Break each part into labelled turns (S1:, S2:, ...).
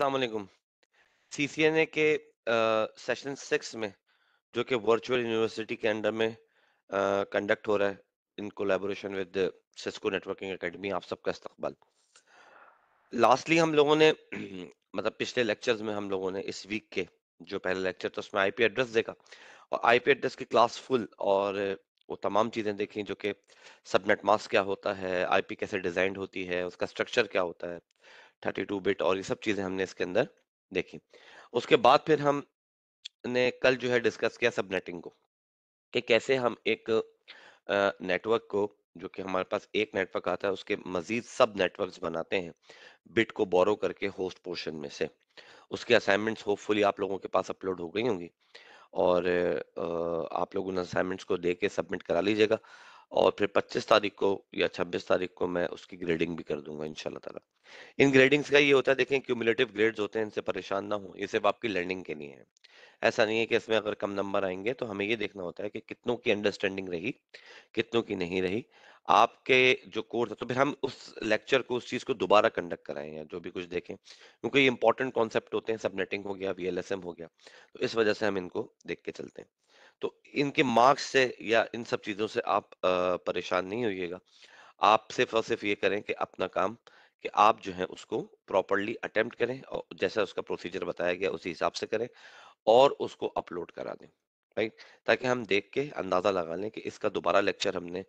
S1: अस्सलाम सीसीएनए के session uh, six में जो कि वर्चुअल यूनिवर्सिटी के अंडर में
S2: कंडक्ट uh, हो रहा है in collaboration with Cisco networking academy आप सबका इस्तकबाल लास्टली हम लोगों ने मतलब पिछले लेक्चर्स में हम लोगों ने इस वीक के जो पहला लेक्चर था उसमें आईपी एड्रेस देखा और आईपी एड्रेस की क्लास फुल और वो तमाम चीज़ें देखी जो कि सबनेट मास्क क्या होता है आईपी कैसे डिजाइंड होती है उसका स्ट्रक्चर क्या होता है थर्टी टू बिट और ये सब चीजें हमने इसके अंदर देखी उसके बाद फिर हम ने कल जो है डिस्कस किया सब नेटिंग को कि कैसे हम एक नेटवर्क को जो कि हमारे पास एक नेटवर्क आता है उसके मजीद सब नेटवर्क बनाते हैं बिट को बोरो करके होस्ट पोर्शन में से उसके असाइनमेंट्स होपफुली आप लोगों के पास अपलोड हो गई होंगी और आप लोग उन असाइनमेंट्स को दे के सबमिट करा लीजिएगा और फिर 25 तारीख को या 26 तारीख को मैं उसकी ग्रेडिंग भी कर दूंगा इनशाला तला इन ग्रेडिंग्स का ये होता है देखें क्यूमुलेटिव ग्रेड्स होते हैं इनसे परेशान ना हो ये सिर्फ आपकी लर्निंग के लिए है ऐसा नहीं है कि इसमें अगर कम नंबर आएंगे तो हमें ये देखना होता है कि कितनों की अंडरस्टैंडिंग रही कितनों की नहीं रही आपके जो कोर्स है तो फिर हम उस लेक्चर को उस चीज को दोबारा कंडक्ट कराएं या जो भी कुछ देखें क्योंकि ये इंपॉर्टेंट कॉन्सेप्ट होते हैं सबनेटिंग हो गया वी हो गया तो इस वजह से हम इनको देख के चलते हैं तो इनके मार्क्स से या इन सब चीजों से आप परेशान नहीं होइएगा आप सिर्फ और सिर्फ ये करें कि अपना काम कि आप जो है उसको प्रॉपरली अटेम्प्ट करें और जैसा उसका प्रोसीजर बताया गया उसी हिसाब से करें और उसको अपलोड करा दें राइट ताकि हम देख के अंदाज़ा लगा लें कि इसका दोबारा लेक्चर हमने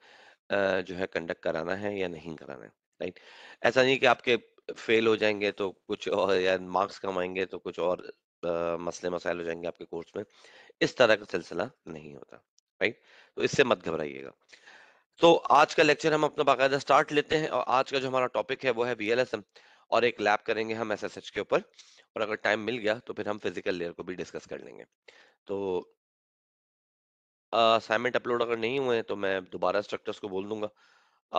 S2: जो है कंडक्ट कराना है या नहीं कराना है राइट ऐसा नहीं कि आपके फेल हो जाएंगे तो कुछ और या मार्क्स कम आएंगे तो कुछ और मसले मसाइल हो जाएंगे आपके कोर्स में इस तरह का सिलसिला नहीं होता राइट तो इससे मत घबराइएगा तो आज का लेक्चर हम अपना बाकायदा स्टार्ट लेते हैं और आज का जो हमारा टॉपिक है वो है बी और एक लैब करेंगे हम एस के ऊपर और अगर टाइम मिल गया तो फिर हम फिजिकल लेयर को भी डिस्कस कर लेंगे तो असाइनमेंट अपलोड अगर नहीं हुए हैं तो मैं दोबारा स्ट्रक्चर्स को बोल दूंगा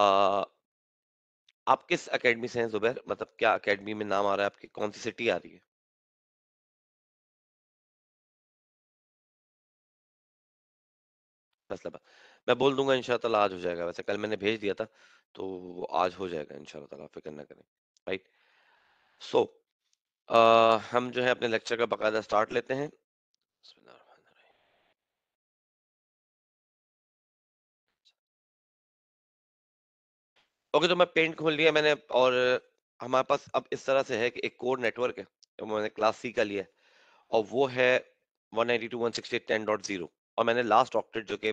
S2: आ, आप किस अकेडमी से
S3: हैं जुबैर मतलब क्या अकेडमी में नाम आ रहा है आपकी कौन सी सिटी आ रही है मसला मैं
S1: बोल दूंगा इंशाल्लाह आज हो जाएगा वैसे कल मैंने भेज दिया था तो वो आज हो जाएगा इन ताला फिक्र ना करें राइट सो हम जो है अपने लेक्चर का बकायदा स्टार्ट
S3: लेते हैं ओके तो मैं पेंट खोल लिया मैंने और
S1: हमारे पास अब इस तरह से है कि एक कोर नेटवर्क है तो मैंने क्लास सी का लिया है और
S2: वो है 192.168.10.0 और मैंने लास्ट ऑक्टेट जो कि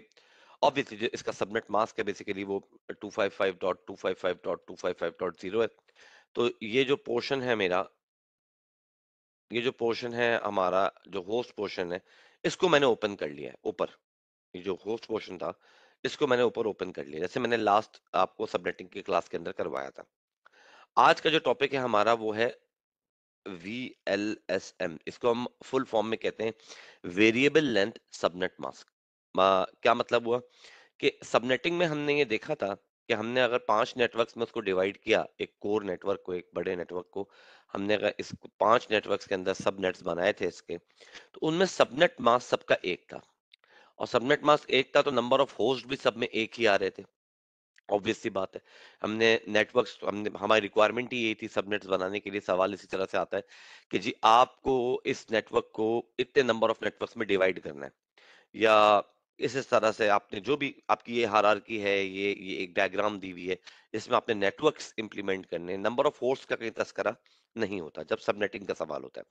S2: ऑब्वियसली जो इसका सबनेट मास्क है बेसिकली वो 255.255.255.0 है तो ये जो पोर्शन है मेरा ये जो पोर्शन है हमारा जो होस्ट पोर्शन है इसको मैंने ओपन कर लिया है ऊपर ये जो होस्ट पोर्शन था इसको मैंने ऊपर ओपन कर लिया जैसे मैंने लास्ट आपको सबनेटिंग की क्लास के अंदर करवाया था आज का जो टॉपिक है हमारा वो है वी एल एस एम इसको हम फुल फॉर्म में कहते हैं वेरिएबल लेंथ सबनेट मास्क क्या मतलब हुआ कि सबनेटिंग में हमने ये देखा था कि हमने अगर पांच नेटवर्क्स में उसको डिवाइड किया एक कोर नेटवर्क को एक बड़े नेटवर्क को हमने अगर इसको पांच नेटवर्क्स के अंदर सबनेट्स बनाए थे इसके तो उनमें सबनेट मास्क सबका एक था और सबनेट मास्क एक था तो नंबर ऑफ होस्ट भी सब में एक ही आ रहे थे ऑब्वियस सी बात है हमने नेटवर्क्स तो हमने हमारी रिक्वायरमेंट ही यही थी सबनेट्स बनाने के लिए सवाल इसी तरह से आता है कि जी आपको इस नेटवर्क को इतने नंबर ऑफ नेटवर्क्स में डिवाइड करना है या इस तरह से आपने जो भी आपकी ये की है ये ये एक डायग्राम दी हुई है इसमें आपने नेटवर्क्स इंप्लीमेंट करने नंबर ऑफ होस्ट का कहीं तस्करा नहीं होता जब सबनेटिंग का सवाल होता है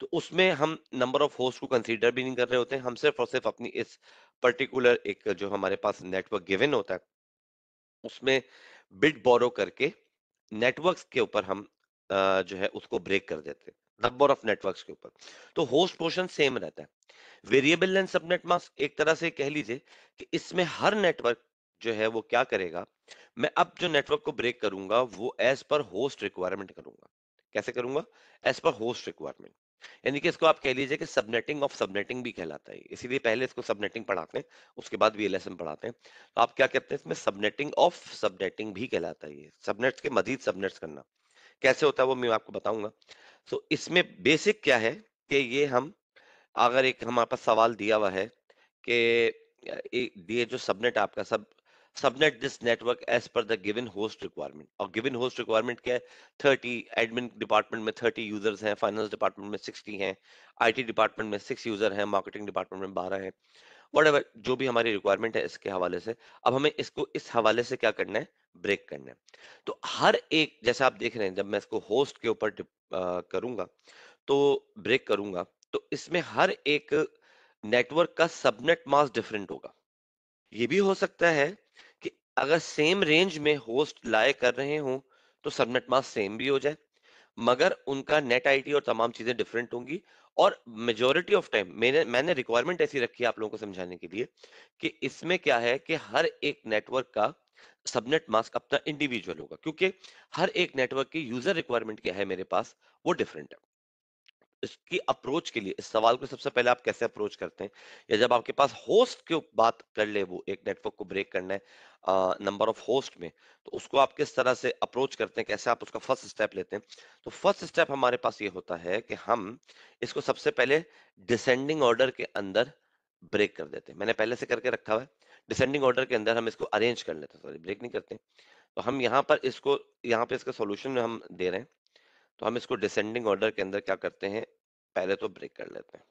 S2: तो उसमें हम नंबर ऑफ होस्ट को कंसीडर भी नहीं कर रहे होते हम सिर्फ और सिर्फ अपनी इस पर्टिकुलर एक जो हमारे पास नेटवर्क गिवन होता है उसमें बिट बोरो करके नेटवर्क्स के ऊपर हम जो है उसको ब्रेक कर देते हैं नंबर ऑफ नेटवर्क्स के ऊपर तो होस्ट पोर्शन सेम रहता है वेरिएबल लेंथ सबनेट मास्क एक तरह से कह लीजिए कि इसमें हर नेटवर्क जो है वो क्या करेगा मैं अब जो नेटवर्क को ब्रेक करूंगा वो एज पर होस्ट रिक्वायरमेंट करूंगा कैसे करूंगा एज पर होस्ट रिक्वायरमेंट यानी कि इसको आप कह लीजिए कि सबनेटिंग ऑफ सबनेटिंग भी कहलाता है इसीलिए पहले इसको सबनेटिंग पढ़ाते हैं उसके बाद वी पढ़ाते हैं तो आप क्या कहते हैं इसमें सबनेटिंग ऑफ सबनेटिंग भी कहलाता है सबनेट्स के मजीद सबनेट्स करना कैसे होता है वो मैं आपको बताऊंगा तो इसमें बेसिक क्या है कि ये हम अगर एक हमारे पास सवाल दिया हुआ है कि ये जो सबनेट आपका सब subnet this network as per the given host requirement or given host requirement क्या है 30 admin department mein 30 users hain finance department mein 60 hain IT department mein 6 user hain marketing department mein 12 hain whatever jo bhi hamari requirement hai iske hawale se ab hame isko is hawale se kya karna hai break karna hai to har ek jaisa aap dekh rahe hain jab main isko host ke upar karunga to break karunga to isme har ek network ka subnet mask different hoga ये भी हो सकता है अगर same range में host लाए कर रहे हों तो सबनेट मास्क सेम भी हो जाए मगर उनका नेट आईटी और तमाम चीजें डिफरेंट होंगी और मेजोरिटी ऑफ टाइम मैंने मैंने रिक्वायरमेंट ऐसी रखी है आप लोगों को समझाने के लिए कि इसमें क्या है कि हर एक नेटवर्क का सबनेट मास्क अपना इंडिविजुअल होगा क्योंकि हर एक नेटवर्क की यूजर रिक्वायरमेंट क्या है मेरे पास वो डिफरेंट है इसकी अप्रोच के लिए इस सवाल को सबसे पहले आप कैसे अप्रोच करते हैं या जब आपके पास होस्ट के बात कर ले वो एक नेटवर्क को ब्रेक करना है नंबर ऑफ होस्ट में तो उसको आप किस तरह से अप्रोच करते हैं कैसे आप उसका फर्स्ट स्टेप लेते हैं तो फर्स्ट स्टेप हमारे पास ये होता है कि हम इसको सबसे पहले डिसेंडिंग ऑर्डर के अंदर ब्रेक कर देते हैं मैंने पहले से करके रखा हुआ है डिसेंडिंग ऑर्डर के अंदर हम इसको अरेंज कर लेते हैं सॉरी ब्रेक नहीं करते तो हम यहाँ पर इसको यहाँ पे इसका सोल्यूशन हम
S1: दे रहे हैं तो हम इसको डिसेंडिंग ऑर्डर के अंदर क्या करते हैं पहले तो ब्रेक कर लेते हैं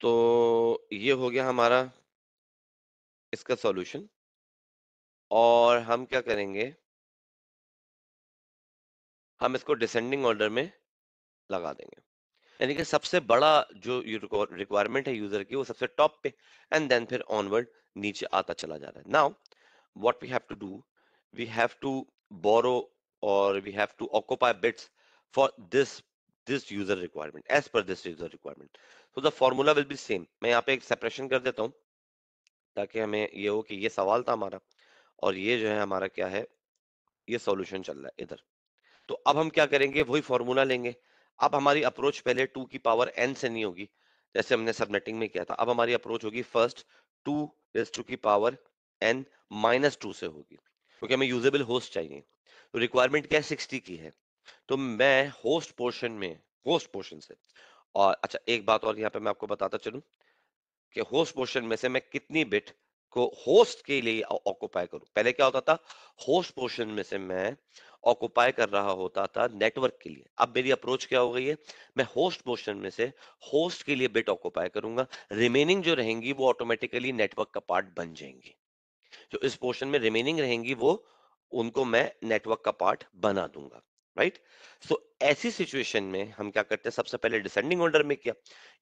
S3: तो ये हो गया हमारा इसका सॉल्यूशन और हम क्या करेंगे
S1: हम इसको डिसेंडिंग ऑर्डर में लगा देंगे यानी कि सबसे
S2: बड़ा जो रिक्वायरमेंट है यूजर की वो सबसे टॉप पे एंड देन फिर ऑनवर्ड नीचे आता चला जा रहा है now what we have to do we have to borrow or we have to occupy bits for this this user requirement as per this user requirement so the formula will be same मैं यहाँ पे एक separation कर देता हूँ ताकि हमें ये हो कि ये सवाल था हमारा और ये जो है हमारा क्या है ये सॉल्यूशन चल रहा है इधर तो अब हम क्या करेंगे वही फॉर्मूला लेंगे अब हमारी अप्रोच पहले टू की पावर एन से नहीं होगी जैसे हमने सबनेटिंग में किया था अब हमारी अप्रोच होगी फर्स्ट टू रेस टू की पावर एन माइनस टू से होगी क्योंकि हमें यूजेबल होस्ट चाहिए तो रिक्वायरमेंट क्या है 60 की है तो मैं होस्ट पोर्शन में होस्ट पोर्शन से और अच्छा एक बात और यहाँ पे मैं आपको बताता चलू कि होस्ट पोर्शन में से मैं कितनी बिट को होस्ट के लिए ऑक्यूपाई करूं पहले क्या होता था होस्ट पोर्शन में से मैं ऑक्यूपाई कर रहा होता था नेटवर्क के लिए अब मेरी अप्रोच क्या हो गई है मैं होस्ट पोर्शन में से होस्ट के लिए बिट ऑक्यूपाई करूंगा रिमेनिंग जो रहेंगी वो ऑटोमेटिकली नेटवर्क का पार्ट बन जाएंगी जो इस पोर्शन में रिमेनिंग रहेंगी वो उनको मैं नेटवर्क का पार्ट बना दूंगा राइट सो ऐसी सिचुएशन में हम क्या करते हैं सबसे पहले डिसेंडिंग ऑर्डर में किया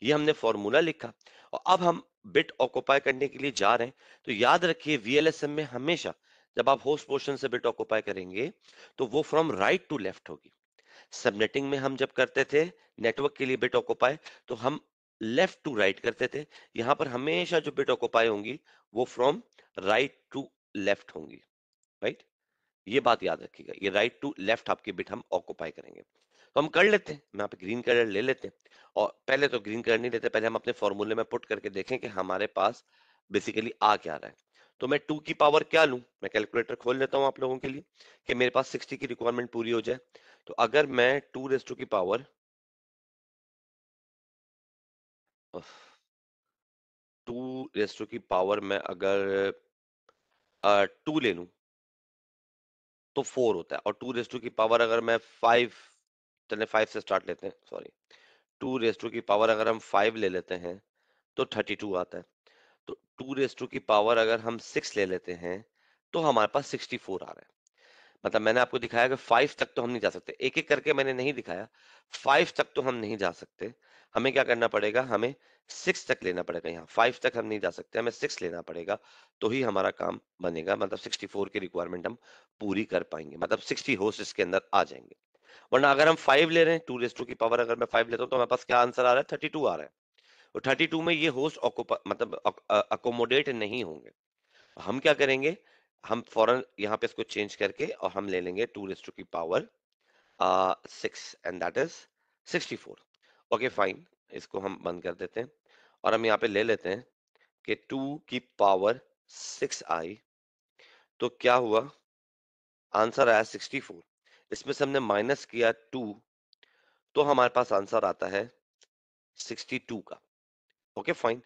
S2: ये हमने फॉर्मूला लिखा और अब हम बिट ऑक्यूपाई करने के लिए जा रहे हैं तो याद रखिए वीएलएसएम में हमेशा जब आप होस्ट पोर्शन से बिट ऑक्यूपाई करेंगे तो वो फ्रॉम राइट टू लेफ्ट होगी सबनेटिंग में हम जब करते थे नेटवर्क के लिए बिट ऑक्यूपाई तो हम लेफ्ट टू राइट करते थे यहां पर हमेशा जो बिट ऑक्यूपाई होंगी वो फ्रॉम राइट टू लेफ्ट होंगी राइट ये बात याद रखिएगा ये राइट टू लेफ्ट आपकी बिट हम ऑक्यूपाई करेंगे तो हम कर लेते हैं मैं आप ग्रीन कलर ले लेते हैं और पहले तो ग्रीन कलर नहीं लेते पहले हम अपने फॉर्मूले में पुट करके देखें कि हमारे पास बेसिकली आ क्या रहा है तो मैं टू की पावर क्या लू मैं कैलकुलेटर खोल लेता हूँ आप लोगों के लिए कि मेरे पास सिक्सटी की रिक्वायरमेंट
S1: पूरी हो जाए तो अगर मैं टू रेस टू की पावर टू रेस्टू की पावर में अगर टू ले लू तो फोर होता है और टू रेस्टू
S2: की पावर अगर मैं फाइव चले फाइव से स्टार्ट लेते हैं सॉरी टू रेस्टू की पावर अगर हम फाइव ले लेते हैं तो थर्टी टू आता है तो टू रेस्टू की पावर अगर हम सिक्स ले लेते हैं तो हमारे पास सिक्सटी फोर आ रहा है मतलब मैंने आपको दिखाया कि फाइव तक तो हम नहीं जा सकते एक एक करके मैंने नहीं दिखाया फाइव तक तो हम नहीं जा सकते हमें क्या करना पड़ेगा हमें सिक्स तक लेना पड़ेगा यहाँ फाइव तक हम नहीं जा सकते हमें सिक्स लेना पड़ेगा तो ही हमारा काम बनेगा मतलब सिक्सटी फोर की रिक्वायरमेंट हम पूरी कर पाएंगे मतलब सिक्सटी होस्ट इसके अंदर आ जाएंगे वरना अगर हम फाइव ले रहे हैं टू रेस्टू की पावर अगर मैं फाइव लेता हूँ तो हमारे पास क्या आंसर आ रहा है थर्टी टू आ रहा है और थर्टी टू में ये होस्ट मतलब अकोमोडेट नहीं होंगे हम क्या करेंगे हम फॉरन यहाँ पे इसको चेंज करके और हम ले लेंगे टू रेस्टू की power six and that is sixty four okay fine इसको हम बंद कर देते हैं और हम यहाँ पे ले लेते हैं कि टू की पावर सिक्स आई तो क्या हुआ आंसर आया सिक्सटी फोर इसमें से हमने माइनस किया टू तो हमारे पास आंसर आता है सिक्सटी टू का ओके फाइन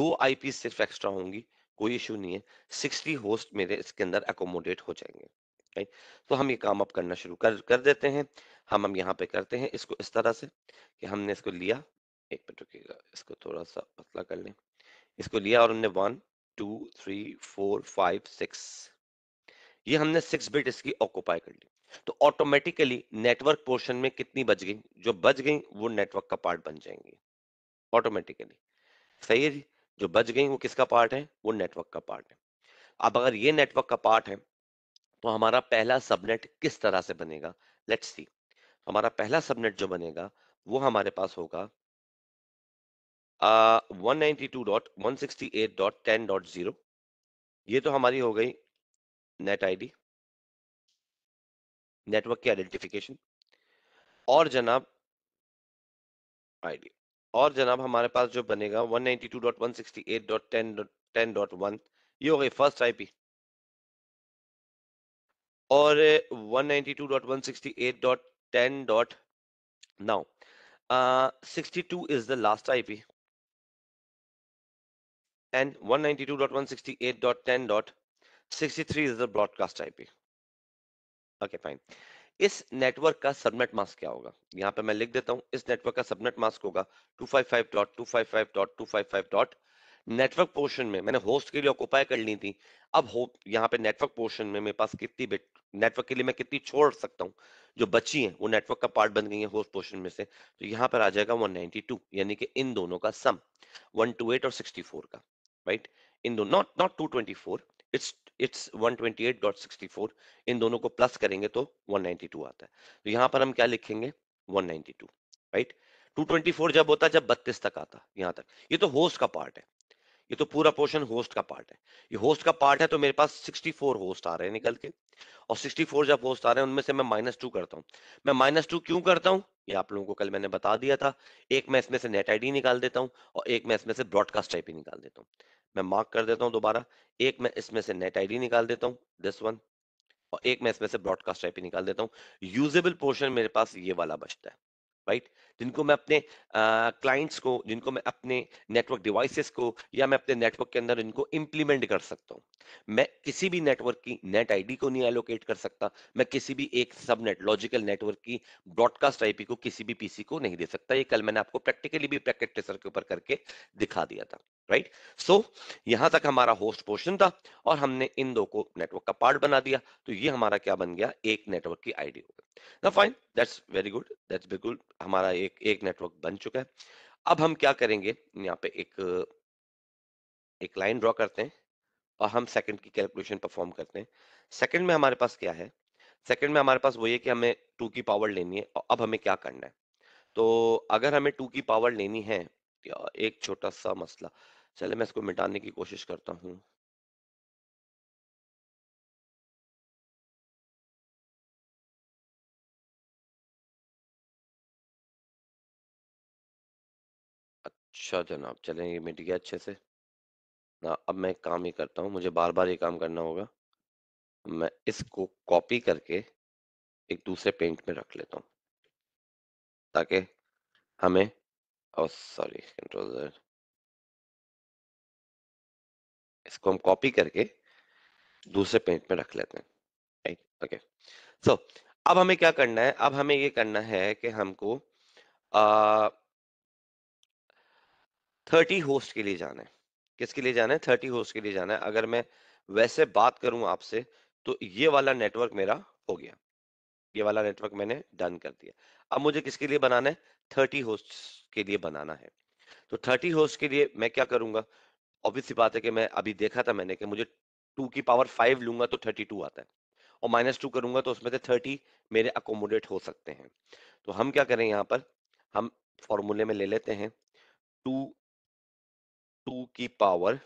S2: दो आईपी सिर्फ एक्स्ट्रा होंगी कोई इशू नहीं है सिक्सटी होस्ट मेरे इसके अंदर एकोमोडेट हो जाएंगे राइट तो हम ये काम अब करना शुरू कर कर देते हैं हम हम यहाँ पे करते हैं इसको इस तरह से कि हमने इसको लिया एक मिनट रुकेगा इसको थोड़ा सा पतला कर लें इसको लिया और हमने one two three four five six ये हमने सिक्स बिट इसकी ऑक्यूपाई कर ली तो ऑटोमेटिकली नेटवर्क पोर्शन में कितनी बच गई जो बच गई वो नेटवर्क का पार्ट बन जाएंगी ऑटोमेटिकली सही है जी जो बच गई वो किसका पार्ट है वो नेटवर्क का पार्ट है अब अगर ये नेटवर्क का पार्ट है तो हमारा पहला सबनेट किस तरह से बनेगा लेट्स सी हमारा पहला सबनेट जो बनेगा वो हमारे पास होगा
S1: one 192.168.10.0 two dot one sixty eight dot ten dot zero ये तो हमारी हो गई नेट आईडी नेटवर्क की आइडेंटिफिकेशन और जनाब आईडी और
S2: जनाब हमारे पास जो बनेगा 192.168.10.10.1 ये हो गई फर्स्ट आईपी और 192.168.10. Now, uh, 62 is the last
S1: IP and 192.168.10.63 is the broadcast IP. Okay, fine.
S2: इस नेटवर्क का सबनेट मास्क क्या होगा यहाँ पे मैं लिख देता हूं इस नेटवर्क का सबनेट मास्क होगा डॉट नेटवर्क पोर्शन में मैंने होस्ट के लिए ऑक्यूपाई कर ली थी अब हो यहाँ पे नेटवर्क पोर्शन में मेरे पास कितनी बिट नेटवर्क के लिए मैं कितनी छोड़ सकता हूँ जो बची है वो नेटवर्क का पार्ट बन गई है होस्ट पोर्शन में से तो यहाँ पर आ जाएगा 192 यानी कि इन दोनों का सम 128 और 64 का राइट इन दो not not two it's it's 128.64 इन दोनों को प्लस करेंगे तो 192 आता है तो यहाँ पर हम क्या लिखेंगे 192 राइट right? 224 जब होता जब 32 तक आता यहाँ तक ये तो होस्ट का पार्ट है ये तो पूरा पोर्शन होस्ट का पार्ट है ये होस्ट का पार्ट है तो मेरे पास 64 होस्ट आ रहे हैं निकल के और 64 जब होस्ट आ रहे हैं उनमें से मैं माइनस टू करता हूँ मैं माइनस टू क्यों करता हूँ ये आप लोगों को कल मैंने बता दिया था एक मैं इसमें से नेट आईडी निकाल देता हूँ और एक मैं इसमें से ब्रॉडकास्ट आईपी निकाल देता हूँ मैं मार्क कर देता हूँ दोबारा एक मैं इसमें से नेट आईडी निकाल देता हूँ दिस वन और एक मैं इसमें से ब्रॉडकास्ट आईपी निकाल देता हूँ यूजेबल पोर्शन मेरे पास ये वाला बचता है राइट right? जिनको मैं अपने क्लाइंट्स को जिनको मैं अपने नेटवर्क डिवाइसेस को या मैं अपने नेटवर्क के अंदर इनको इंप्लीमेंट कर सकता हूँ मैं किसी भी नेटवर्क की नेट आईडी को नहीं एलोकेट कर सकता मैं किसी भी एक सबनेट लॉजिकल नेटवर्क की ब्रॉडकास्ट आईपी को किसी भी पीसी को नहीं दे सकता ये कल मैंने आपको प्रैक्टिकली भी पैकेट ट्रेसर के ऊपर करके दिखा दिया था राइट सो so, यहां तक हमारा होस्ट पोर्शन था और हमने इन दो को नेटवर्क का पार्ट बना दिया तो ये हमारा क्या बन गया एक नेटवर्क की आईडी हो गई ना fine that's very good that's बिल्कुल हमारा एक एक एक नेटवर्क बन चुका है अब हम क्या करेंगे यहाँ पे एक एक लाइन ड्रॉ करते हैं और हम सेकंड की कैलकुलेशन परफॉर्म करते हैं सेकंड में हमारे पास क्या है सेकंड में हमारे पास वही है कि हमें टू की पावर लेनी है और अब हमें क्या करना है तो अगर हमें टू की पावर लेनी है
S3: एक छोटा सा मसला चले मैं इसको मिटाने की कोशिश करता हूँ अच्छा जनाब चलें ये मिट गया अच्छे से ना अब मैं एक काम ही करता हूँ मुझे बार
S2: बार ये काम करना होगा मैं इसको कॉपी करके एक दूसरे
S3: पेंट में रख लेता हूँ ताकि हमें और सॉरी कंट्रोलर इसको हम कॉपी करके
S1: दूसरे पेंट में रख लेते हैं ओके सो so, अब हमें क्या
S2: करना है अब हमें ये करना है कि हमको आ, थर्टी होस्ट के लिए जाना है किसके लिए जाना है थर्टी होस्ट के लिए जाना है अगर मैं वैसे बात करूं आपसे तो ये वाला नेटवर्क मेरा हो गया ये वाला नेटवर्क मैंने डन कर दिया अब मुझे किसके लिए बनाना है थर्टी होस्ट के लिए बनाना है तो थर्टी होस्ट के लिए मैं क्या करूंगा ऑब्वियस सी बात है कि मैं अभी देखा था मैंने कि मुझे टू की पावर फाइव लूंगा तो थर्टी टू आता है और माइनस टू करूंगा तो उसमें से थर्टी मेरे अकोमोडेट हो सकते हैं तो हम क्या करें यहाँ पर हम फॉर्मूले में ले लेते हैं
S3: टू
S1: टू की पावर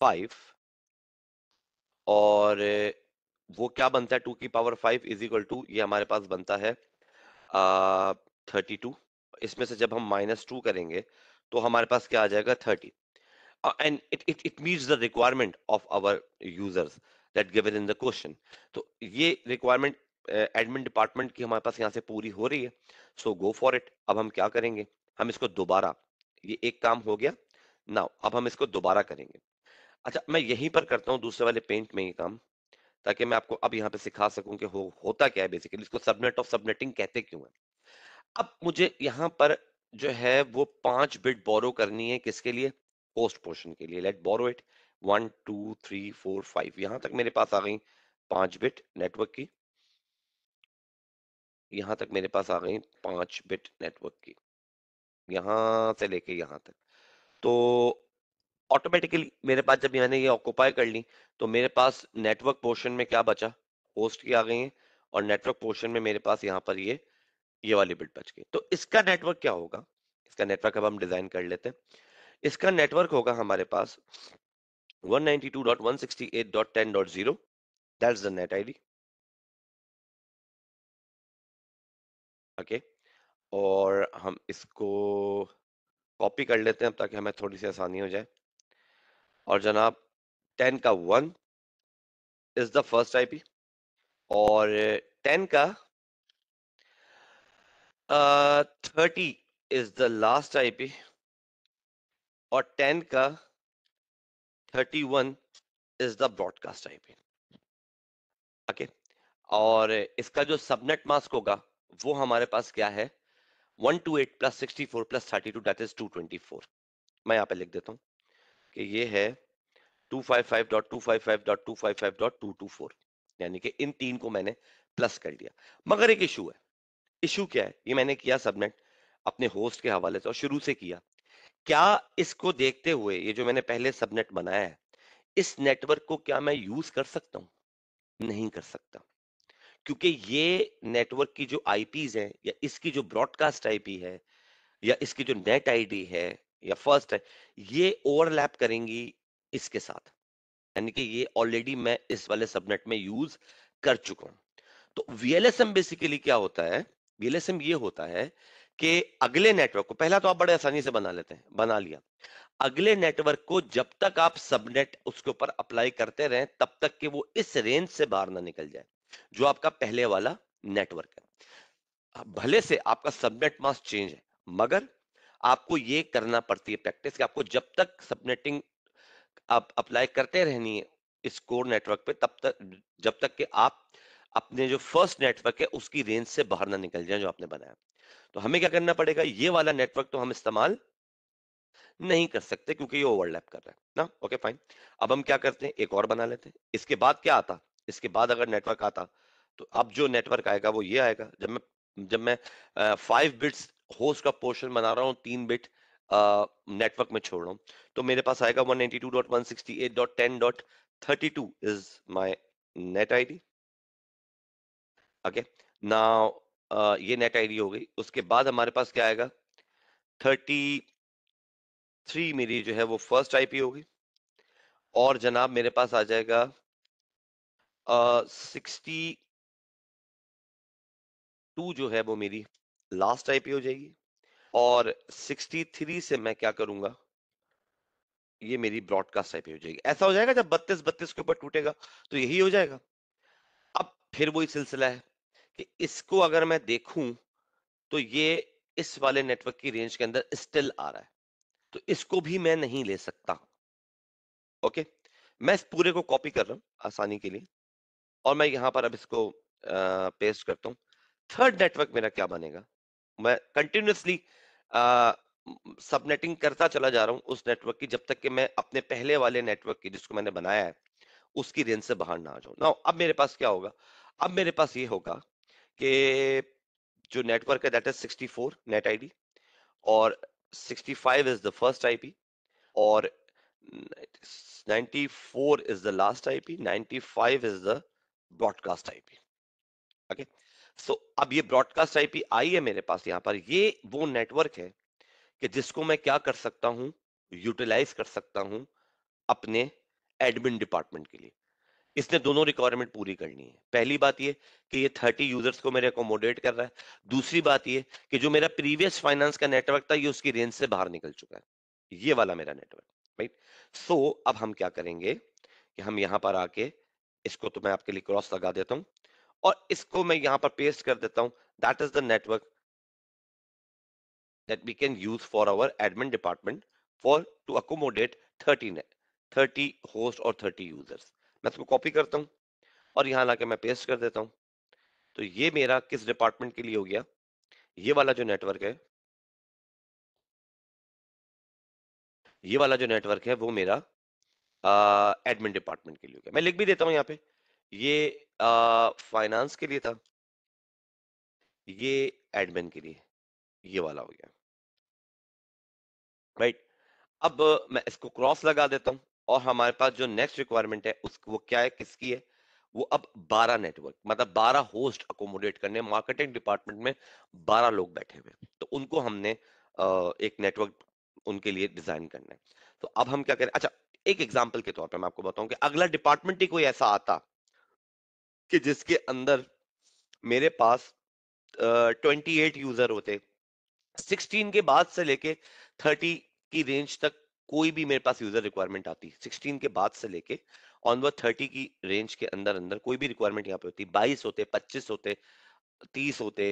S1: फाइव और वो क्या बनता है टू की power five is equal to
S2: ये हमारे पास बनता है थर्टी टू इसमें से जब हम माइनस टू करेंगे तो हमारे पास क्या आ जाएगा thirty and it it it meets the requirement of our users that given in the question तो ये रिक्वायरमेंट एडमिन डिपार्टमेंट की हमारे पास यहाँ से पूरी हो रही है सो गो फॉर इट अब हम क्या करेंगे हम इसको दोबारा ये एक काम हो गया नाउ अब हम इसको दोबारा करेंगे अच्छा मैं यहीं पर करता हूँ दूसरे वाले पेंट में ये काम ताकि मैं आपको अब यहाँ पे सिखा सकूं कि हो, होता क्या है बेसिकली इसको सबनेट ऑफ सबनेटिंग कहते क्यों है अब मुझे यहाँ पर जो है वो पांच बिट बोरो करनी है किसके लिए पोस्ट पोर्शन के लिए let borrow it one two three four five यहां तक मेरे पास आ गई पांच बिट नेटवर्क की यहां तक मेरे पास आ गई पांच बिट नेटवर्क की यहाँ से लेके यहाँ तक तो ऑटोमेटिकली मेरे पास जब मैंने ये ऑक्यूपाई कर ली तो मेरे पास नेटवर्क पोर्शन में क्या बचा होस्ट की आ गई है और नेटवर्क पोर्शन में मेरे पास यहाँ पर ये ये वाली बिट बच गई तो इसका नेटवर्क क्या होगा इसका नेटवर्क अब हम डिजाइन कर लेते हैं इसका नेटवर्क होगा हमारे पास one two
S1: dot one sixty the net ten okay zero और हम इसको
S2: कॉपी कर लेते हैं ताकि हमें थोड़ी सी आसानी हो जाए और जनाब टेन का one is the first P और टेन का
S1: thirty is the last P और टेन का thirty one is the broadcast P okay और इसका जो
S2: सबनेट मास्क होगा वो हमारे पास क्या है 128 प्लस 64 प्लस 32 दैट इज 224 मैं यहाँ पे लिख देता हूँ कि ये है 255.255.255.224 यानी कि इन तीन को मैंने प्लस कर लिया मगर एक इशू है इशू क्या है ये मैंने किया सबनेट अपने होस्ट के हवाले से और शुरू से किया क्या इसको देखते हुए ये जो मैंने पहले सबनेट बनाया है इस नेटवर्क को क्या मैं यूज कर सकता हूँ नहीं कर सकता क्योंकि ये नेटवर्क की जो आईपीज हैं या इसकी जो ब्रॉडकास्ट आईपी है या इसकी जो नेट आईडी है या फर्स्ट है ये ओवरलैप करेंगी इसके साथ यानी कि ये ऑलरेडी मैं इस वाले सबनेट में यूज कर चुका हूं तो वीएलएसएम बेसिकली क्या होता है वीएलएसएम ये होता है कि अगले नेटवर्क को पहला तो आप बड़े आसानी से बना लेते हैं बना लिया अगले नेटवर्क को जब तक आप सबनेट उसके ऊपर अप्लाई करते रहें तब तक कि वो इस रेंज से बाहर ना निकल जाए जो आपका पहले वाला नेटवर्क है भले से आपका सबनेट मास्क चेंज है मगर आपको ये करना पड़ती है प्रैक्टिस कि आपको जब तक सबनेटिंग आप अप्लाई करते रहनी है इस कोर नेटवर्क पे तब तक जब तक कि आप अपने जो फर्स्ट नेटवर्क है उसकी रेंज से बाहर ना निकल जाए जो आपने बनाया तो हमें क्या करना पड़ेगा ये वाला नेटवर्क तो हम इस्तेमाल नहीं कर सकते क्योंकि ये ओवरलैप कर रहा है ना ओके फाइन अब हम क्या करते हैं एक और बना लेते हैं इसके बाद क्या आता इसके बाद अगर नेटवर्क आता तो अब जो नेटवर्क आएगा वो ये आएगा जब मैं जब मैं फाइव बिट्स होस्ट का पोर्शन बना रहा हूँ तीन बिट नेटवर्क में छोड़ रहा हूँ तो मेरे पास आएगा two is my net I D okay ना ये नेट डी हो गई उसके बाद हमारे पास क्या आएगा थर्टी
S1: थ्री मेरी जो है वो फर्स्ट आईपी होगी और जनाब मेरे पास आ जाएगा सिक्सटी टू जो है वो मेरी लास्ट आई हो जाएगी और सिक्सटी
S2: थ्री से मैं क्या करूंगा ये मेरी ब्रॉडकास्ट आई हो जाएगी ऐसा हो जाएगा जब बत्तीस बत्तीस के ऊपर टूटेगा तो यही हो जाएगा अब फिर वही सिलसिला है कि इसको अगर मैं देखूं तो ये इस वाले नेटवर्क की रेंज के अंदर स्टिल आ रहा है तो इसको भी मैं नहीं ले सकता ओके मैं इस पूरे को कॉपी कर रहा हूं आसानी के लिए और मैं यहां पर अब इसको पेस्ट करता हूँ थर्ड नेटवर्क मेरा क्या बनेगा मैं कंटिन्यूसली सबनेटिंग करता चला जा रहा हूं उस नेटवर्क की जब तक कि मैं अपने पहले वाले नेटवर्क की जिसको मैंने बनाया है उसकी रेंज से बाहर ना आ जाऊं ना अब मेरे पास क्या होगा अब मेरे पास ये होगा कि जो नेटवर्क है दैट इज 64 नेट आईडी और 65 इज द फर्स्ट आईपी और 94 is the last IP 95 is the broadcast IP okay so अब ये ब्रॉडकास्ट आईपी आई है मेरे पास यहाँ पर ये वो नेटवर्क है कि जिसको मैं क्या कर सकता हूँ यूटिलाइज कर सकता हूँ अपने एडमिन डिपार्टमेंट के लिए इसने दोनों रिक्वायरमेंट पूरी करनी है पहली बात ये कि ये 30 यूजर्स को मेरे अकोमोडेट कर रहा है दूसरी बात ये कि जो मेरा प्रीवियस फाइनेंस का नेटवर्क था ये उसकी रेंज से बाहर निकल चुका है ये वाला मेरा नेटवर्क राइट सो अब हम क्या करेंगे कि हम यहाँ पर आके इसको तो मैं आपके लिए क्रॉस लगा देता हूं और इसको मैं यहां पर पेस्ट कर देता हूं that is the network that we can use for our admin department for to accommodate 30 thirty host और थर्टी यूजर्स मैं इसको कॉपी करता हूँ और यहां लाके मैं पेस्ट कर देता हूँ तो ये
S1: मेरा किस डिपार्टमेंट के लिए हो गया ये वाला जो नेटवर्क है ये वाला जो नेटवर्क है वो मेरा एडमिन
S2: डिपार्टमेंट के लिए हो गया मैं लिख भी देता हूं यहाँ पे ये फाइनेंस के लिए था
S1: ये एडमिन के लिए ये वाला हो गया राइट right. अब मैं इसको क्रॉस लगा देता हूं और हमारे पास जो नेक्स्ट
S2: रिक्वायरमेंट है उस वो क्या है किसकी है वो अब 12 नेटवर्क मतलब 12 होस्ट अकोमोडेट करने मार्केटिंग डिपार्टमेंट में 12 लोग बैठे हुए तो उनको हमने एक नेटवर्क उनके लिए डिजाइन करना है तो अब हम क्या करें अच्छा एक एग्जाम्पल के तौर पर मैं आपको बताऊं कि अगला डिपार्टमेंट ही कोई ऐसा आता कि जिसके अंदर मेरे पास ट्वेंटी एट यूजर होते सिक्सटीन के बाद से लेके थर्टी की रेंज तक कोई भी मेरे पास यूजर रिक्वायरमेंट आती सिक्सटीन के बाद से लेके ऑनवर्ड थर्टी की रेंज के अंदर अंदर कोई भी रिक्वायरमेंट यहाँ पे होती बाईस होते पच्चीस होते तीस होते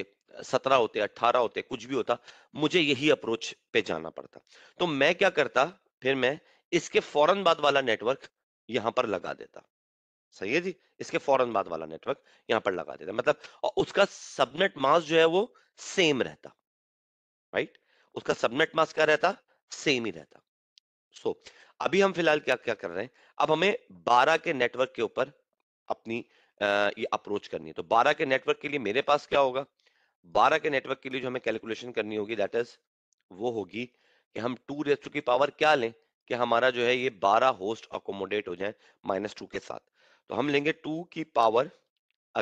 S2: सत्रह होते अट्ठारह होते कुछ भी होता मुझे यही अप्रोच पे जाना पड़ता तो मैं क्या करता फिर मैं इसके फौरन बाद वाला नेटवर्क यहां पर लगा देता सही है जी इसके फौरन बाद वाला नेटवर्क यहां पर लगा देता मतलब उसका सबनेट मास जो है वो सेम रहता राइट उसका सबनेट मास क्या रहता सेम ही रहता सो so, अभी हम फिलहाल क्या क्या कर रहे हैं अब हमें 12 के नेटवर्क के ऊपर अपनी आ, ये अप्रोच करनी है तो 12 के नेटवर्क के लिए मेरे पास क्या होगा 12 के नेटवर्क के लिए जो हमें कैलकुलेशन करनी होगी दैट इज वो होगी कि हम टू रेस्टू की पावर क्या लें कि हमारा जो है ये 12 होस्ट अकोमोडेट हो जाए माइनस टू के साथ तो हम लेंगे टू की पावर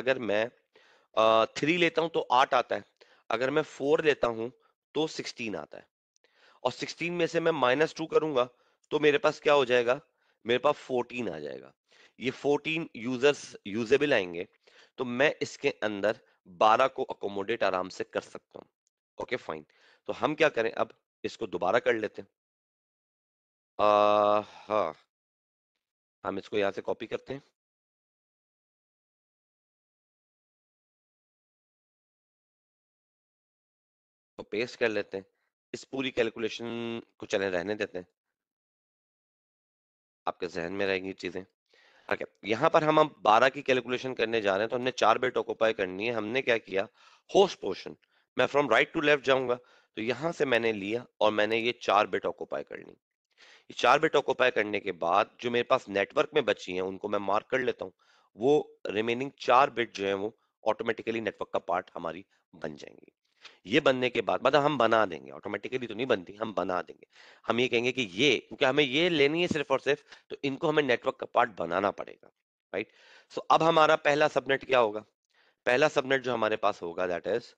S2: अगर मैं थ्री लेता हूं तो आठ आता है अगर मैं फोर लेता हूं तो सिक्सटीन आता है और सिक्सटीन में से मैं माइनस टू करूंगा तो मेरे पास क्या हो जाएगा मेरे पास फोर्टीन आ जाएगा ये फोर्टीन यूजर्स यूजेबल आएंगे तो मैं इसके अंदर बारह को अकोमोडेट आराम से कर सकता हूँ ओके फाइन तो हम क्या करें अब इसको दोबारा
S3: कर लेते हैं हाँ हम इसको यहाँ से कॉपी करते हैं तो पेस्ट कर लेते हैं इस पूरी कैलकुलेशन
S1: को चले रहने देते हैं आपके जहन में रहेंगी चीज़ें
S2: ओके यहाँ पर हम अब बारह की कैलकुलेशन करने जा रहे हैं तो हमने चार बिट ऑक्यूपाई करनी है हमने क्या किया होस्ट पोर्शन मैं फ्रॉम राइट टू लेफ्ट जाऊंगा तो यहां से मैंने लिया और मैंने ये चार बिट ऑक्यूपाई करनी ये चार बिट ऑक्यूपाई करने के बाद जो मेरे पास नेटवर्क में बची हैं उनको मैं मार्क कर लेता हूँ वो रिमेनिंग चार बिट जो है वो ऑटोमेटिकली नेटवर्क का पार्ट हमारी बन जाएंगी ये बनने के बाद मतलब हम बना देंगे ऑटोमेटिकली तो नहीं बनती हम बना देंगे हम ये कहेंगे कि ये क्योंकि हमें ये लेनी है सिर्फ और सिर्फ तो इनको हमें नेटवर्क का पार्ट बनाना पड़ेगा राइट सो अब हमारा पहला सबनेट क्या होगा पहला सबनेट जो हमारे
S1: पास होगा that is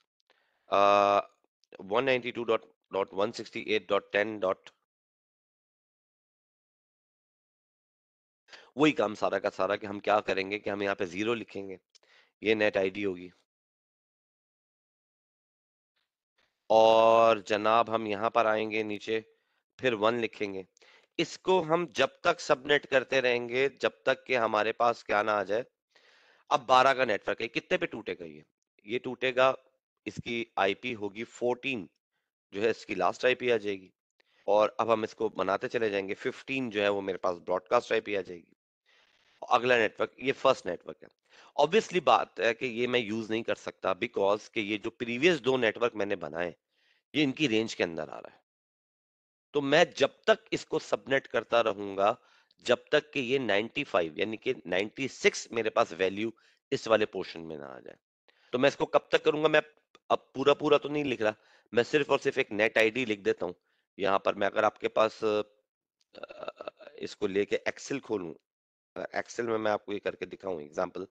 S1: one ninety two dot dot one sixty eight dot ten dot वही काम सारा का सारा कि हम क्या करेंगे कि हम यहाँ पे जीरो लिखेंगे ये नेट आईडी होगी
S2: और जनाब हम यहाँ पर आएंगे नीचे फिर वन लिखेंगे इसको हम जब तक सबनेट करते रहेंगे जब तक के हमारे पास क्या ना आ जाए अब 12 का नेटवर्क है कितने पे टूटेगा ये ये टूटेगा इसकी आईपी होगी 14 जो है इसकी लास्ट आईपी आ जाएगी और अब हम इसको बनाते चले जाएंगे 15 जो है वो मेरे पास ब्रॉडकास्ट आईपी आ जाएगी अगला नेटवर्क ये फर्स्ट नेटवर्क है ऑब्वियसली बात है कि ये मैं यूज नहीं कर सकता बिकॉज के ये जो प्रीवियस दो नेटवर्क मैंने बनाए ये इनकी रेंज के अंदर आ रहा है तो मैं जब तक इसको सबनेट करता रहूंगा जब तक कि ये 95 यानी कि 96 मेरे पास वैल्यू इस वाले पोर्शन में ना आ जाए तो मैं इसको कब तक करूंगा मैं अब पूरा पूरा तो नहीं लिख रहा मैं सिर्फ और सिर्फ एक नेट आईडी लिख देता हूं यहां पर मैं अगर आपके पास इसको लेके एक्सेल खोलूं
S1: एक्सेल में मैं आपको ये करके दिखाऊं एग्जांपल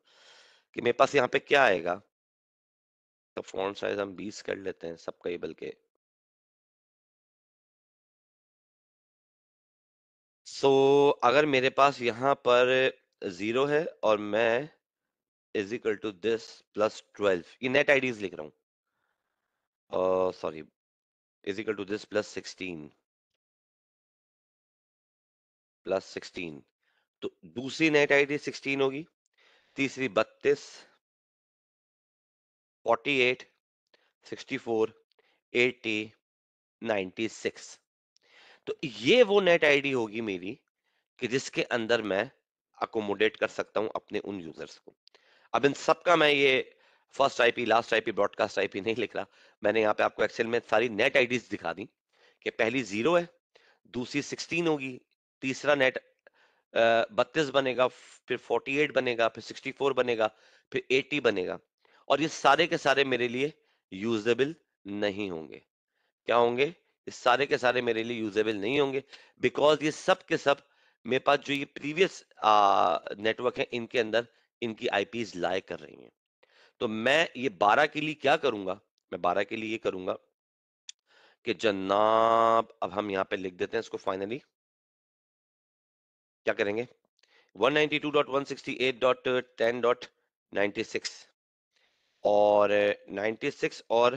S1: कि मेरे पास यहाँ पे क्या आएगा तो फॉन्ट साइज हम 20 कर लेते हैं सब कई बल्कि सो so, अगर मेरे पास यहाँ पर जीरो है और मैं is equal to this plus twelve ये नेट आईडीज लिख रहा हूँ sorry is equal to this plus sixteen plus sixteen तो दूसरी नेट आई डी सिक्सटीन होगी तीसरी बत्तीस
S2: forty eight sixty four eighty ninety six तो ये वो नेट आईडी होगी मेरी कि जिसके अंदर मैं अकोमोडेट कर सकता हूं अपने उन यूजर्स को अब इन सबका मैं ये first IP last IP broadcast IP नहीं लिख रहा मैंने यहां पे आपको एक्सेल में सारी नेट आईडीज दिखा दी कि पहली जीरो है दूसरी सिक्सटीन होगी तीसरा नेट बत्तीस बनेगा फिर 48 बनेगा फिर 64 बनेगा फिर 80 बनेगा और ये सारे के सारे मेरे लिए यूजेबल नहीं होंगे क्या होंगे इस सारे के सारे मेरे लिए यूजेबल नहीं होंगे बिकॉज ये सब के सब मेरे पास जो ये प्रीवियस नेटवर्क है इनके अंदर इनकी आईपीज लाए कर रही हैं तो मैं ये बारह के लिए क्या करूंगा मैं बारह के लिए ये करूंगा कि जनाब अब हम यहाँ पे लिख देते हैं इसको फाइनली क्या करेंगे
S1: 192.168.10.96 और 96 और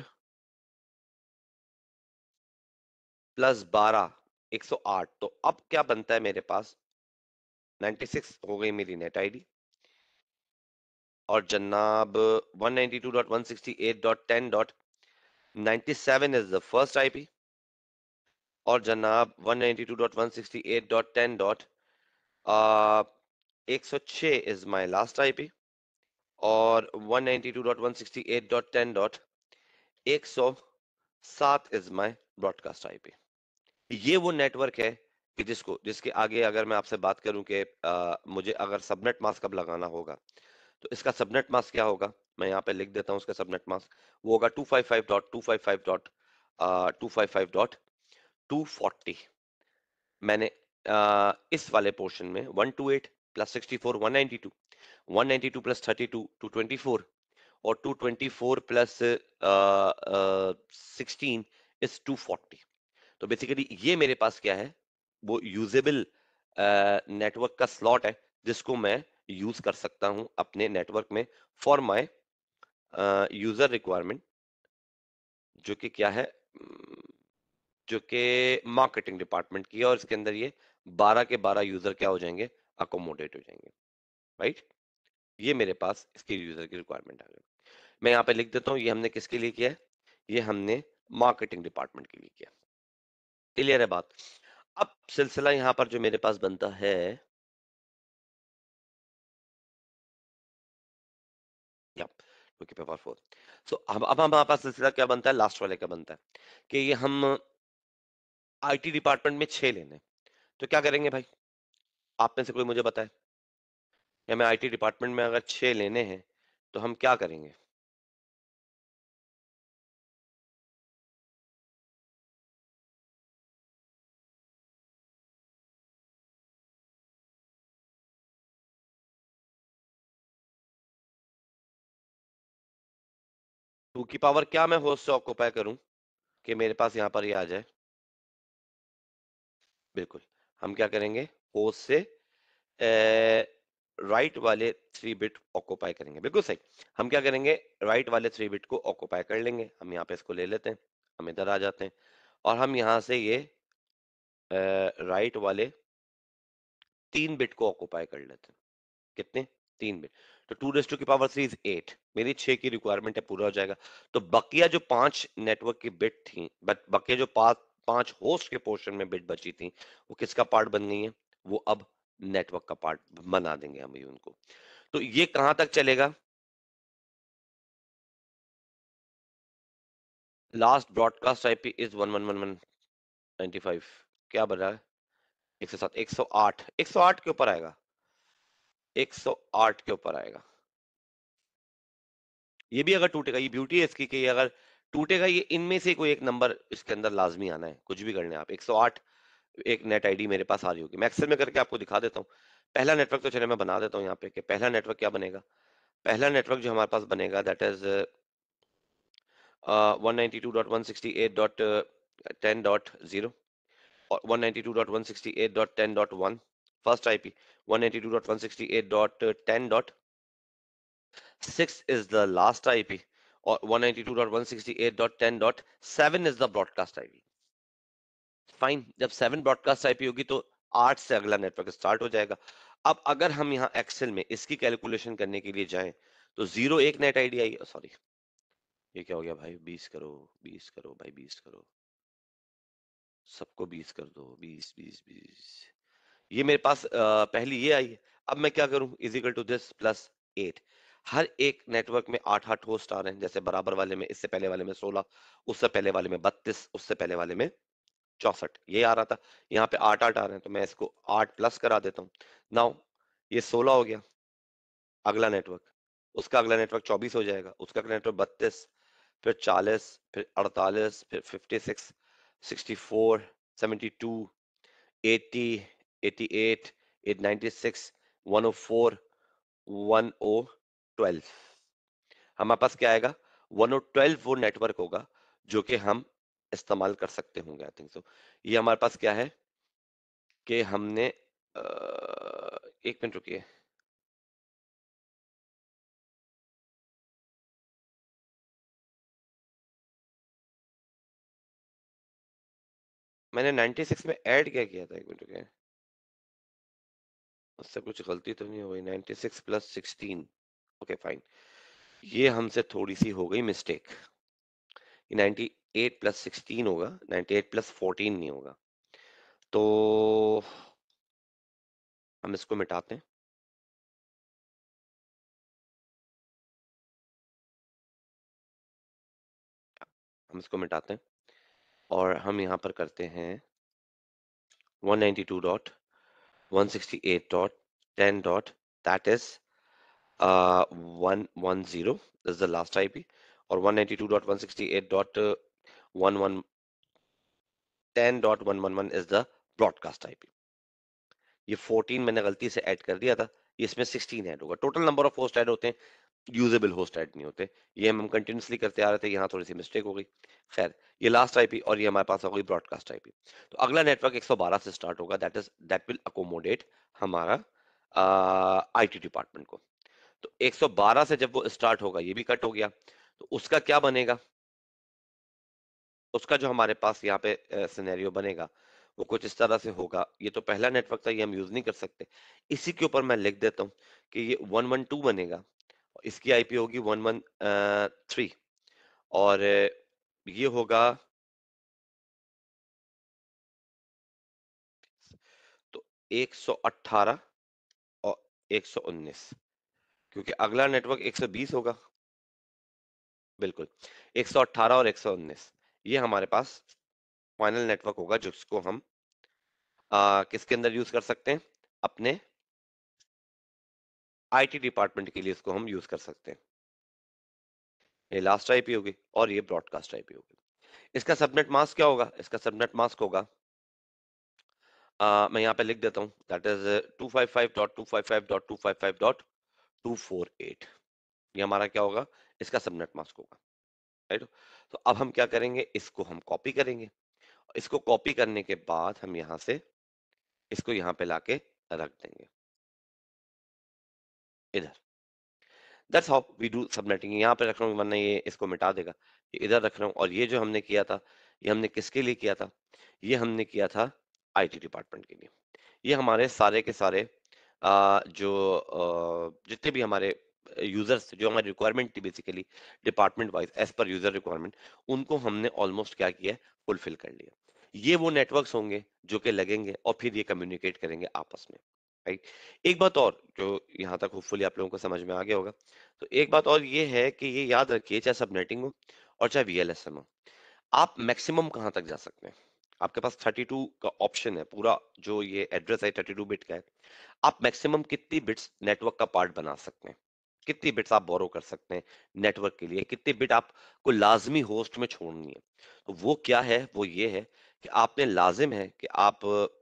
S1: प्लस 12 108 तो अब क्या बनता है मेरे पास 96 हो गई
S2: मेरी नेट आईडी और जनाब 192.168.10.97 इज द फर्स्ट आईपी और जनाब 192.168.10. Uh, एक सौ छः is my last I P और one ninety two dot one sixty eight dot ten dot एक सौ सात is my broadcast I P ये वो नेटवर्क है कि जिसको जिसके आगे अगर मैं आपसे बात करूं कि मुझे अगर सबनेट मास्क अब लगाना होगा तो इसका सबनेट मास्क क्या होगा मैं यहाँ पे लिख देता हूँ उसका सबनेट मास्क वो होगा two five five dot two five five dot two five five dot two forty मैंने आ, इस वाले पोर्शन में 128 प्लस 64 192 192 प्लस 32 224 और 224 प्लस सिक्सटीन इज 240 तो बेसिकली ये मेरे पास क्या है वो यूजेबल नेटवर्क का स्लॉट है जिसको मैं यूज कर सकता हूं अपने नेटवर्क में फॉर माय यूजर रिक्वायरमेंट जो कि क्या है जो कि मार्केटिंग डिपार्टमेंट की है और इसके अंदर ये बारह के बारह यूजर क्या हो जाएंगे अकोमोडेट हो जाएंगे राइट right? ये मेरे पास इसके यूजर की रिक्वायरमेंट आ गई मैं यहाँ पे लिख देता हूँ ये हमने किसके लिए किया है ये हमने मार्केटिंग डिपार्टमेंट के लिए किया क्लियर है
S3: बात अब सिलसिला यहाँ पर जो मेरे पास बनता है पेपर फोर सो
S1: अब अब हमारे पास सिलसिला क्या बनता है लास्ट वाले का बनता है कि ये हम आईटी
S2: डिपार्टमेंट में छह लेने तो क्या करेंगे भाई आप में से कोई मुझे बताए
S3: हमें आई आईटी डिपार्टमेंट में अगर छह लेने हैं तो हम क्या करेंगे टू की पावर क्या मैं होस्ट से ऑक्यूपाई करूं कि मेरे पास यहाँ पर ये यह आ जाए
S2: बिल्कुल हम क्या करेंगे होस्ट से ए, राइट वाले थ्री बिट ऑक्यूपाई करेंगे बिल्कुल सही हम क्या करेंगे राइट वाले थ्री बिट को ऑक्यूपाई कर लेंगे हम यहाँ पे इसको ले लेते हैं हम इधर आ जाते हैं और हम यहाँ से ये ए, राइट वाले तीन बिट को ऑक्यूपाई कर लेते हैं कितने तीन बिट तो टू रेस्टू की पावर थ्री इज एट मेरी छह की रिक्वायरमेंट है पूरा हो जाएगा तो बकिया जो पांच नेटवर्क की बिट थी बकिया जो पांच पांच होस्ट के पोर्शन में बिट बची थी वो किसका पार्ट बन गई है वो अब नेटवर्क का पार्ट बना देंगे
S1: हम ये उनको तो ये कहां तक चलेगा last broadcast I P is one one one one ninety five
S2: क्या बन रहा है एक सौ सात एक सौ आठ एक सौ आठ के ऊपर आएगा एक सौ आठ के ऊपर आएगा ये भी अगर टूटेगा ये ब्यूटी है इसकी कि अगर टूटेगा ये इनमें से कोई एक नंबर इसके अंदर लाजमी आना है कुछ भी करने आप 108 एक नेट आईडी मेरे पास आ रही होगी मैं एक्सेल में करके आपको दिखा देता हूँ पहला नेटवर्क तो चले मैं बना देता हूँ यहाँ पे कि पहला नेटवर्क क्या बनेगा पहला नेटवर्क जो हमारे पास बनेगा that is one ninety two dot one sixty eight dot ten dot zero और one first I one ninety is the last I or 192.168.10.7 is the broadcast IP. Fine. जब seven broadcast IP होगी तो आठ से अगला network start हो जाएगा अब अगर हम यहाँ Excel में इसकी calculation करने के लिए जाएं तो zero एक net ID आई Sorry. ये क्या हो गया भाई 20 करो 20 करो भाई 20 करो सबको 20 कर दो 20, 20, 20. ये मेरे पास पहली ये आई अब मैं क्या करूँ? Is equal to this plus eight. हर एक नेटवर्क में आठ आठ होस्ट आ रहे हैं जैसे बराबर वाले में इससे पहले वाले में सोलह उससे पहले वाले में बत्तीस उससे पहले वाले में चौसठ ये आ रहा था यहाँ पे आठ आठ आ रहे हैं तो मैं इसको आठ प्लस करा देता हूँ नाउ ये सोलह हो गया अगला नेटवर्क उसका अगला नेटवर्क चौबीस हो जाएगा उसका अगला नेटवर्क बत्तीस फिर चालीस फिर अड़तालीस फिर fifty six sixty four seventy two eighty eighty eight eight ninety six one o four one o twelve हमारे पास क्या आएगा वन और ट्वेल्व वो नेटवर्क होगा जो कि हम इस्तेमाल कर सकते होंगे आई थिंक सो ये हमारे
S3: पास क्या है कि हमने एक मिनट रुकिए मैंने 96 में ऐड क्या किया था एक मिनट रुकिए उससे कुछ गलती तो नहीं हुई
S2: 96 प्लस सिक्सटीन ओके फाइन ये हमसे थोड़ी सी हो गई mistake ninety eight plus sixteen होगा नाइनटी एट प्लस फोर्टीन नहीं होगा
S3: तो हम इसको मिटाते हैं हम इसको मिटाते हैं और हम यहां पर करते हैं
S2: two dot eight dot ten dot that is uh, 110 this is the last IP or 192.168.1110.111 uh, is the broadcast IP. ये 14 मैंने गलती से ऐड कर दिया था ये इसमें 16 ऐड होगा total number of host add होते हैं यूजेबल होस्ट ऐड नहीं होते ये हम कंटिन्यूसली करते आ रहे थे यहाँ थोड़ी सी मिस्टेक हो गई खैर ये लास्ट आईपी और ये हमारे पास हो गई ब्रॉडकास्ट आईपी तो अगला नेटवर्क 112 से स्टार्ट होगा that is that will accommodate हमारा टी uh, डिपार्टमेंट को तो 112 से जब वो स्टार्ट होगा ये भी कट हो गया तो उसका क्या बनेगा उसका जो हमारे पास यहाँ पे सिनेरियो बनेगा वो कुछ इस तरह से होगा ये तो पहला नेटवर्क था ये हम यूज नहीं कर सकते इसी के ऊपर मैं लिख देता हूँ
S1: कि ये 112 बनेगा इसकी आईपी होगी 113
S3: और ये होगा तो 118 और
S1: उन्नीस क्योंकि अगला नेटवर्क 120 होगा बिल्कुल
S2: 118 और 119 ये हमारे पास फाइनल नेटवर्क होगा जिसको हम
S1: आ, किसके अंदर यूज कर सकते हैं अपने आईटी डिपार्टमेंट के लिए इसको हम यूज कर सकते हैं ये लास्ट आईपी
S2: होगी और ये ब्रॉडकास्ट आईपी होगी इसका सबनेट मास्क क्या होगा इसका सबनेट मास्क होगा आ, मैं यहाँ पे लिख देता हूँ that is two five five dot two five five dot two five five dot two four eight ये हमारा क्या होगा इसका सबनेट मास्क होगा राइट तो अब हम क्या करेंगे इसको हम कॉपी करेंगे इसको कॉपी करने के बाद हम यहां से इसको यहां पे लाके रख देंगे इधर that's how we do subnetting यहां पे रख रहा हूं वरना ये इसको मिटा देगा ये इधर रख रहा हूं और ये जो हमने किया था ये हमने किसके लिए किया था ये हमने किया था आईटी डिपार्टमेंट के लिए ये हमारे सारे के सारे जो जितने भी हमारे यूजर्स जो हमारी रिक्वायरमेंट थी basically department wise as per user requirement उनको हमने ऑलमोस्ट क्या किया फुलफिल कर लिया ये वो नेटवर्क होंगे जो कि लगेंगे और फिर ये कम्युनिकेट करेंगे आपस में राइट एक बात और जो यहाँ तक होपफुली आप लोगों को समझ में आ गया होगा तो एक बात और ये है कि ये याद रखिए चाहे सबनेटिंग हो और चाहे वी हो आप मैक्सिमम कहाँ तक जा सकते हैं आपके पास 32 का ऑप्शन है पूरा जो ये एड्रेस है 32 बिट का है आप मैक्सिमम कितनी बिट्स नेटवर्क का पार्ट बना सकते हैं कितनी बिट्स आप बोरो कर सकते हैं नेटवर्क के लिए कितनी बिट आपको लाजमी होस्ट में छोड़नी है तो वो क्या है वो ये है कि आपने लाजिम है कि
S3: आप एक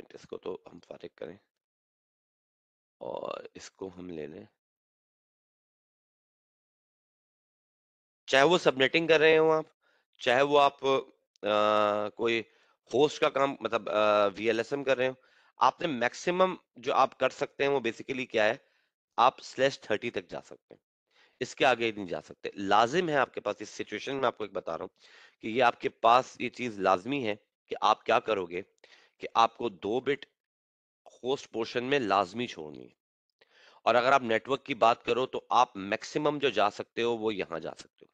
S3: मिनट इसको तो हम फारिग करें और इसको हम ले लें
S1: चाहे वो सबनेटिंग कर रहे हो आप चाहे वो आप कोई
S2: होस्ट का काम मतलब वी एल कर रहे हो आपने मैक्सिमम जो आप कर सकते हैं वो बेसिकली क्या है आप स्लैश थर्टी तक जा सकते हैं इसके आगे नहीं जा सकते लाजिम है आपके पास इस सिचुएशन में आपको एक बता रहा हूँ कि ये आपके पास ये चीज लाजमी है कि आप क्या करोगे कि आपको दो बिट होस्ट पोर्शन में लाजमी छोड़नी है और अगर आप नेटवर्क की बात करो तो आप मैक्सिमम जो जा सकते हो वो यहाँ जा सकते हो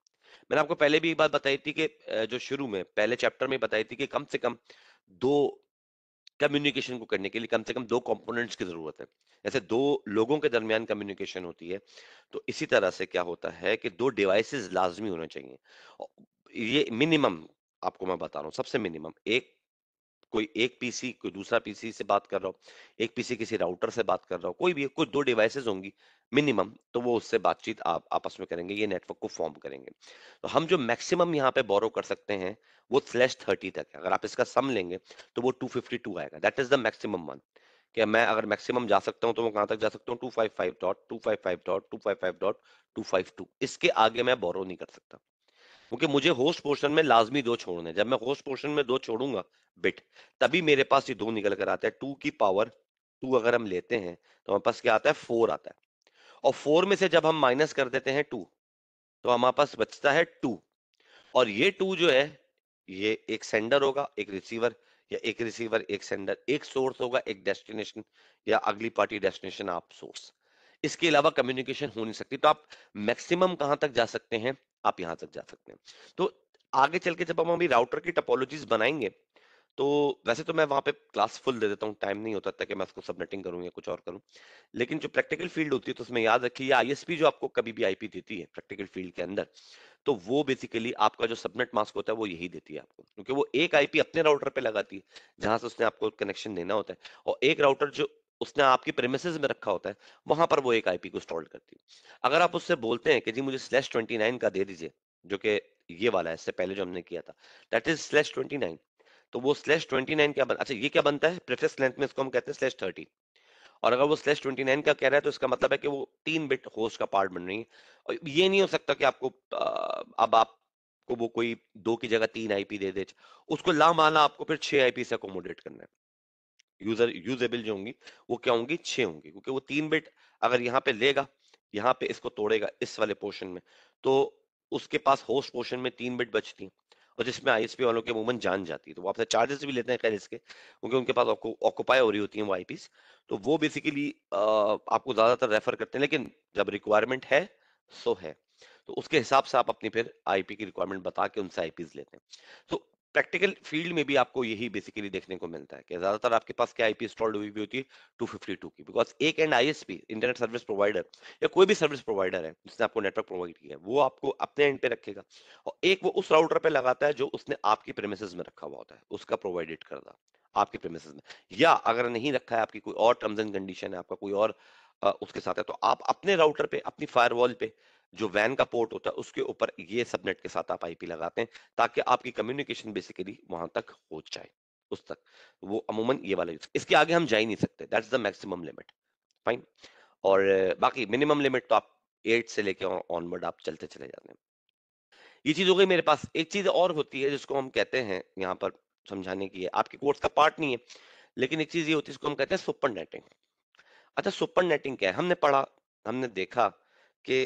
S2: मैंने आपको पहले भी एक बात बताई थी कि जो शुरू में पहले चैप्टर में बताई थी कि कम से कम दो कम्युनिकेशन को करने के लिए कम से कम दो कंपोनेंट्स की जरूरत है जैसे दो लोगों के दरमियान कम्युनिकेशन होती है तो इसी तरह से क्या होता है कि दो डिवाइसेस लाजमी होने चाहिए ये मिनिमम आपको मैं बता रहा हूँ सबसे मिनिमम एक कोई एक पीसी कोई दूसरा पीसी से बात कर रहा हो एक पीसी किसी राउटर से बात कर रहा हो कोई भी कुछ दो डिवाइसेस होंगी मिनिमम तो वो उससे बातचीत आप आपस में करेंगे ये नेटवर्क को फॉर्म करेंगे तो हम जो मैक्सिमम यहाँ पे बोरो कर सकते हैं वो स्लैश थर्टी तक है अगर आप इसका सम लेंगे तो वो टू फिफ्टी टू आएगा that is the maximum one कि मैं अगर मैक्सिमम जा सकता हूँ तो मैं कहाँ तक जा सकता हूँ two five five dot two five five dot two five five dot two five two इसके आगे मैं बोरो नहीं कर सकता क्योंकि मुझे होस्ट पोर्शन में लाजमी दो छोड़ने जब मैं होस्ट पोर्शन में दो छोड़ूंगा बिट तभी मेरे पास ये दो निकल कर आता है टू की पावर टू अगर हम लेते हैं तो हमारे पास क्या आता है फोर आता है और फोर में से जब हम माइनस कर देते हैं टू तो हमारे पास बचता है टू और ये टू जो है ये एक सेंडर होगा एक रिसीवर या एक रिसीवर एक सेंडर एक सोर्स होगा एक डेस्टिनेशन या अगली पार्टी डेस्टिनेशन आप सोर्स इसके अलावा कम्युनिकेशन हो नहीं सकती तो आप मैक्सिमम कहां तक जा सकते हैं आप यहां तक जा सकते हैं तो आगे चल के जब हम अभी राउटर की टपोलॉजीज बनाएंगे तो वैसे तो मैं वहां पे क्लास फुल दे देता हूँ टाइम नहीं होता कि मैं उसको सबनेटिंग करूँ या कुछ और करूँ लेकिन जो प्रैक्टिकल फील्ड होती है तो उसमें याद रखिए आईएसपी जो आपको कभी भी आईपी देती है प्रैक्टिकल फील्ड के अंदर तो वो बेसिकली आपका जो सबनेट मास्क होता है वो यही देती है आपको क्योंकि वो एक आईपी अपने राउटर पे लगाती है जहां से उसने आपको कनेक्शन देना होता है और एक राउटर जो उसने आपके प्रेमिस में रखा होता है वहां पर वो एक आईपी को स्टॉल करती है अगर आप उससे बोलते हैं कि जी मुझे स्लैश ट्वेंटी नाइन का दे दीजिए जो कि ये वाला है इससे पहले जो हमने किया था that is slash twenty nine तो वो स्लैश ट्वेंटी नाइन क्या बन अच्छा ये क्या बनता है प्रेफरेंस लेंथ में इसको हम कहते हैं स्लैश थर्टी और अगर वो स्लैश ट्वेंटी नाइन का कह रहा है तो इसका मतलब है कि वो तीन बिट होस्ट का पार्ट बन रही है और ये नहीं हो सकता कि आपको अब आपको वो कोई दो की जगह तीन आईपी दे दे उसको ला माना आपको फिर छह आईपी से अकोमोडेट करना है यूजर यूजेबल जो होंगी वो क्या होंगी छः होंगी क्योंकि वो तीन बिट अगर यहाँ पे लेगा यहाँ पे इसको तोड़ेगा इस वाले पोर्शन में तो उसके पास होस्ट पोर्शन में तीन बिट बचती है और जिसमें आईएसपी वालों के मूवमेंट जान जाती है तो वो आपसे चार्जेस भी लेते हैं खैर इसके क्योंकि उनके पास ऑक्यूपाई हो रही होती है वो आईपीस तो वो बेसिकली आपको ज़्यादातर रेफर करते हैं लेकिन जब रिक्वायरमेंट है सो है तो उसके हिसाब से आप अपनी फिर आईपी की रिक्वायरमेंट बता के उनसे आईपीज लेते हैं तो प्रैक्टिकल फील्ड में भी आपको यही बेसिकली देखने को मिलता है कि ज्यादातर आपके पास क्या आईपी इंस्टॉल्ड हुई भी होती है 252 की बिकॉज एक end ISP internet service provider या कोई भी सर्विस प्रोवाइडर है जिसने आपको नेटवर्क प्रोवाइड किया है वो आपको अपने एंड पे रखेगा और एक वो उस राउटर पे लगाता है जो उसने आपकी प्रेमिसेज में रखा हुआ होता है उसका प्रोवाइडेड करना आपके प्रेमिसेज में या अगर नहीं रखा है आपकी कोई और टर्म्स एंड कंडीशन है आपका कोई और आ, उसके साथ है तो आप अपने राउटर पे अपनी फायरवॉल पे जो वैन का पोर्ट होता है उसके ऊपर ये सबनेट के साथ आप आईपी लगाते हैं ताकि आपकी कम्युनिकेशन बेसिकली वहां तक हो जाए उस तक वो अमूमन ये वाला इसके आगे हम जा ही नहीं सकते that is the maximum limit fine और बाकी मिनिमम लिमिट तो आप एट से लेके ऑनवर्ड आप चलते चले जाते हैं ये चीज हो गई मेरे पास एक चीज और होती है जिसको हम कहते हैं यहाँ पर समझाने की है आपके कोर्स का पार्ट नहीं है लेकिन एक चीज ये होती है इसको हम कहते हैं सुपर नेटिंग अच्छा सुपर नेटिंग क्या है हमने पढ़ा हमने देखा कि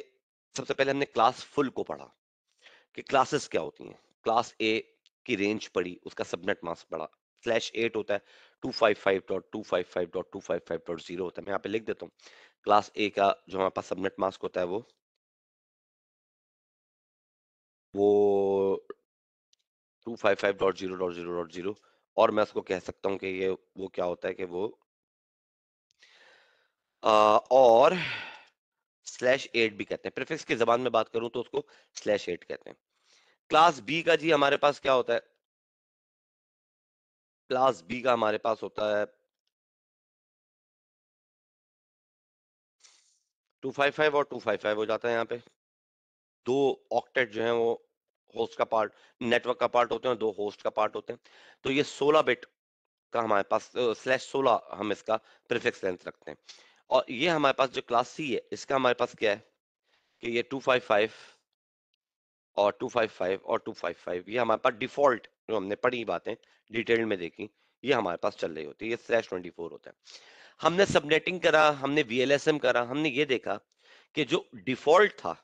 S2: सबसे पहले हमने क्लास फुल को पढ़ा कि क्लासेस क्या होती हैं क्लास ए की रेंज पढ़ी उसका सबनेट मास्क पढ़ा स्लैश एट होता है two five five dot two five five dot two five five dot zero होता है मैं यहाँ पे
S1: लिख देता हूँ क्लास ए का जो हमारे पास सबनेट मास्क होता है वो वो two five five dot zero dot zero dot zero और मैं उसको कह सकता हूँ कि ये वो क्या होता है कि वो
S2: आ, और स्लैश एट भी कहते हैं प्रिफिक्स की जबान में बात करूं तो उसको
S1: स्लैश एट कहते हैं क्लास बी का जी हमारे पास क्या होता है क्लास बी का हमारे पास होता है टू फाइव फाइव और टू फाइव फाइव हो जाता है यहाँ पे दो
S2: ऑक्टेट जो है वो होस्ट का पार्ट नेटवर्क का पार्ट होते हैं दो होस्ट का पार्ट होते हैं तो ये सोलह बिट का हमारे पास स्लैश सोलह हम इसका प्रिफिक्स लेंथ रखते हैं और ये हमारे पास जो क्लास सी है इसका हमारे पास क्या है कि ये 255 और 255 और 255 ये हमारे पास डिफॉल्ट जो हमने पढ़ी बातें डिटेल में देखी ये हमारे पास चल रही होती है ये स्लैश 24 होता है हमने सबनेटिंग करा हमने वीएलएसएम करा हमने ये देखा कि जो डिफॉल्ट था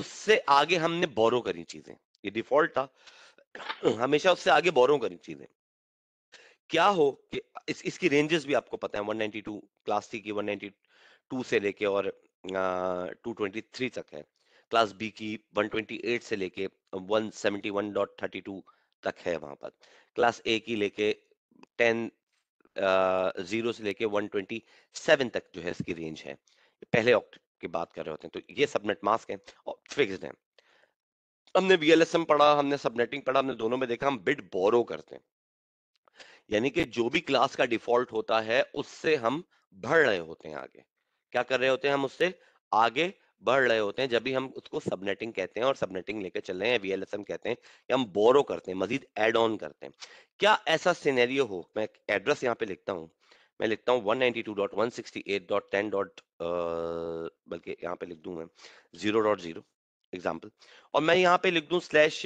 S2: उससे आगे हमने बोरो करी चीजें ये डिफॉल्ट था हमेशा उससे आगे बोरो करी चीजें क्या हो कि इस इसकी रेंजेस भी आपको पता है 192 क्लास सी की 192 से लेके और टू ट्वेंटी थ्री तक है क्लास बी की 128 से लेके 171.32 तक है वहां पर क्लास ए की लेके 10 जीरो से लेके 127 तक जो है इसकी रेंज है पहले ऑक्ट की बात कर रहे होते हैं तो ये सबनेट मास्क है और फिक्स्ड है हमने वीएलएसएम पढ़ा हमने सबनेटिंग पढ़ा हमने दोनों में देखा हम बिट बोरो करते हैं यानी कि जो भी क्लास का डिफॉल्ट होता है उससे हम बढ़ रहे होते हैं आगे क्या कर रहे होते हैं हम उससे आगे बढ़ रहे होते हैं जब भी हम उसको सबनेटिंग कहते हैं और सबनेटिंग लेकर चल रहे हैं वीएलएसएम कहते हैं कि हम बोरो करते हैं मजीद एड ऑन करते हैं क्या ऐसा सिनेरियो हो मैं एड्रेस यहाँ पे लिखता हूँ मैं लिखता हूँ डॉट बल्कि यहाँ पे लिख दू मैं जीरो एग्जाम्पल और मैं यहाँ पे लिख दू स्लैश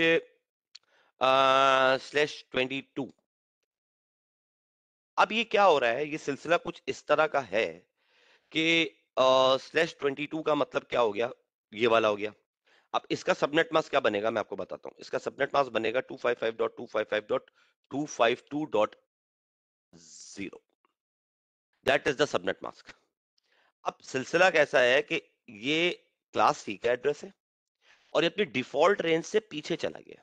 S2: स्लैश टू अब ये क्या हो रहा है ये सिलसिला कुछ इस तरह का है कि स्लैश ट्वेंटी टू का मतलब क्या हो गया ये वाला हो गया अब इसका सबनेट मास क्या बनेगा मैं आपको बताता हूँ इसका सबनेट मास बनेगा two five five dot two five five dot two five two dot zero that is the subnet mask अब सिलसिला कैसा है कि ये क्लास सी का एड्रेस है और ये अपनी डिफॉल्ट रेंज से पीछे चला गया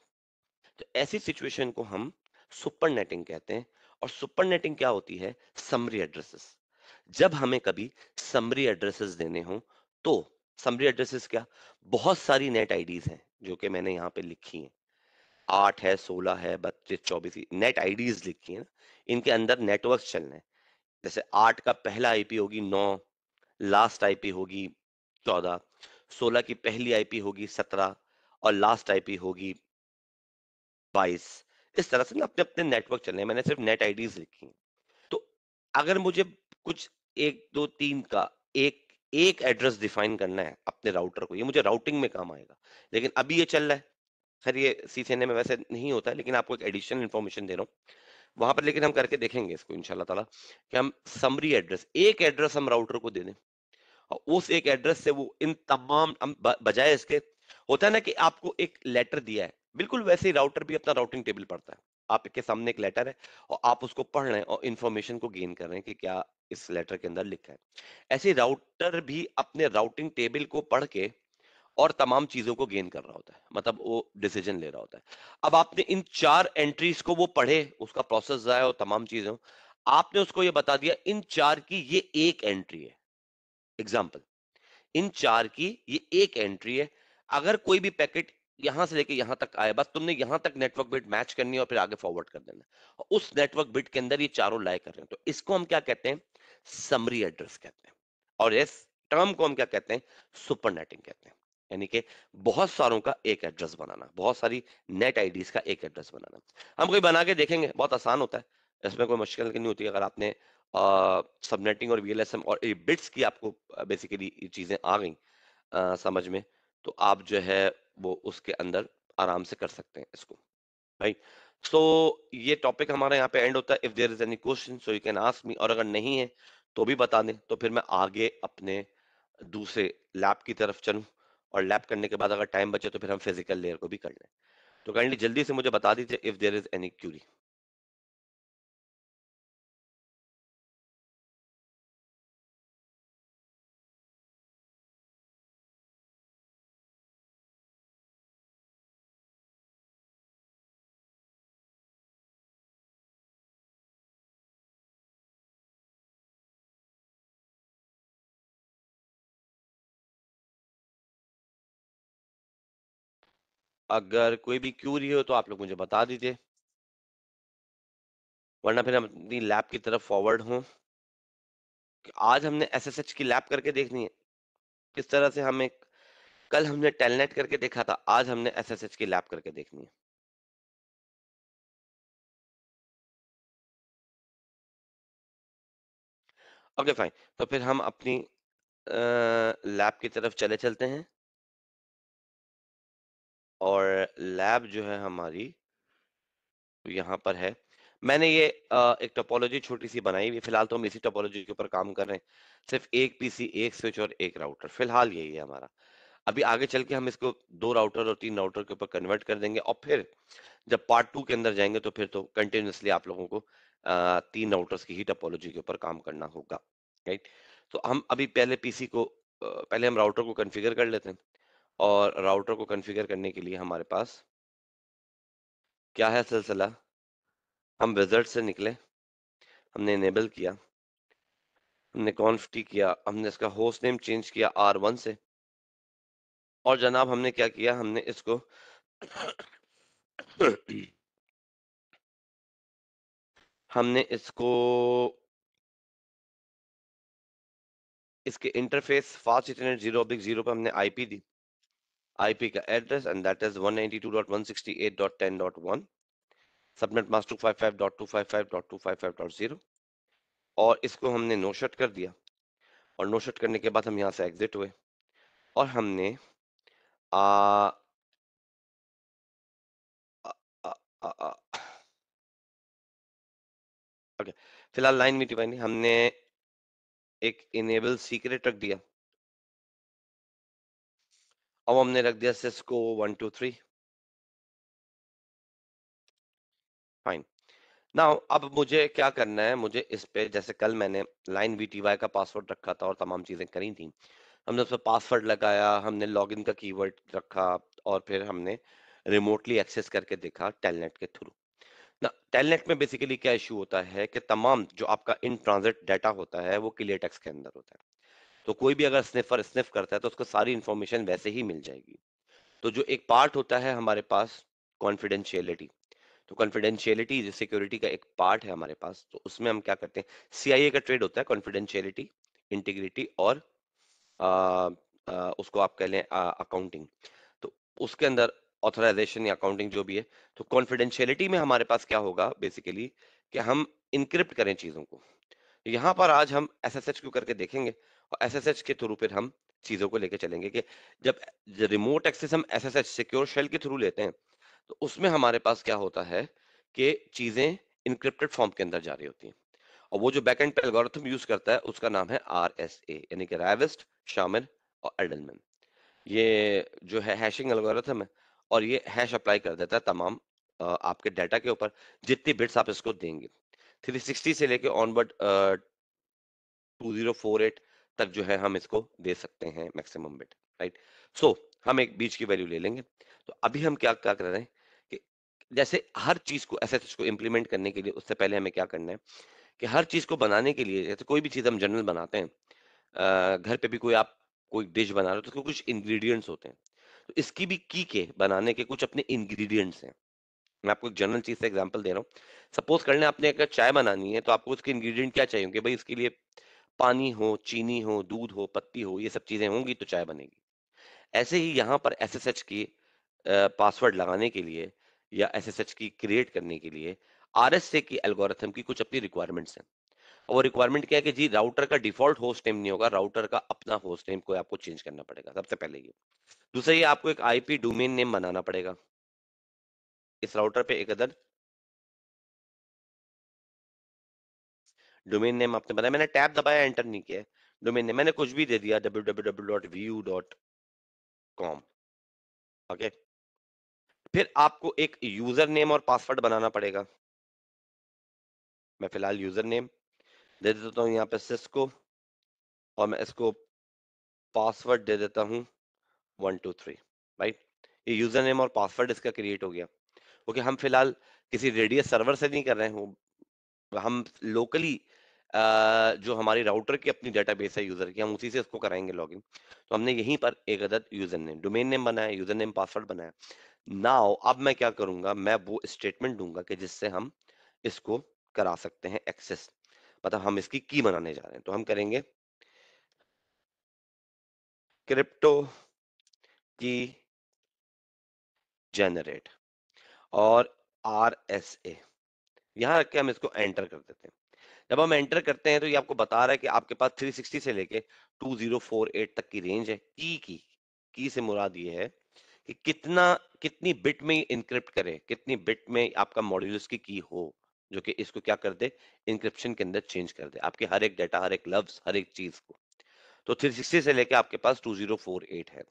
S2: तो ऐसी सिचुएशन को हम सुपर नेटिंग कहते हैं और सुपर नेटिंग क्या होती है समरी एड्रेसेस जब हमें कभी समरी एड्रेसेस देने हो तो समरी एड्रेसेस क्या बहुत सारी नेट आईडीज हैं जो कि मैंने यहाँ पे लिखी हैं आठ है सोलह है बत्तीस चौबीस नेट आईडीज लिखी है ना इनके अंदर नेटवर्क चल रहे हैं जैसे आठ का पहला आईपी होगी नौ लास्ट आईपी होगी चौदह सोलह की पहली आईपी होगी सत्रह और लास्ट आईपी होगी बाईस इस तरह से ना अपने अपने नेटवर्क चल रहे हैं मैंने सिर्फ नेट आईडीज लिखी तो अगर मुझे कुछ एक दो तीन का एक एक एड्रेस डिफाइन करना है अपने राउटर को ये मुझे राउटिंग में काम आएगा लेकिन अभी ये चल रहा है खैर ये सी सी में वैसे नहीं होता है लेकिन आपको एक एडिशनल इन्फॉर्मेशन दे रहा हूँ वहां पर लेकिन हम करके देखेंगे इसको इनशाला तला कि हम समरी एड्रेस एक एड्रेस हम राउटर को दे दें और उस एक एड्रेस से वो इन तमाम बजाय इसके होता है ना कि आपको एक लेटर दिया है बिल्कुल वैसे ही राउटर भी अपना राउटिंग टेबल पढ़ता है आपके सामने एक लेटर है और आप उसको पढ़ रहे हैं और इन्फॉर्मेशन को गेन कर रहे हैं कि क्या इस लेटर के अंदर लिखा है ऐसे राउटर भी अपने राउटिंग टेबल को पढ़ के और तमाम चीजों को गेन कर रहा होता है मतलब वो डिसीजन ले रहा होता है अब आपने इन चार एंट्रीज को वो पढ़े उसका प्रोसेस जाए और तमाम चीजों आपने उसको ये बता दिया इन चार की ये एक एंट्री है एग्जाम्पल इन चार की ये एक एंट्री है अगर कोई भी पैकेट यहां से लेके यहां तक आए बस तुमने यहां तक नेटवर्क बिट मैच करनी है और फिर आगे फॉरवर्ड कर देना और उस नेटवर्क बिट के अंदर ये चारों लाए कर रहे हैं तो इसको हम क्या कहते हैं समरी एड्रेस कहते हैं और इस टर्म को हम क्या कहते हैं सुपर नेटिंग कहते हैं यानी कि बहुत सारों का एक एड्रेस बनाना बहुत सारी नेट आईडीज का एक एड्रेस बनाना हम कोई बना के देखेंगे बहुत आसान होता है इसमें कोई मुश्किल नहीं होती अगर आपने सबनेटिंग और वीएलएसएम और बिट्स की आपको बेसिकली ये चीजें आ गई समझ में तो आप जो है वो उसके अंदर आराम से कर सकते हैं इसको राइट सो so, ये टॉपिक हमारा यहाँ पे एंड होता है if there is any question so you can ask me और अगर नहीं है तो भी बता दें तो फिर मैं आगे अपने दूसरे लैब की तरफ चलूँ और लैब करने के बाद अगर
S3: टाइम बचे तो फिर हम फिजिकल लेयर को भी कर लें तो काइंडली जल्दी से मुझे बता दीजिए if there is any query अगर कोई भी क्यूरी हो तो आप लोग मुझे बता दीजिए
S1: वरना फिर हम अपनी लैब की तरफ फॉरवर्ड हों आज हमने एसएसएच की लैब करके देखनी है किस तरह से हमें कल हमने टेलनेट करके
S3: देखा था आज हमने एसएसएच की लैब करके देखनी है ओके okay, फाइन तो फिर हम अपनी लैब की तरफ चले चलते हैं
S1: और लैब जो है हमारी यहाँ पर है
S2: मैंने ये एक टोपोलॉजी छोटी सी बनाई हुई फिलहाल तो हम इसी टोपोलॉजी के ऊपर काम कर रहे हैं सिर्फ एक पीसी एक स्विच और एक राउटर फिलहाल यही है हमारा अभी आगे चल के हम इसको दो राउटर और तीन राउटर के ऊपर कन्वर्ट कर देंगे और फिर जब पार्ट टू के अंदर जाएंगे तो फिर तो कंटिन्यूसली आप लोगों को तीन राउटर्स की ही टोपोलॉजी के ऊपर काम करना होगा राइट तो हम अभी पहले पीसी को पहले हम राउटर को कन्फिगर कर लेते हैं और राउटर को कॉन्फ़िगर करने के लिए हमारे पास क्या है सिलसिला हम विजर्ट से निकले हमने इनेबल किया हमने कॉन्फ्टी
S1: किया हमने इसका होस्ट नेम चेंज किया आर वन से और जनाब हमने क्या
S3: किया हमने इसको हमने इसको
S1: इसके interface fast internet zero zero पर हमने आईपी दी IP
S2: address and that is 192.168.10.1 subnet mask 255.255.255.0 और इसको हमने नो शट कर दिया
S1: और नो शट करने के बाद हम यहां से एग्जिट हुए और हमने आ, आ,
S3: आ, आ, आ, आ, आ, फिलहाल लाइन में टिपाई नहीं हमने एक
S1: इनेबल सीक्रेट रख दिया अब हमने रख दिया Cisco one two three fine now अब मुझे क्या करना है मुझे इस पे जैसे कल मैंने लाइन वी टी वाई का पासवर्ड
S2: रखा था और तमाम चीजें करी थी हमने उसमें पासवर्ड लगाया हमने लॉगिन का कीवर्ड रखा और फिर हमने रिमोटली एक्सेस करके देखा टेलनेट के थ्रू ना टेलनेट में बेसिकली क्या इशू होता है कि तमाम जो आपका इन ट्रांजिट डाटा होता है वो क्लियर टेक्स के अंदर होता है तो कोई भी अगर स्निफर स्निफ करता है तो उसको सारी इन्फॉर्मेशन वैसे ही मिल जाएगी तो जो एक पार्ट होता है हमारे पास कॉन्फिडेंशियलिटी तो कॉन्फिडेंशियलिटी जो सिक्योरिटी का एक पार्ट है हमारे पास तो उसमें हम क्या करते हैं सीआईए का ट्रेड होता है कॉन्फिडेंशियलिटी इंटीग्रिटी और आ, आ, उसको आप कह लें अकाउंटिंग तो उसके अंदर ऑथराइजेशन या अकाउंटिंग जो भी है तो कॉन्फिडेंशियलिटी में हमारे पास क्या होगा बेसिकली कि हम इनक्रिप्ट करें चीज़ों को यहाँ पर आज हम एस क्यू करके देखेंगे एसएसएच के थ्रू फिर हम चीजों को लेकर चलेंगे कि जब रिमोट एक्सेस हम एसएसएच सिक्योर शेल के थ्रू लेते हैं तो उसमें हमारे पास क्या होता है कि चीजें इनक्रिप्टेड फॉर्म के अंदर जा रही होती हैं और वो जो बैक एंड एल्गोरिथम यूज करता है उसका नाम है आर एस ए यानी कि रायवेस्ट शामिल और एडलमैन ये जो है हैशिंग एल्गोरिथम है और ये हैश अप्लाई कर देता है तमाम आपके डाटा के ऊपर जितनी बिट्स आप इसको देंगे 360 से लेके ऑनवर्ड 2048 तक जो है हम इसको दे सकते हैं मैक्सिमम बिट राइट सो हम एक बीच की वैल्यू ले लेंगे तो अभी हम क्या क्या कर रहे हैं कि जैसे हर चीज को एस को इम्प्लीमेंट करने के लिए उससे पहले हमें क्या करना है कि हर चीज को बनाने के लिए जैसे कोई भी चीज हम जनरल बनाते हैं घर पे भी कोई आप कोई डिश बना रहे हो तो उसके कुछ इंग्रेडिएंट्स होते हैं तो इसकी भी की के बनाने के कुछ अपने इंग्रेडिएंट्स हैं मैं आपको एक जनरल चीज से एग्जांपल दे रहा हूँ सपोज कर लें आपने अगर चाय बनानी है तो आपको उसके इंग्रेडिएंट क्या चाहिए होंगे भाई इसके लिए पानी हो चीनी हो दूध हो पत्ती हो ये सब चीजें होंगी तो चाय बनेगी ऐसे ही यहाँ पर एस एस की पासवर्ड लगाने के लिए या एस एस एच की क्रिएट करने के लिए आर एस ए की एल्गोरिथम की कुछ अपनी रिक्वायरमेंट्स हैं वो रिक्वायरमेंट क्या है कि जी राउटर का डिफॉल्ट होस्ट नेम नहीं होगा राउटर का अपना होस्ट नेम को आपको चेंज करना पड़ेगा सबसे पहले ये दूसरा ये आपको एक आईपी
S1: डोमेन नेम बनाना पड़ेगा इस राउटर पे एक अदर डोमेन नेम आपने बताया मैंने टैब दबाया एंटर नहीं किया डोमेन नेम मैंने कुछ भी दे दिया www.view.com ओके फिर आपको एक यूजर नेम और पासवर्ड बनाना पड़ेगा मैं फिलहाल यूजर नेम दे देता तो हूँ यहाँ पे सिस्को और मैं इसको पासवर्ड दे देता हूँ वन टू थ्री राइट
S2: ये यूजर नेम और पासवर्ड इसका क्रिएट हो गया ओके okay, हम फिलहाल किसी रेडियस सर्वर से नहीं कर रहे हैं हम लोकली जो हमारी राउटर की अपनी बेस है यूजर की हम उसी से उसको कराएंगे लॉगिन तो हमने यहीं पर एक अदद यूजर नेम डोमेन नेम बनाया यूजर नेम पासवर्ड बनाया नाउ अब मैं क्या करूंगा मैं वो स्टेटमेंट दूंगा कि जिससे हम इसको करा सकते हैं एक्सेस मतलब हम इसकी की बनाने जा रहे हैं तो हम करेंगे
S1: क्रिप्टो की जनरेट और आर एस ए
S2: यहाँ रख के हम इसको एंटर कर देते हैं जब हम एंटर करते हैं तो ये आपको बता रहा है कि आपके पास 360 से लेके 2048 तक की रेंज है की की की से मुराद ये है कि कितना कितनी बिट में इंक्रिप्ट करे कितनी बिट में आपका मॉड्यूल की की हो जो कि इसको क्या कर दे इंक्रिप्शन के अंदर चेंज कर दे आपके हर एक डाटा हर एक लफ्स हर एक चीज को तो 360 से लेके आपके पास 2048 है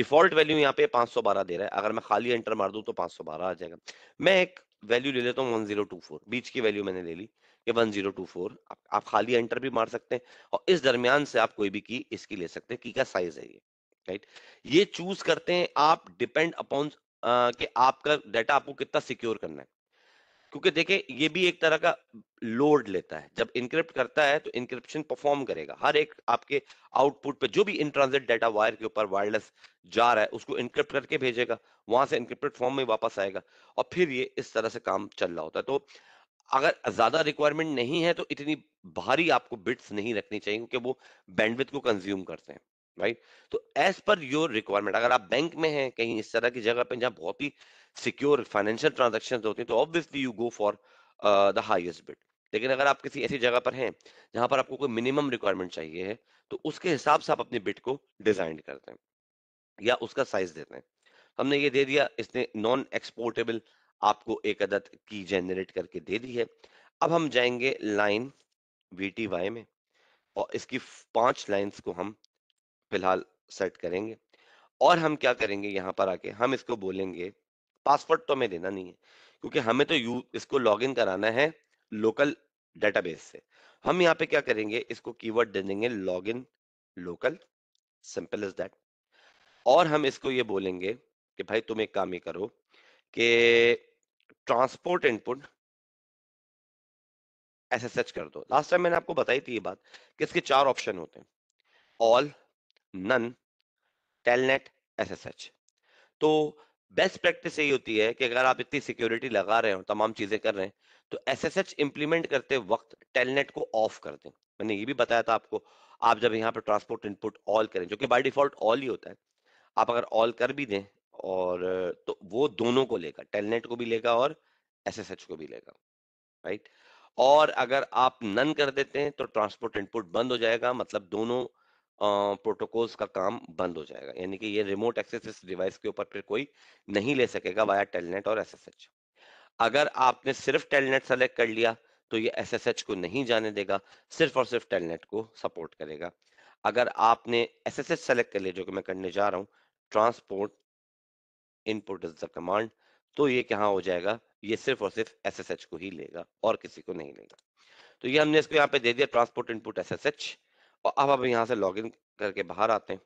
S2: डिफॉल्ट वैल्यू यहाँ पे 512 दे रहा है अगर मैं खाली एंटर मार दूं तो 512 आ जाएगा मैं एक वैल्यू ले लेता हूँ वन जीरो टू फोर बीच की वैल्यू मैंने ले ली ये वन जीरो टू फोर आप खाली एंटर भी मार सकते हैं और इस दरमियान से आप कोई भी की इसकी ले सकते हैं की का साइज है ये राइट ये चूज करते हैं आप डिपेंड अपॉन कि आपका डाटा आपको कितना सिक्योर करना है क्योंकि देखे ये भी एक तरह का लोड लेता है जब इंक्रिप्ट करता है तो इंक्रिप्शन परफॉर्म करेगा हर एक आपके आउटपुट पे जो भी इन ट्रांजिट डाटा वायर के ऊपर वायरलेस जा रहा है उसको इंक्रिप्ट करके भेजेगा वहां से इंक्रिप्टेड फॉर्म में वापस आएगा और फिर ये इस तरह से काम चल रहा होता है तो अगर ज्यादा रिक्वायरमेंट नहीं है तो इतनी भारी आपको बिट्स नहीं रखनी चाहिए क्योंकि वो बैंडविथ को कंज्यूम करते हैं राइट तो एज पर योर रिक्वायरमेंट अगर आप बैंक में हैं कहीं इस तरह की जगह पे जहां बहुत ही सिक्योर फाइनेंशियल ट्रांजेक्शन होती है तो obviously you go for the highest bit लेकिन अगर आप किसी ऐसी जगह पर हैं जहां पर आपको कोई मिनिमम रिक्वायरमेंट चाहिए है तो उसके हिसाब से आप अपने बिट को डिजाइन करते हैं या उसका साइज देते हैं हमने ये दे दिया इसने नॉन एक्सपोर्टेबल आपको एक अदद की जेनरेट करके दे दी है अब हम जाएंगे लाइन वी में और इसकी पांच लाइंस को हम फिलहाल सेट करेंगे और हम क्या करेंगे यहाँ पर आके हम इसको बोलेंगे पासवर्ड तो हमें देना नहीं है क्योंकि हमें तो यू इसको लॉगिन कराना है लोकल डेटाबेस से हम यहाँ पे क्या करेंगे इसको कीवर्ड दे देंगे login local simple is that और हम इसको ये बोलेंगे कि भाई तुम एक काम ये करो कि ट्रांसपोर्ट इनपुट एस कर दो लास्ट टाइम मैंने आपको बताई थी ये बात कि इसके चार ऑप्शन होते हैं all none telnet S S H तो बेस्ट प्रैक्टिस यही होती है कि अगर आप इतनी सिक्योरिटी लगा रहे हो तमाम चीजें कर रहे हैं तो एस एस एच इंप्लीमेंट करते वक्त टेलनेट को ऑफ कर दें मैंने ये भी बताया था आपको आप जब यहाँ पर ट्रांसपोर्ट इनपुट ऑल करें जो कि बाय डिफॉल्ट ऑल ही होता है आप अगर ऑल कर भी दें और तो वो दोनों को लेगा टेलनेट को भी लेगा और एस एस एच को भी लेगा राइट और अगर आप नन कर देते हैं तो ट्रांसपोर्ट इनपुट बंद हो जाएगा मतलब दोनों प्रोटोकॉल्स का काम बंद हो जाएगा यानी कि ये रिमोट एक्सेस इस डिवाइस के ऊपर फिर कोई नहीं ले सकेगा वाया टेलनेट और एसएसएच अगर आपने सिर्फ टेलनेट सेलेक्ट कर लिया तो ये एसएसएच को नहीं जाने देगा सिर्फ और सिर्फ टेलनेट को सपोर्ट करेगा अगर आपने एसएसएच सेलेक्ट कर लिया जो कि मैं करने जा रहा हूँ transport input is the command तो ये क्या हो जाएगा ये सिर्फ और सिर्फ एस को ही लेगा और किसी को नहीं लेगा तो ये हमने इसको यहाँ पे दे दिया ट्रांसपोर्ट इनपुट एस और अब हम यहाँ से इन करके बाहर आते हैं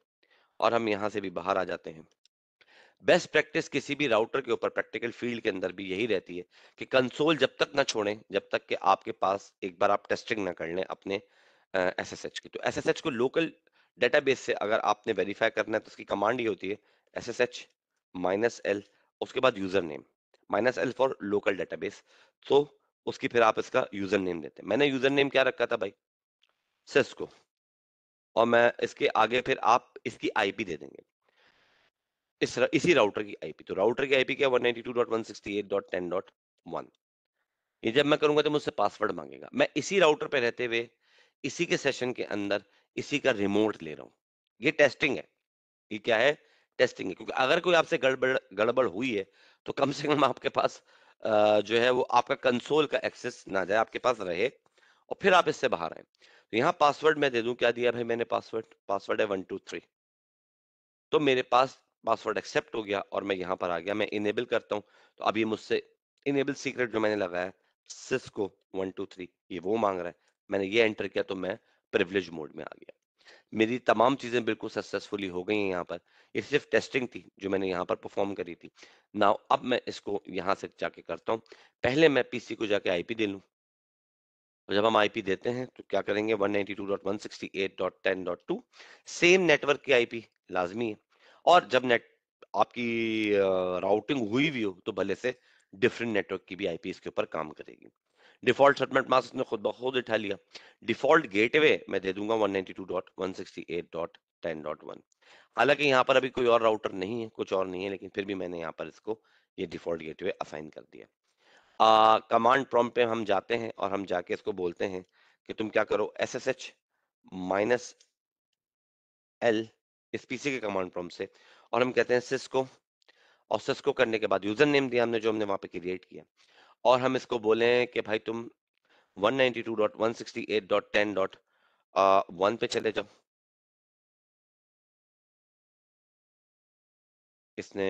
S2: और हम यहाँ से भी बाहर आ जाते हैं बेस्ट प्रैक्टिस किसी भी राउटर के ऊपर प्रैक्टिकल फील्ड के अंदर भी यही रहती है कि कंसोल जब तक ना छोड़ें जब तक कि आपके पास एक बार आप टेस्टिंग ना कर लें अपने एस एस एच की तो एस एस एच को लोकल डेटाबेस से अगर आपने वेरीफाई करना है तो उसकी कमांड ये होती है S S H minus L उसके बाद user name minus L for local base तो उसकी फिर आप इसका यूजर नेम देते हैं मैंने यूजर नेम क्या रखा था भाई सिस्को और मैं इसके आगे फिर आप इसकी आईपी दे देंगे इस र, इसी राउटर की आईपी तो राउटर की आईपी क्या 192.168.10.1 ये जब मैं करूंगा तो मुझसे पासवर्ड मांगेगा मैं इसी राउटर पे रहते हुए इसी के सेशन के अंदर इसी का रिमोट ले रहा हूं ये टेस्टिंग है ये क्या है टेस्टिंग है क्योंकि अगर कोई आपसे गड़बड़ गड़बड़ हुई है तो कम से कम आपके पास जो है वो आपका कंसोल का एक्सेस ना जाए आपके पास रहे और फिर आप इससे बाहर आए तो यहाँ पासवर्ड मैं दे दूं क्या दिया भाई मैंने पासवर्ड पासवर्ड है वन टू थ्री तो मेरे पास पासवर्ड एक्सेप्ट हो गया और मैं यहाँ पर आ गया मैं इनेबल करता हूँ तो अब ये मुझसे इनेबल सीक्रेट जो मैंने लगाया सिस्को वन टू थ्री ये वो मांग रहा है मैंने ये एंटर किया तो मैं प्रिवलेज मोड में आ गया मेरी तमाम चीजें बिल्कुल सक्सेसफुली हो गई हैं यहाँ पर ये सिर्फ टेस्टिंग थी जो मैंने यहाँ पर परफॉर्म करी थी नाउ अब मैं इसको यहाँ से जाके करता हूँ पहले मैं पीसी को जाके आईपी दे लूँ तो जब हम आईपी देते हैं तो क्या करेंगे 192.168.10.2 सेम नेटवर्क की आईपी लाजमी है और जब नेट आपकी राउटिंग हुई भी हो तो भले से डिफरेंट नेटवर्क की भी आईपी इसके ऊपर काम करेगी डिफॉल्ट सबनेट मास्क ने खुद ब खुद उठा लिया डिफॉल्ट गेटवे मैं दे दूंगा 192.168.10.1 हालांकि यहाँ पर अभी कोई और राउटर नहीं है कुछ और नहीं है लेकिन फिर भी मैंने यहाँ पर इसको ये डिफॉल्ट गेटवे असाइन कर दिया कमांड प्रॉम पे हम जाते हैं और हम जाके इसको बोलते हैं कि तुम क्या करो S S H minus L इस पीसी के कमांड प्रॉम से और हम कहते हैं सिस्को और सिस्को करने के बाद यूजर नेम दिया हमने जो हमने वहां पे क्रिएट किया और हम इसको बोले कि भाई
S1: तुम 192.168.10.1 पे चले जाओ
S3: इसने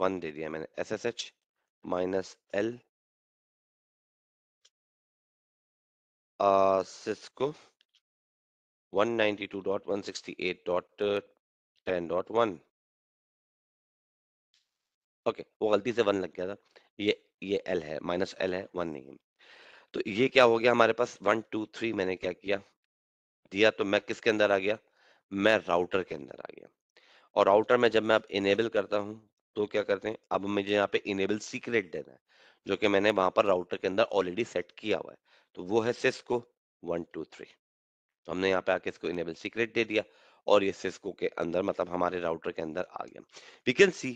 S3: वन दे दिया मैंने S S H minus L
S1: Uh, Cisco 192.168.10.1
S2: okay वो गलती से वन लग गया था ये ये एल है माइनस एल है वन नहीं है तो ये क्या हो गया हमारे पास वन टू थ्री मैंने क्या किया दिया तो मैं किसके अंदर आ गया मैं राउटर के अंदर आ गया और राउटर में जब मैं अब इनेबल करता हूं तो क्या करते हैं अब मुझे यहाँ पे इनेबल सीक्रेट देना है जो कि मैंने वहां पर राउटर के अंदर ऑलरेडी सेट किया हुआ है तो वो है सिस्को वन टू थ्री तो हमने यहाँ पे आके इसको इनेबल सीक्रेट दे दिया और ये सिस्को के अंदर मतलब हमारे राउटर के अंदर आ गया वी कैन सी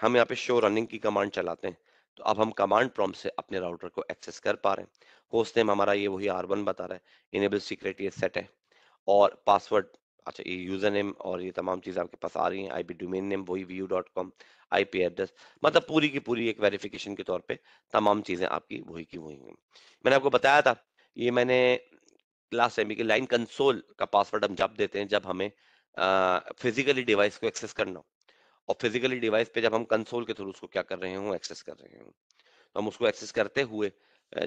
S2: हम यहाँ पे शो रनिंग की कमांड चलाते हैं तो अब हम कमांड प्रॉम्प्ट से अपने राउटर को एक्सेस कर पा रहे हैं होस्ट नेम हमारा ये वही आर वन बता रहा है इनेबल सीक्रेट ये सेट है और पासवर्ड अच्छा ये यूजर नेम और ये तमाम चीज़ आपके पास आ रही हैं आई बी डोमेन नेम वही view dot com IP address मतलब पूरी की पूरी एक वेरिफिकेशन के तौर पे तमाम चीजें आपकी वही की वही हैं मैंने आपको बताया था ये मैंने क्लास एम की लाइन कंसोल का पासवर्ड हम जब देते हैं जब हमें फिजिकली डिवाइस को एक्सेस करना और फिजिकली डिवाइस पे जब हम कंसोल के थ्रू उसको क्या कर रहे हो एक्सेस कर रहे हो तो हम उसको एक्सेस करते हुए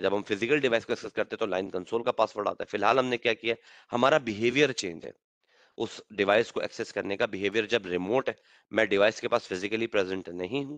S2: जब हम फिजिकल डिवाइस को एक्सेस करते हैं तो लाइन कंसोल का पासवर्ड आता है फिलहाल हमने क्या किया हमारा बिहेवियर चेंज है उस डिवाइस को एक्सेस करने का बिहेवियर जब रिमोट है मैं डिवाइस के पास फिजिकली प्रेजेंट नहीं हूं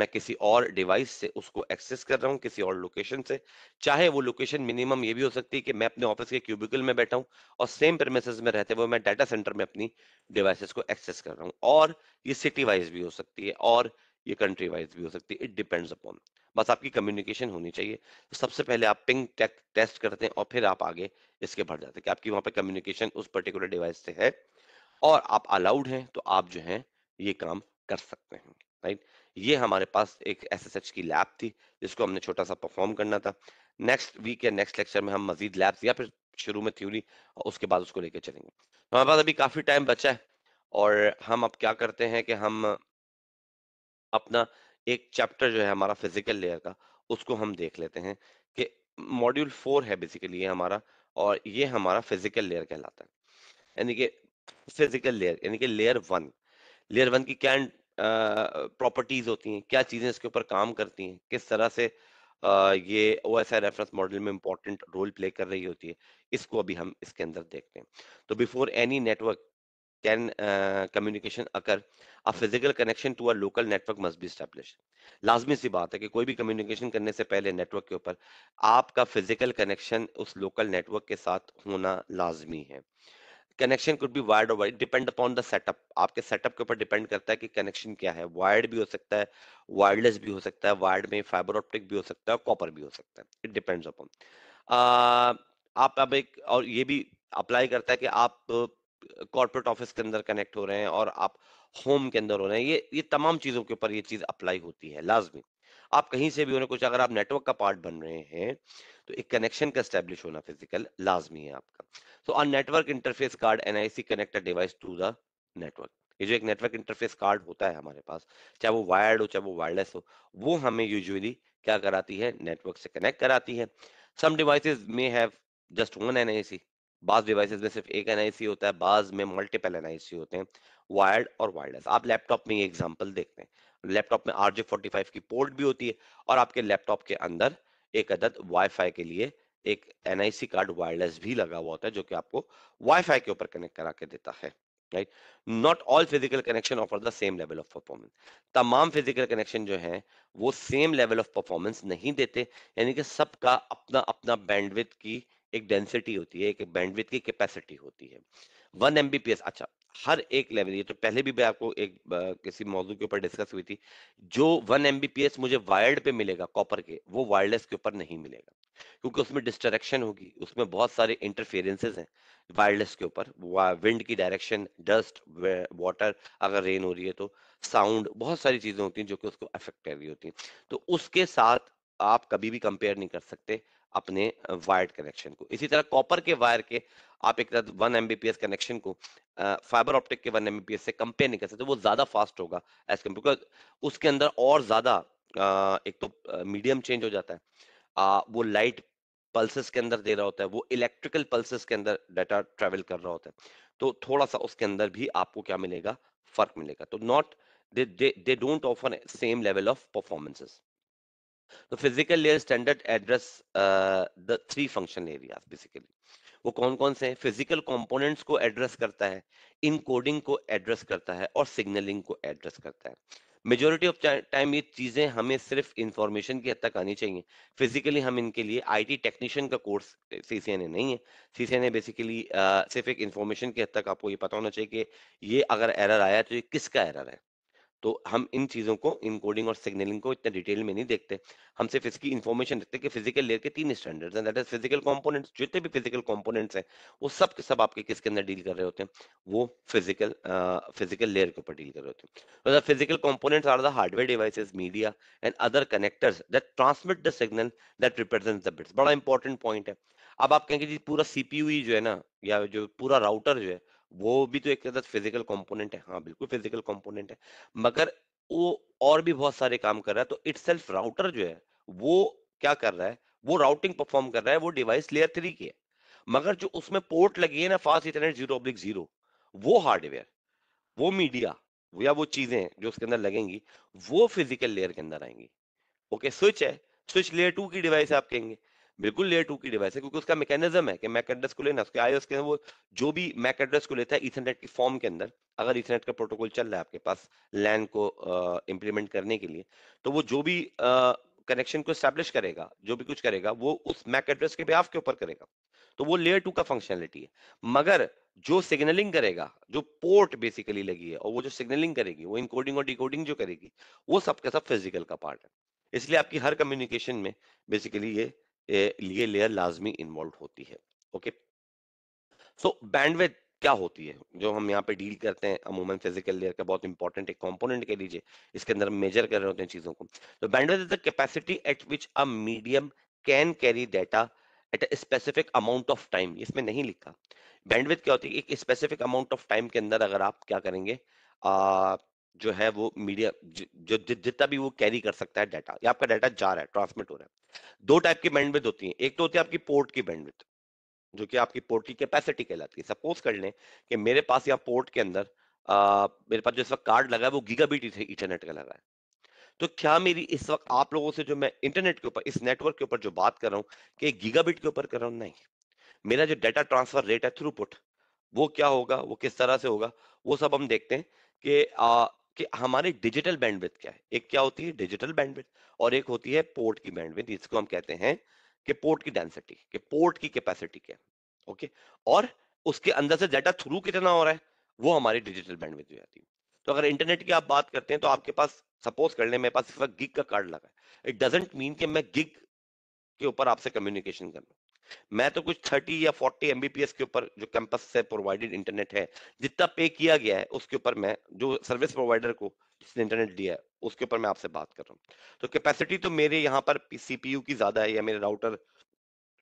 S2: मैं किसी और डिवाइस से उसको एक्सेस कर रहा हूं किसी और लोकेशन से चाहे वो लोकेशन मिनिमम ये भी हो सकती है कि मैं अपने ऑफिस के क्यूबिकल में बैठा हूं और सेम प्रेमिसेस में रहते हुए मैं डाटा सेंटर में अपनी डिवाइसेस को एक्सेस कर रहा हूं और ये सिटी वाइज भी हो सकती है और ये कंट्री वाइज भी हो सकती है इट डिपेंड्स अपॉन बस आपकी कम्युनिकेशन होनी चाहिए सबसे पहले आप पिंग टेक टेस्ट करते हैं और फिर आप आगे इसके भर जाते हैं कि आपकी वहां पर कम्युनिकेशन उस पर्टिकुलर डिवाइस से है और आप अलाउड हैं तो आप जो है ये काम कर सकते हैं राइट ये हमारे पास एक एस की लैब थी जिसको हमने छोटा सा परफॉर्म करना था नेक्स्ट वीक या नेक्स्ट लेक्चर में हम मजीद लैब्स या फिर शुरू में थ्योरी और उसके बाद उसको लेके चलेंगे तो हमारे पास अभी काफी टाइम बचा है और हम अब क्या करते हैं कि हम अपना एक चैप्टर जो है हमारा फिजिकल लेयर का उसको हम देख लेते हैं कि मॉड्यूल फोर है बेसिकली ये हमारा और ये हमारा फिजिकल लेयर कहलाता है यानी कि फिजिकल लेयर यानी कि लेयर वन लेयर वन की क्या प्रॉपर्टीज होती हैं क्या चीजें इसके ऊपर काम करती हैं किस तरह से ये O S I reference model में इंपॉर्टेंट रोल प्ले कर रही होती है इसको अभी हम इसके अंदर देखते हैं तो before any network can uh, communication occur, a physical connection to a local network must be established. लाजमी सी बात है कि कोई भी कम्युनिकेशन करने से पहले नेटवर्क के ऊपर आपका फिजिकल कनेक्शन उस लोकल नेटवर्क के साथ होना लाजमी है कनेक्शन कुड बी वायर्ड और wired depend upon the setup आपके सेटअप के ऊपर डिपेंड करता है कि कनेक्शन क्या है वायर्ड भी हो सकता है वायरलेस भी हो सकता है वायर्ड में फाइबर ऑप्टिक भी हो सकता है कॉपर भी हो सकता है इट डिपेंड्स अपॉन आप अब एक और ये भी अप्लाई करता है कि आप कॉर्पोरेट ऑफिस के अंदर कनेक्ट हो रहे हैं और आप होम के अंदर हो रहे हैं ये ये तमाम चीज़ों के ऊपर ये चीज़ अप्लाई होती है लाजमी आप कहीं से भी होने कुछ अगर आप नेटवर्क का पार्ट बन रहे हैं तो एक कनेक्शन का स्टेब्लिश होना फिजिकल लाजमी है आपका so a network interface card NIC connected device to the network ये जो एक नेटवर्क इंटरफेस कार्ड होता है हमारे पास चाहे वो वायर्ड हो चाहे वो वायरलेस हो वो हमें यूजुअली क्या कराती है नेटवर्क से कनेक्ट कराती है some devices may have just one NIC बाज डिवाइसेस में सिर्फ एक एनआईसी होता है बाज में मल्टीपल एनआईसी होते हैं वायर्ड और वायरलेस आप लैपटॉप में ये एग्जांपल देखते हैं लैपटॉप में आरजे फोर्टी फाइव की पोर्ट भी होती है और आपके लैपटॉप के अंदर एक अदद वाईफाई के लिए एक एनआईसी कार्ड वायरलेस भी लगा हुआ होता है जो कि आपको वाईफाई के ऊपर कनेक्ट करा के देता है right not all physical connection offer the same level of performance तमाम फिजिकल कनेक्शन जो है वो सेम लेवल ऑफ परफॉर्मेंस नहीं देते यानी कि सबका अपना अपना बैंडविथ की एक डेंसिटी होती है एक बैंडविथ की कैपेसिटी होती है वन एमबीपीएस अच्छा हर एक लेवल ये तो पहले भी मैं आपको एक आ, किसी मौजूद के ऊपर डिस्कस हुई थी जो वन एमबीपीएस मुझे वायर्ड पे मिलेगा कॉपर के वो वायरलेस के ऊपर नहीं मिलेगा क्योंकि उसमें डिस्ट्रेक्शन होगी उसमें बहुत सारे इंटरफेरेंसेज हैं वायरलेस के ऊपर विंड की डायरेक्शन डस्ट वाटर अगर रेन हो रही है तो साउंड बहुत सारी चीजें होती हैं जो कि उसको अफेक्ट कर रही होती हैं तो उसके साथ आप कभी भी कंपेयर नहीं कर सकते अपने वायर्ड कनेक्शन को इसी तरह कॉपर के वायर के आप एक तरह वन एमबीपीएस कनेक्शन को फाइबर ऑप्टिक के वन एमबीपीएस से कंपेयर नहीं कर सकते वो ज्यादा फास्ट होगा एज कम्पेयर बिकॉज उसके अंदर और ज्यादा एक तो मीडियम चेंज हो जाता है आ, वो लाइट पल्सेस के अंदर दे रहा होता है वो इलेक्ट्रिकल पल्सेस के अंदर डाटा ट्रेवल कर रहा होता है तो थोड़ा सा उसके अंदर भी आपको क्या मिलेगा फर्क मिलेगा तो not they don't offer same level of performances तो physical layer standard address the three function areas basically वो कौन कौन से हैं फिजिकल कंपोनेंट्स को एड्रेस करता है इनकोडिंग को एड्रेस करता है और सिग्नलिंग को एड्रेस करता है मेजोरिटी ऑफ टाइम ये चीजें हमें सिर्फ इंफॉर्मेशन की हद तक आनी चाहिए फिजिकली हम इनके लिए आईटी टेक्नीशियन का कोर्स सीसीएनए नहीं है सीसीएनए बेसिकली uh, सिर्फ एक इंफॉर्मेशन की हद तक आपको ये पता होना चाहिए कि ये अगर एरर आया तो ये किसका एरर है तो हम इन चीज़ों को इनकोडिंग और सिग्नलिंग को इतने डिटेल में नहीं देखते हम सिर्फ इसकी इन्फॉर्मेशन देखते हैं कि फिजिकल लेयर के तीन स्टैंडर्ड्स हैं दैट इज फिजिकल कंपोनेंट्स जितने भी फिजिकल कंपोनेंट्स हैं वो सब के सब आपके किसके अंदर डील कर रहे होते हैं वो फिजिकल फिजिकल लेयर के ऊपर डील कर रहे होते हैं physical components are the hardware devices media and other connectors that transmit the signal that represent the bits बड़ा इंपॉर्टेंट पॉइंट है अब आप कहेंगे जी पूरा सीपीयू ही e जो है ना या जो पूरा राउटर जो है वो भी तो एक तरह फिजिकल कंपोनेंट है हाँ बिल्कुल फिजिकल कंपोनेंट है मगर वो और भी बहुत सारे काम कर रहा है तो इट राउटर जो है वो क्या कर रहा है वो राउटिंग परफॉर्म कर रहा है वो डिवाइस लेयर थ्री की है मगर जो उसमें पोर्ट लगी है ना fast internet zero public zero वो हार्डवेयर वो मीडिया या वो चीजें जो उसके अंदर लगेंगी वो फिजिकल लेयर के अंदर आएंगी ओके स्विच है स्विच लेयर टू की डिवाइस आप कहेंगे बिल्कुल लेयर टू की डिवाइस है क्योंकि उसका मैकेनिज्म है कि मैक एड्रेस को लेना उसके आईओएस के वो जो भी मैक एड्रेस को लेता है इथरनेट की फॉर्म के अंदर अगर इथरनेट का प्रोटोकॉल चल रहा है आपके पास लैंड को इम्प्लीमेंट करने के लिए तो वो जो भी कनेक्शन को स्टैब्लिश करेगा जो भी कुछ करेगा वो उस मैक एड्रेस के बिहाफ के ऊपर करेगा तो वो लेयर टू का फंक्शनलिटी है मगर जो सिग्नलिंग करेगा जो पोर्ट बेसिकली लगी है और वो जो सिग्नलिंग करेगी वो इनकोडिंग और डिकोडिंग जो करेगी वो सब सब फिजिकल का पार्ट है इसलिए आपकी हर कम्युनिकेशन में बेसिकली ये ये लेयर लाजमी इन्वॉल्व होती है ओके सो बैंडविथ क्या होती है जो हम यहाँ पे डील करते हैं अमूमन फिजिकल लेयर का बहुत इंपॉर्टेंट एक कंपोनेंट कह लीजिए इसके अंदर मेजर कर रहे होते हैं चीजों को तो bandwidth is the capacity at which a medium can carry data at a specific amount of time इसमें नहीं लिखा बैंडविथ क्या होती है एक स्पेसिफिक अमाउंट ऑफ टाइम के अंदर अगर आप क्या करेंगे आ, जो है वो मीडिया जो जितना भी वो कैरी कर सकता है डाटा या आपका डाटा जा रहा है ट्रांसमिट हो रहा है दो टाइप की बैंडविड्थ होती है एक तो होती है आपकी पोर्ट की बैंडविड्थ जो कि आपकी पोर्ट की कैपेसिटी कहलाती है सपोज कर लें कि मेरे पास या पोर्ट के अंदर आ, मेरे पास जो इस वक्त कार्ड लगा है वो गीगाबीट इंटरनेट का लगा है तो क्या मेरी इस वक्त आप लोगों से जो मैं इंटरनेट के ऊपर इस नेटवर्क के ऊपर जो बात कर रहा हूँ कि गीगाबिट के ऊपर कर रहा हूँ नहीं मेरा जो डाटा ट्रांसफर रेट है थ्रूपुट वो क्या होगा वो किस तरह से होगा वो सब हम देखते हैं कि कि हमारे डिजिटल बैंडविथ क्या है एक क्या होती है डिजिटल बैंडविथ और एक होती है पोर्ट की बैंडविथ इसको हम कहते हैं कि पोर्ट की डेंसिटी कि पोर्ट की कैपेसिटी क्या है ओके और उसके अंदर से डाटा थ्रू कितना हो रहा है वो हमारी डिजिटल बैंडविथ हो जाती है तो अगर इंटरनेट की आप बात करते हैं तो आपके पास सपोज कर ले मेरे पास इस वक्त गिग का कार्ड लगा है इट डजेंट मीन कि मैं गिग के ऊपर आपसे कम्युनिकेशन कर मैं तो कुछ 30 या 40 एमबीपीएस के ऊपर जो कैंपस से प्रोवाइडेड इंटरनेट है जितना पे किया गया है उसके ऊपर मैं जो सर्विस प्रोवाइडर को जिसने इंटरनेट दिया है उसके ऊपर मैं आपसे बात कर रहा हूँ तो कैपेसिटी तो मेरे यहाँ पर सीपीयू की ज्यादा है या मेरे राउटर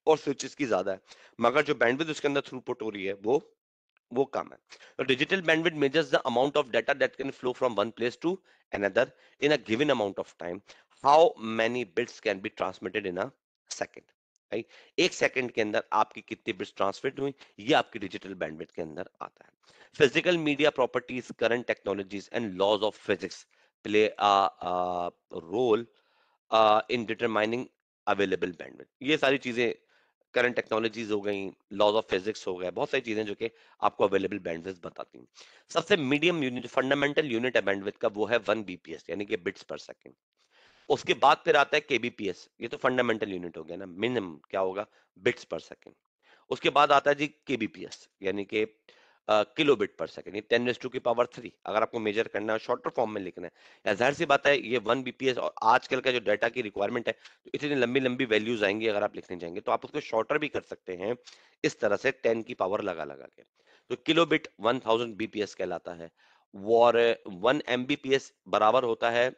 S2: और स्विचेस की ज्यादा है मगर जो बैंडविड्थ उसके अंदर थ्रू हो रही है वो वो कम है तो digital bandwidth measures the amount of data that can flow from one place to another in a given amount of time how many bits can be transmitted in a second right एक second के अंदर आपकी कितनी bits transfer हुई ये आपकी digital bandwidth के अंदर आता है physical media properties current technologies and laws of physics play role in determining available bandwidth ये सारी चीजें करंट टेक्नोलॉजीज हो गई लॉज ऑफ फिजिक्स हो गए बहुत सारी चीजें जो कि आपको अवेलेबल बैंडविड्थ बताती हैं सबसे मीडियम यूनिट फंडामेंटल यूनिट है बैंडविड्थ का वो है 1 बीपीएस यानी कि बिट्स पर सेकंड उसके बाद फिर आता है केबीपीएस ये तो फंडामेंटल यूनिट हो गया ना मिनिमम क्या होगा बिट्स पर सेकेंड उसके बाद आता है जी केबीपीएस यानी कि किलो बिट पर सेकेंड ये टेन टू की पावर थ्री अगर आपको मेजर करना है शॉर्टर फॉर्म में लिखना है जाहिर सी बात है ये वन बीपीएस और आजकल का जो डाटा की रिक्वायरमेंट है तो इतनी लंबी लंबी वैल्यूज आएंगी अगर आप लिखने जाएंगे तो आप उसको शॉर्टर भी कर सकते हैं इस तरह से टेन की पावर लगा लगा के तो kilo bit one thousand bps कहलाता है और वन एम बराबर होता है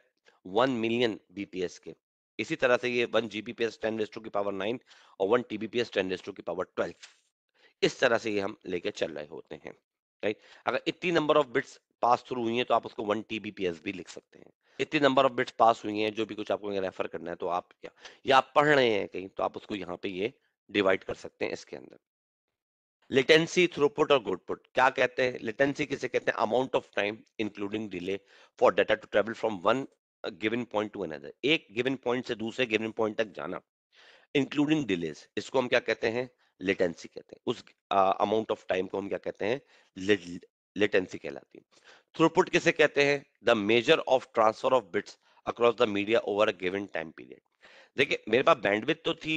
S2: वन मिलियन बीपीएस के इसी तरह से ये वन जीबीपीएस टेन रेस्टू की पावर नाइन और वन टीबीपीएस टेन रेस्टू की पावर ट्वेल्व इस तरह से ये हम लेके चल रहे होते हैं राइट अगर इतनी number of bits pass through हुई है तो आप उसको वन टीबीपीएस भी लिख सकते हैं इतनी नंबर ऑफ बिट्स पास हुई है जो भी कुछ आपको रेफर करना है तो आप या, या आप पढ़ रहे हैं कहीं तो आप उसको यहाँ पे ये डिवाइड कर सकते हैं इसके अंदर लेटेंसी थ्रूपुट और गुडपुट क्या कहते हैं लेटेंसी किसे कहते हैं amount of time including delay for data to travel from one given point to another एक गिवन पॉइंट से दूसरे गिवन पॉइंट तक जाना इंक्लूडिंग डिलेज इसको हम क्या कहते हैं लेटेंसी कहते हैं उस अमाउंट ऑफ टाइम को हम क्या कहते हैं लेटेंसी कहलाती है थ्रूपुट किसे कहते हैं the measure of transfer of bits across the media over a given time period देखिए मेरे पास बैंडविथ तो थी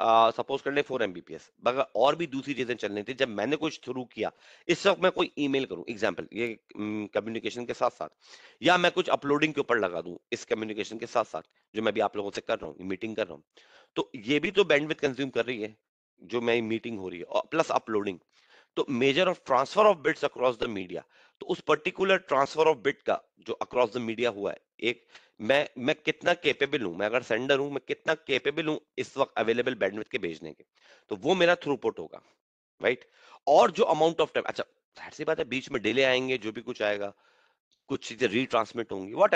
S2: सपोज कर ले फोर एमबीपीएस मगर और भी दूसरी चीजें चल रही थी जब मैंने कुछ शुरू किया इस वक्त मैं कोई ईमेल करूं एग्जांपल ये कम्युनिकेशन के साथ साथ या मैं कुछ अपलोडिंग के ऊपर लगा दूं इस कम्युनिकेशन के साथ साथ जो मैं भी आप लोगों से कर रहा हूँ मीटिंग कर रहा हूँ तो ये भी तो बैंडविथ कंज्यूम कर रही है जो मेरी मीटिंग हो रही है और प्लस अपलोडिंग तो measure of transfer of bits across the media तो उस पर्टिकुलर ट्रांसफर ऑफ बिट का जो अक्रॉस द मीडिया हुआ है एक मैं मैं कितना केपेबल हूं मैं अगर सेंडर हूं मैं कितना केपेबल हूं इस वक्त अवेलेबल बैंडविथ के भेजने के तो वो मेरा थ्रूपुट होगा राइट और जो अमाउंट ऑफ टाइम अच्छा जाहिर सी बात है बीच में डिले आएंगे जो भी कुछ आएगा कुछ चीजें रीट्रांसमिट होंगी वॉट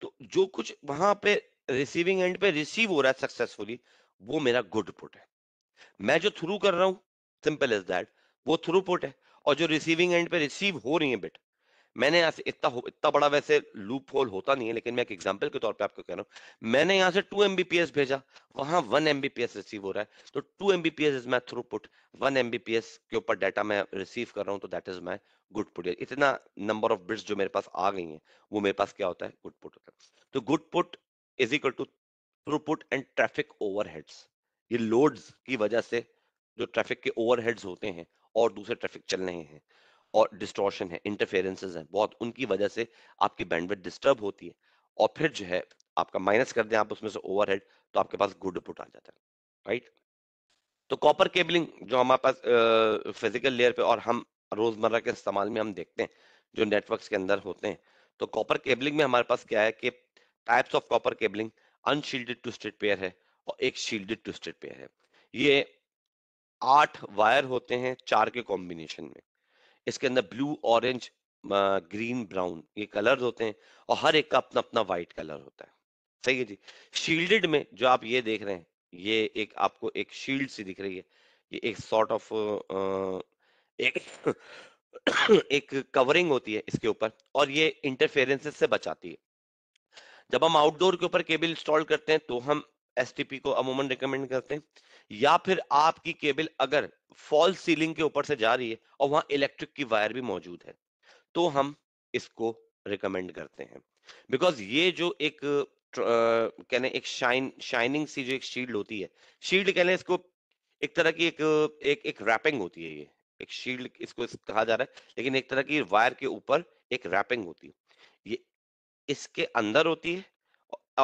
S2: तो जो कुछ वहां पे रिसीविंग एंड पे रिसीव हो रहा है सक्सेसफुली वो मेरा गुड पुट है मैं जो थ्रू कर रहा हूं सिंपल इज दैट वो थ्रू पुट है और जो रिसीविंग एंड पे रिसीव हो रही है बेटा मैंने यहाँ से इतना इतना बड़ा वैसे लूप होल होता नहीं है लेकिन मैं एक एग्जांपल के तौर पे आपको कह रहा हूँ मैंने यहाँ से टू एमबीपीएस भेजा वहां वन एमबीपीएस रिसीव हो रहा है तो two Mbps is my throughput one Mbps के ऊपर डाटा मैं रिसीव कर रहा हूँ तो that is my goodput इतना नंबर ऑफ बिट्स जो मेरे पास आ गई है वो मेरे पास क्या होता है गुड पुट होता है तो goodput is equal to throughput and traffic overheads ये लोड्स की वजह से जो ट्रैफिक के ओवरहेड्स होते हैं और दूसरे ट्रैफिक चल रहे हैं और डिस्टोर्शन है इंटरफेरेंसेज है बहुत उनकी वजह से आपकी बैंडविड्थ डिस्टर्ब होती है और फिर जो है आपका माइनस कर दें आप उसमें से ओवरहेड तो आपके पास गुड पुट आ जाता है राइट तो कॉपर केबलिंग जो हमारे पास फिजिकल लेयर पे और हम रोजमर्रा के इस्तेमाल में हम देखते हैं जो नेटवर्क्स के अंदर होते हैं तो कॉपर केबलिंग में हमारे पास क्या है कि types of copper cabling unshielded twisted pair है और एक शील्डेड ट्विस्टेड पेयर है ये आठ वायर होते हैं चार के कॉम्बिनेशन में इसके अंदर ब्लू ऑरेंज ग्रीन ब्राउन ये कलर होते हैं और हर एक का अपना अपना व्हाइट कलर होता है सही है जी शील्डेड में जो आप ये देख रहे हैं ये एक आपको एक शील्ड सी दिख रही है ये एक सॉर्ट ऑफ एक एक कवरिंग होती है इसके ऊपर और ये इंटरफेरेंसेस से बचाती है जब हम आउटडोर के ऊपर केबल इंस्टॉल करते हैं तो हम एसटीपी को अमूमन रिकमेंड करते हैं या फिर आपकी केबल अगर फॉल सीलिंग के ऊपर से जा रही है और वहां इलेक्ट्रिक की वायर भी मौजूद है तो हम इसको रिकमेंड करते हैं बिकॉज ये जो एक कहने एक शाइन शाइनिंग सी जो एक शील्ड होती है शील्ड कहने इसको एक तरह की एक एक एक रैपिंग होती है ये एक शील्ड इसको कहा जा रहा है लेकिन एक तरह की वायर के ऊपर एक रैपिंग होती है ये इसके अंदर होती है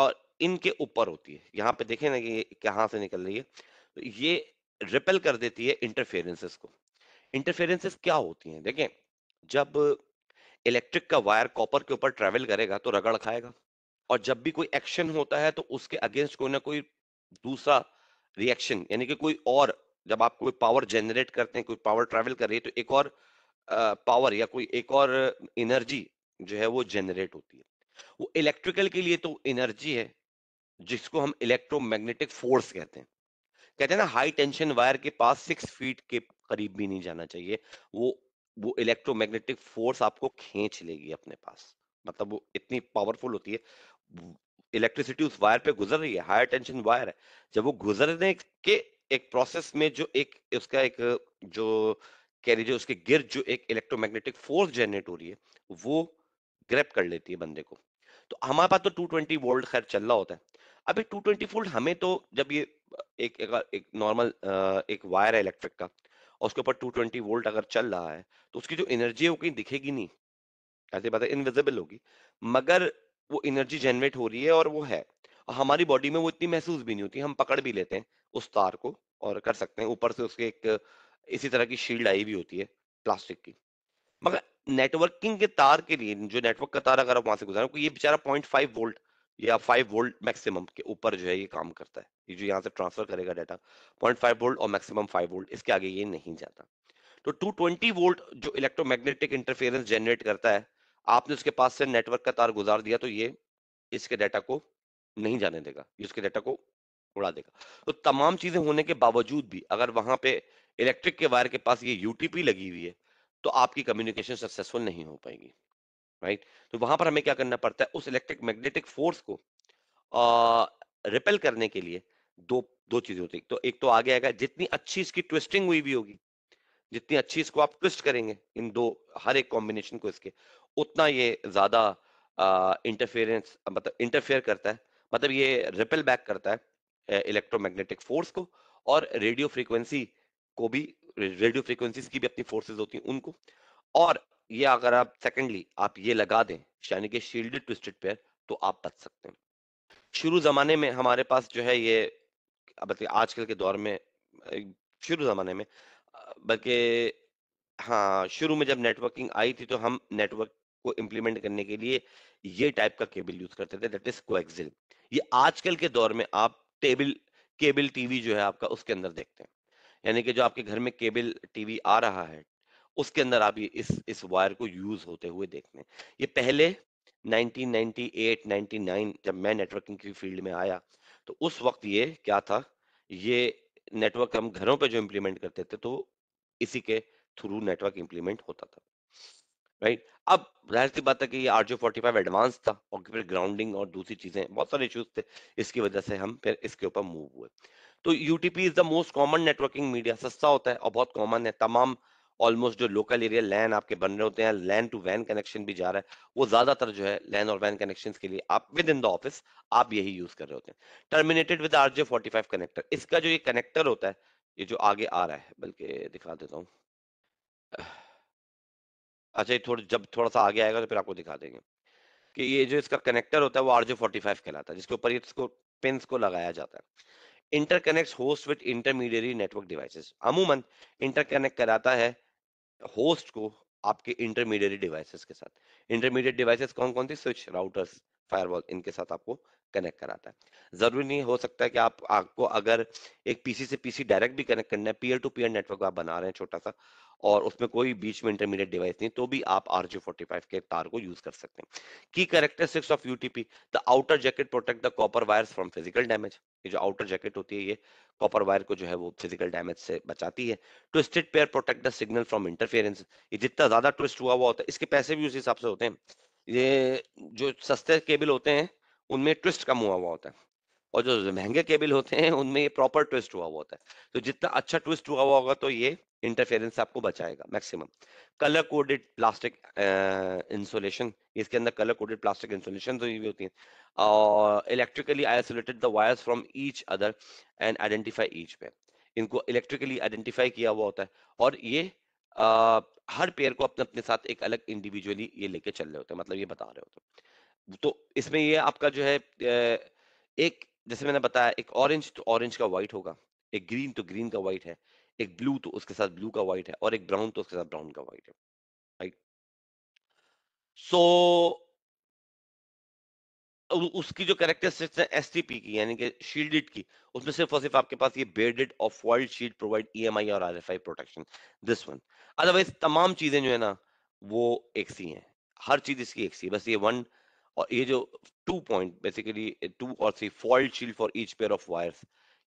S2: और इनके ऊपर होती है यहाँ पे देखें ना कि कहाँ से निकल रही है ये रिपेल कर देती है इंटरफेरेंसेस को इंटरफेरेंसेस क्या होती हैं देखें जब इलेक्ट्रिक का वायर कॉपर के ऊपर ट्रेवल करेगा तो रगड़ खाएगा और जब भी कोई एक्शन होता है तो उसके अगेंस्ट कोई ना कोई दूसरा रिएक्शन यानी कि कोई और जब आप कोई पावर जनरेट करते हैं कोई पावर ट्रेवल कर रही है तो एक और पावर या कोई एक और एनर्जी जो है वो जनरेट होती है वो इलेक्ट्रिकल के लिए तो एनर्जी है जिसको हम इलेक्ट्रोमैग्नेटिक फोर्स कहते हैं कहते हैं ना हाई टेंशन वायर के पास सिक्स फीट के करीब भी नहीं जाना चाहिए वो वो इलेक्ट्रोमैग्नेटिक फोर्स आपको खींच लेगी अपने पास मतलब वो इतनी पावरफुल होती है इलेक्ट्रिसिटी उस वायर पे गुजर रही है हाई टेंशन वायर है जब वो गुजरने के एक प्रोसेस में जो एक उसका एक जो कह लीजिए उसके गिर जो एक इलेक्ट्रोमैग्नेटिक फोर्स जनरेट हो रही है वो ग्रैप कर लेती है बंदे को तो हमारे पास तो 220 वोल्ट खैर चल रहा होता है अभी 220 फोल्ट हमें तो जब ये एक एक, एक नॉर्मल एक वायर है इलेक्ट्रिक का और उसके ऊपर 220 वोल्ट अगर चल रहा है तो उसकी जो एनर्जी है वो कहीं दिखेगी नहीं ऐसी बात है इनविजिबल होगी मगर वो एनर्जी जनरेट हो रही है और वो है और हमारी बॉडी में वो इतनी महसूस भी नहीं होती हम पकड़ भी लेते हैं उस तार को और कर सकते हैं ऊपर से उसके एक इसी तरह की शील्ड आई भी होती है प्लास्टिक की मगर नेटवर्किंग के तार के लिए जो नेटवर्क का तार अगर आप वहां से गुजारो ये बेचारा पॉइंट फाइव वोल्ट या फाइव वोल्ट मैक्सिमम के ऊपर जो है ये काम करता है ये जो यहाँ से ट्रांसफर करेगा डाटा पॉइंट फाइव वोल्ट और मैक्सिमम फाइव वोल्ट इसके आगे ये नहीं जाता तो टू ट्वेंटी वोल्ट जो इलेक्ट्रोमैग्नेटिक इंटरफेरेंस जनरेट करता है आपने उसके पास से नेटवर्क का तार गुजार दिया तो ये इसके डाटा को नहीं जाने देगा ये उसके डाटा को उड़ा देगा तो तमाम चीजें होने के बावजूद भी अगर वहां पे इलेक्ट्रिक के वायर के पास ये यूटीपी लगी हुई है तो आपकी कम्युनिकेशन सक्सेसफुल नहीं हो पाएगी राइट तो वहां पर हमें क्या करना पड़ता है उस इलेक्ट्रिक मैग्नेटिक फोर्स को रिपेल करने के लिए दो दो चीजें होती है तो एक तो आगे आएगा जितनी अच्छी इसकी ट्विस्टिंग हुई भी होगी जितनी अच्छी इसको आप ट्विस्ट करेंगे इन दो हर एक कॉम्बिनेशन को इसके उतना ये ज्यादा इंटरफेरेंस मतलब इंटरफेयर करता है मतलब ये रिपेल बैक करता है इलेक्ट्रोमैग्नेटिक फोर्स को और रेडियो फ्रीक्वेंसी को भी रेडियो फ्रीक्वेंसीज की भी अपनी फोर्सेज होती हैं उनको और ये अगर आप सेकेंडली आप ये लगा दें यानी कि शील्डेड ट्विस्टेड पेयर तो आप बच सकते हैं शुरू जमाने में हमारे पास जो है ये बल्कि आजकल के दौर में शुरू जमाने में बल्कि हाँ शुरू में जब नेटवर्किंग आई थी तो हम नेटवर्क को इम्प्लीमेंट करने के लिए ये टाइप का केबल यूज करते थे दैट इज कोएक्सिल ये आजकल के दौर में आप टेबल केबल टीवी जो है आपका उसके अंदर देखते हैं यानी कि जो आपके घर में केबल टीवी आ रहा है उसके अंदर आप इस इस वायर को यूज होते हुए देखने ये पहले 1998 99 जब मैं नेटवर्किंग की फील्ड में आया तो उस वक्त ये क्या था ये नेटवर्क हम घरों पे जो इम्प्लीमेंट करते थे तो इसी के थ्रू नेटवर्क इम्प्लीमेंट होता था राइट अब जाहिर सी बात है कि ये आर फोर्टी फाइव एडवांस था और फिर ग्राउंडिंग और दूसरी चीजें बहुत सारे इश्यूज थे इसकी वजह से हम फिर इसके ऊपर मूव हुए तो UTP is the most common networking media सस्ता होता है और बहुत कॉमन है तमाम ऑलमोस्ट जो लोकल एरिया लैन आपके बन रहे होते हैं लैन टू वैन कनेक्शन भी जा रहा है वो ज्यादातर जो है लैन और वैन कनेक्शन के लिए आप विद इन द ऑफिस आप यही यूज कर रहे होते हैं terminated with R J connector इसका जो ये कनेक्टर होता है ये जो आगे आ रहा है बल्कि दिखा देता हूँ अच्छा ये थोड़ा जब थोड़ा सा आगे आएगा तो फिर आपको दिखा देंगे कि ये जो इसका कनेक्टर होता है वो आरजे फोर्टी फाइव कहलाता है जिसके ऊपर इसको पिन को लगाया जाता है interconnect host with intermediary network devices अमूमन इंटरकनेक्ट कराता है होस्ट को आपके इंटरमीडिएट डिवाइसेस के साथ इंटरमीडिएट डिवाइसेस कौन कौन थी स्विच राउटर्स फायरवॉल इनके साथ आपको कनेक्ट कराता है जरूरी नहीं हो सकता है कि आप आपको अगर एक पीसी से पीसी डायरेक्ट भी कनेक्ट करना है पीयर टू पीयर नेटवर्क आप बना रहे हैं छोटा सा और उसमें कोई बीच में इंटरमीडिएट डिवाइस नहीं तो भी आप आर जी फोर्टी फाइव के तार को यूज कर सकते हैं की characteristics of UTP the outer jacket protect the copper wires from physical damage ये जो आउटर जैकेट होती है ये कॉपर वायर को जो है वो फिजिकल डैमेज से बचाती है twisted pair protect the signal from interference जितना ज्यादा ट्विस्ट हुआ हुआ होता है इसके पैसे भी उस हिसाब से होते हैं ये जो सस्ते केबल होते हैं उनमें ट्विस्ट कम हुआ हुआ होता है और जो महंगे केबल होते हैं उनमें ये प्रॉपर ट्विस्ट हुआ हुआ होता है तो जितना अच्छा ट्विस्ट हुआ हुआ होगा तो ये इंटरफेरेंस आपको बचाएगा maximum colour coded plastic insulation इसके अंदर कलर कोडेड प्लास्टिक इंसुलेशन तो भी होती है और electrically isolated the wires from each other and identify each pair इनको इलेक्ट्रिकली आइडेंटिफाई किया हुआ होता है और ये हर पेयर को अपने अपने साथ एक अलग इंडिविजुअली ये लेके चल रहे होते हैं मतलब ये बता रहे होते हैं तो इसमें ये आपका जो है एक जैसे मैंने बताया एक ऑरेंज तो ऑरेंज का व्हाइट होगा एक ग्रीन तो ग्रीन का व्हाइट
S1: है एक ब्लू तो उसके साथ ब्लू का व्हाइट है और एक ब्राउन तो उसके साथ ब्राउन का व्हाइट है राइट सो उसकी जो
S2: करेक्टरिस्टिक्स है एसटीपी की यानी कि शील्डेड की उसमें सिर्फ और सिर्फ आपके पास ये बेडेड e और फॉइल्ड शील्ड प्रोवाइड ईएमआई और RFI protection this one otherwise तमाम चीजें जो है ना वो एक सी हैं हर चीज इसकी एक सी बस ये वन और ये जो टू पॉइंट बेसिकली टू और three foil shield for each pair of wires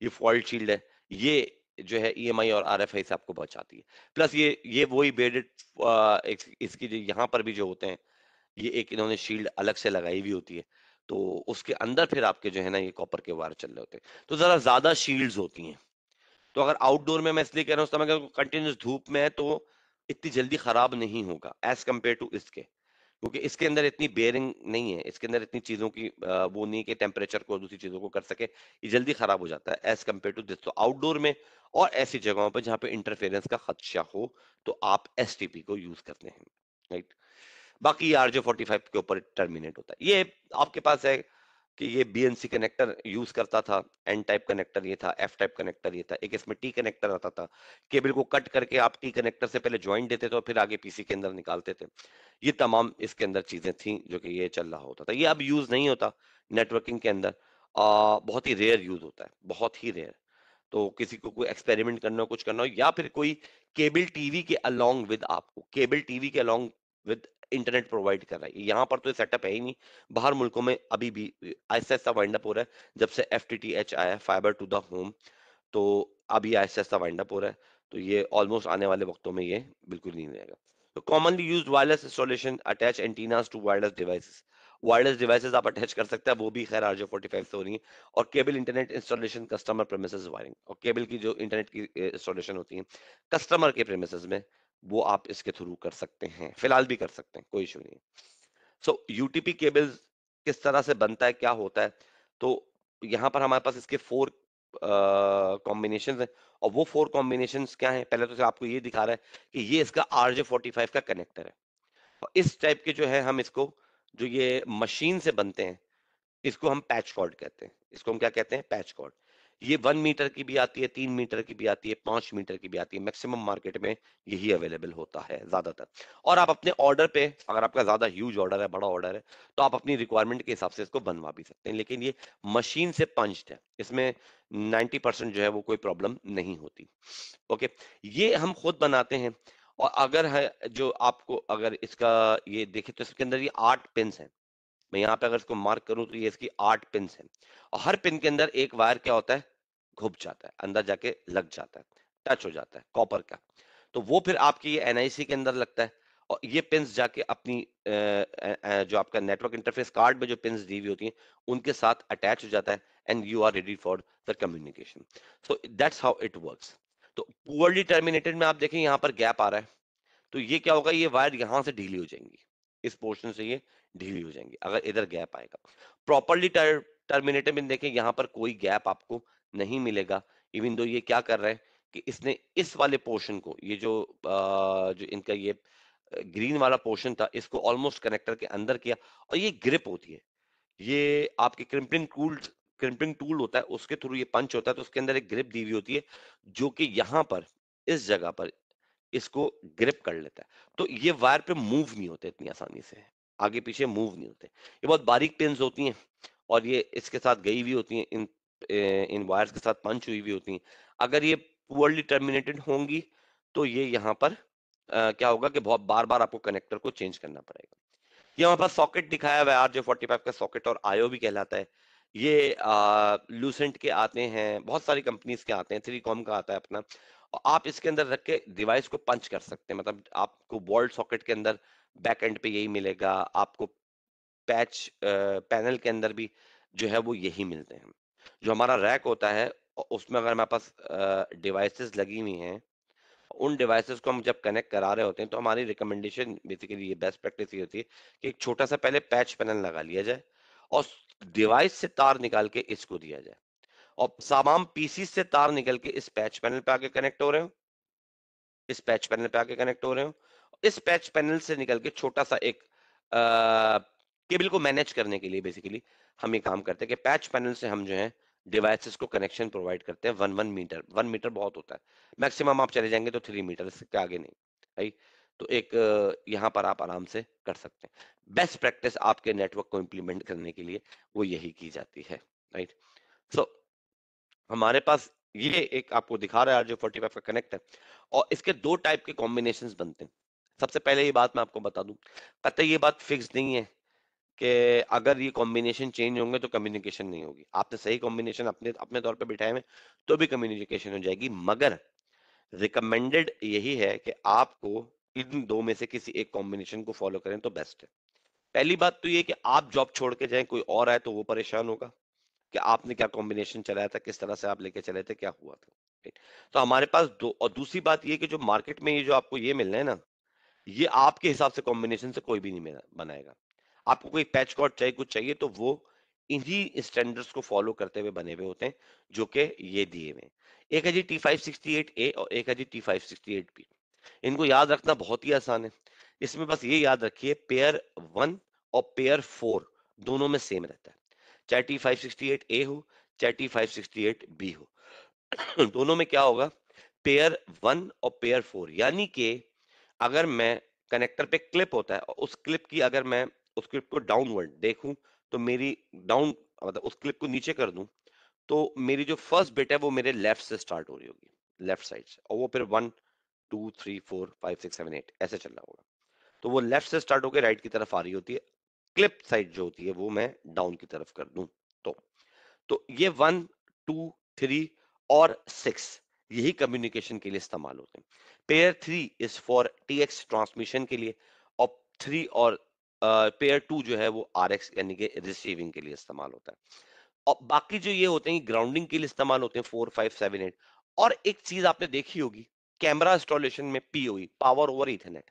S2: ये फॉल्ट शील्ड है ये जो है ईएमआई e और आरएफआई से आपको बचाती है प्लस ये ये वही बेडेड इसकी जो यहाँ पर भी जो होते हैं ये एक इन्होंने शील्ड अलग से लगाई हुई होती है तो उसके अंदर फिर आपके जो है ना ये कॉपर के वायर चल रहे होते हैं तो जरा ज्यादा शील्ड्स होती हैं तो अगर आउटडोर में मैं इसलिए कह रहा हूँ उस समय कंटिन्यूस धूप में है तो इतनी जल्दी खराब नहीं होगा एज कम्पेयर टू इसके क्योंकि इसके अंदर इतनी बेयरिंग नहीं है इसके अंदर इतनी चीजों की वो नहीं कि टेम्परेचर को दूसरी चीजों को कर सके ये जल्दी खराब हो जाता है एज कम्पेयर टू दिस तो आउटडोर में और ऐसी जगहों पर जहां पे इंटरफेरेंस का खदशा हो तो आप एस को यूज करते हैं राइट बाकी आरजे फोर्टी फाइव के ऊपर टर्मिनेट होता है ये आपके पास है कि ये बीएनसी कनेक्टर यूज करता था एन टाइप कनेक्टर ये था एफ टाइप कनेक्टर ये था एक इसमें टी कनेक्टर आता था केबल को कट करके आप टी कनेक्टर से पहले ज्वाइन देते थे और फिर आगे पीसी के अंदर निकालते थे ये तमाम इसके अंदर चीजें थी जो कि ये चल रहा होता था ये अब यूज नहीं होता नेटवर्किंग के अंदर आ, बहुत ही रेयर यूज होता है बहुत ही रेयर तो किसी को कोई एक्सपेरिमेंट करना हो कुछ करना हो या फिर कोई केबल टीवी के अलोंग विद आपको केबल टीवी के अलोंग विद इंटरनेट प्रोवाइड कर रहा है यहाँ पर तो ये सेटअप है ही नहीं बाहर मुल्कों में अभी भी ऐसा ऐसा वाइंड अप हो रहा है जब से एफ आया है फाइबर टू द होम तो अभी ऐसा ऐसा वाइंड अप हो रहा है तो ये ऑलमोस्ट आने वाले वक्तों में ये बिल्कुल नहीं रहेगा तो commonly use wireless installation attach antennas to wireless devices wireless devices आप अटैच कर सकते हैं वो भी खैर आरजे फोर्टी फाइव से हो रही है और cable internet installation customer premises wiring और केबल की जो इंटरनेट की इंस्टॉलेशन होती है कस्टमर के प्रेमिसेस में वो आप इसके थ्रू कर सकते हैं फिलहाल भी कर सकते हैं कोई इशू नहीं सो यूटीपी केबल किस तरह से बनता है क्या होता है तो यहाँ पर हमारे पास इसके फोर कॉम्बिनेशन uh, है और वो फोर कॉम्बिनेशन क्या है पहले तो आपको ये दिखा रहा है कि ये इसका आर जे फोर्टी फाइव का कनेक्टर है और इस टाइप के जो है हम इसको जो ये मशीन से बनते हैं इसको हम पैच कॉर्ड कहते हैं इसको हम क्या कहते हैं पैच कॉर्ड ये वन मीटर की भी आती है तीन मीटर की भी आती है पांच मीटर की भी आती है मैक्सिमम मार्केट में यही अवेलेबल होता है ज्यादातर और आप अपने ऑर्डर पे अगर आपका ज्यादा ह्यूज ऑर्डर है बड़ा ऑर्डर है तो आप अपनी रिक्वायरमेंट के हिसाब से इसको बनवा भी सकते हैं लेकिन ये मशीन से पंच है इसमें नाइनटी परसेंट जो है वो कोई प्रॉब्लम नहीं होती ओके ये हम खुद बनाते हैं और अगर है जो आपको अगर इसका ये देखे तो इसके अंदर ये आठ पिन है मैं यहाँ पे अगर इसको मार्क करूं तो ये इसकी आठ पिन है और हर पिन के अंदर एक वायर क्या होता है घुप जाता है अंदर जाके लग जाता है टच हो जाता है कॉपर का तो वो फिर आपकी ये एनआईसी के अंदर लगता है और ये पिन जाके अपनी जो आपका नेटवर्क इंटरफेस कार्ड में जो पिन दी हुई होती हैं उनके साथ अटैच हो जाता है and you are ready for the communication so that's how it works तो पुअरली टर्मिनेटेड में आप देखें यहाँ पर गैप आ रहा है तो ये क्या होगा ये वायर यहाँ से ढीली हो जाएंगी इस पोर्शन से ये ढीली हो जाएंगी अगर इधर गैप आएगा प्रॉपरली टर, टर्मिनेटर में देखें यहाँ पर कोई गैप आपको नहीं मिलेगा इवन दो ये क्या कर रहे हैं कि इसने इस वाले पोर्शन को ये जो आ, जो इनका ये ग्रीन वाला पोर्शन था इसको ऑलमोस्ट कनेक्टर के अंदर किया और ये ग्रिप होती है ये आपके क्रिम्पिंग टूल क्रिम्पिंग टूल होता है उसके थ्रू ये पंच होता है तो उसके अंदर एक ग्रिप दी हुई होती है जो कि यहाँ पर इस जगह पर इसको ग्रिप कर लेता है तो ये वायर पे मूव नहीं होते इतनी आसानी से आगे पीछे मूव नहीं होते ये बहुत बारीक पिन होती हैं और ये इसके साथ गई हुई होती हैं इन इन वायर्स के साथ पंच हुई हुई होती हैं अगर ये पुअरली टर्मिनेटेड होंगी तो ये यहाँ पर आ, क्या होगा कि बहुत बार बार आपको कनेक्टर को चेंज करना पड़ेगा ये हमारे पास सॉकेट दिखाया हुआ है आर जे फोर्टी फाइव का सॉकेट और आयो भी कहलाता है ये लूसेंट के आते हैं बहुत सारी कंपनीज के आते हैं थ्री कॉम का आता है अपना आप इसके अंदर रख के डिवाइस को पंच कर सकते हैं मतलब आपको वॉल्ड सॉकेट के अंदर बैक एंड पे यही मिलेगा आपको पैच पैनल के अंदर भी जो है वो यही मिलते हैं जो हमारा रैक होता है उसमें अगर हमारे पास डिवाइसेस लगी हुई हैं उन डिवाइसेस को हम जब कनेक्ट करा रहे होते हैं तो हमारी रिकमेंडेशन बेसिकली ये बेस्ट प्रैक्टिस ये होती है कि एक छोटा सा पहले पैच पैनल लगा लिया जाए और डिवाइस से तार निकाल के इसको दिया जाए और सामान पीसी से तार निकल के इस पैच पैनल पे आके कनेक्ट हो रहे हो इस पैच पैनल पे आके कनेक्ट हो रहे हो इस पैच पैनल से निकल के छोटा सा एक केबल को मैनेज करने के लिए बेसिकली हम ये काम करते हैं कि पैच पैनल से हम जो है डिवाइसेस को कनेक्शन प्रोवाइड करते हैं one one metre one metre बहुत होता है मैक्सिमम आप चले जाएंगे तो थ्री मीटर इसके आगे नहीं भाई तो एक यहाँ पर आप आराम से कर सकते हैं बेस्ट प्रैक्टिस आपके नेटवर्क को इम्प्लीमेंट करने के लिए वो यही की जाती है राइट सो so, हमारे पास ये एक आपको दिखा रहा है जो फोर्टी फाइव का कनेक्ट है और इसके दो टाइप के कॉम्बिनेशन बनते हैं सबसे पहले ये बात मैं आपको बता दूं कहते ये बात फिक्स नहीं है कि अगर ये कॉम्बिनेशन चेंज होंगे तो कम्युनिकेशन नहीं होगी आपने सही कॉम्बिनेशन अपने अपने तौर पे बिठाए हुए तो भी कम्युनिकेशन हो जाएगी मगर रिकमेंडेड यही है कि आपको इन दो में से किसी एक कॉम्बिनेशन को फॉलो करें तो बेस्ट है पहली बात तो ये कि आप जॉब छोड़ के जाए कोई और आए तो वो परेशान होगा कि आपने क्या कॉम्बिनेशन चलाया था किस तरह से आप लेके चले थे क्या हुआ था तो हमारे पास दो और दूसरी बात ये कि जो मार्केट में ये जो आपको ये मिलना है ना ये आपके हिसाब से कॉम्बिनेशन से कोई भी नहीं बनाएगा आपको कोई पैच कॉर्ड चाहिए कुछ चाहिए तो वो इन्हीं स्टैंडर्ड्स को फॉलो करते हुए बने हुए होते हैं जो कि ये दिए हुए एक है G T five sixty eight A और एक है G T five sixty eight B इनको याद रखना बहुत ही आसान है इसमें बस ये याद रखिए पेयर वन और पेयर फोर दोनों में सेम रहता है चाहे T five sixty eight A हो चाहे T five sixty eight B हो दोनों में क्या होगा पेयर वन और पेयर फोर यानी कि अगर मैं कनेक्टर पे क्लिप होता है उस क्लिप की अगर मैं उस क्लिप को डाउनवर्ड देखूं तो मेरी डाउन मतलब उस क्लिप को नीचे कर दूं तो मेरी जो फर्स्ट बिट है वो मेरे लेफ्ट से स्टार्ट हो रही होगी लेफ्ट साइड से और वो फिर one two three four five six seven eight ऐसे चल रहा होगा तो वो लेफ्ट से स्टार्ट होकर राइट की तरफ आ रही होती है क्लिप साइड जो होती है वो मैं डाउन की तरफ कर दूं तो तो ये वन टू थ्री और सिक्स यही कम्युनिकेशन के लिए इस्तेमाल होते हैं pair three is for T X transmission के लिए और थ्री और पेयर uh, टू जो है वो आर एक्स यानी कि रिसीविंग के लिए इस्तेमाल होता है और बाकी जो ये होते हैं ग्राउंडिंग के लिए इस्तेमाल होते हैं फोर फाइव सेवन एट और एक चीज आपने देखी होगी कैमरा इंस्टॉलेशन में पी पावर ओवर इथरनेट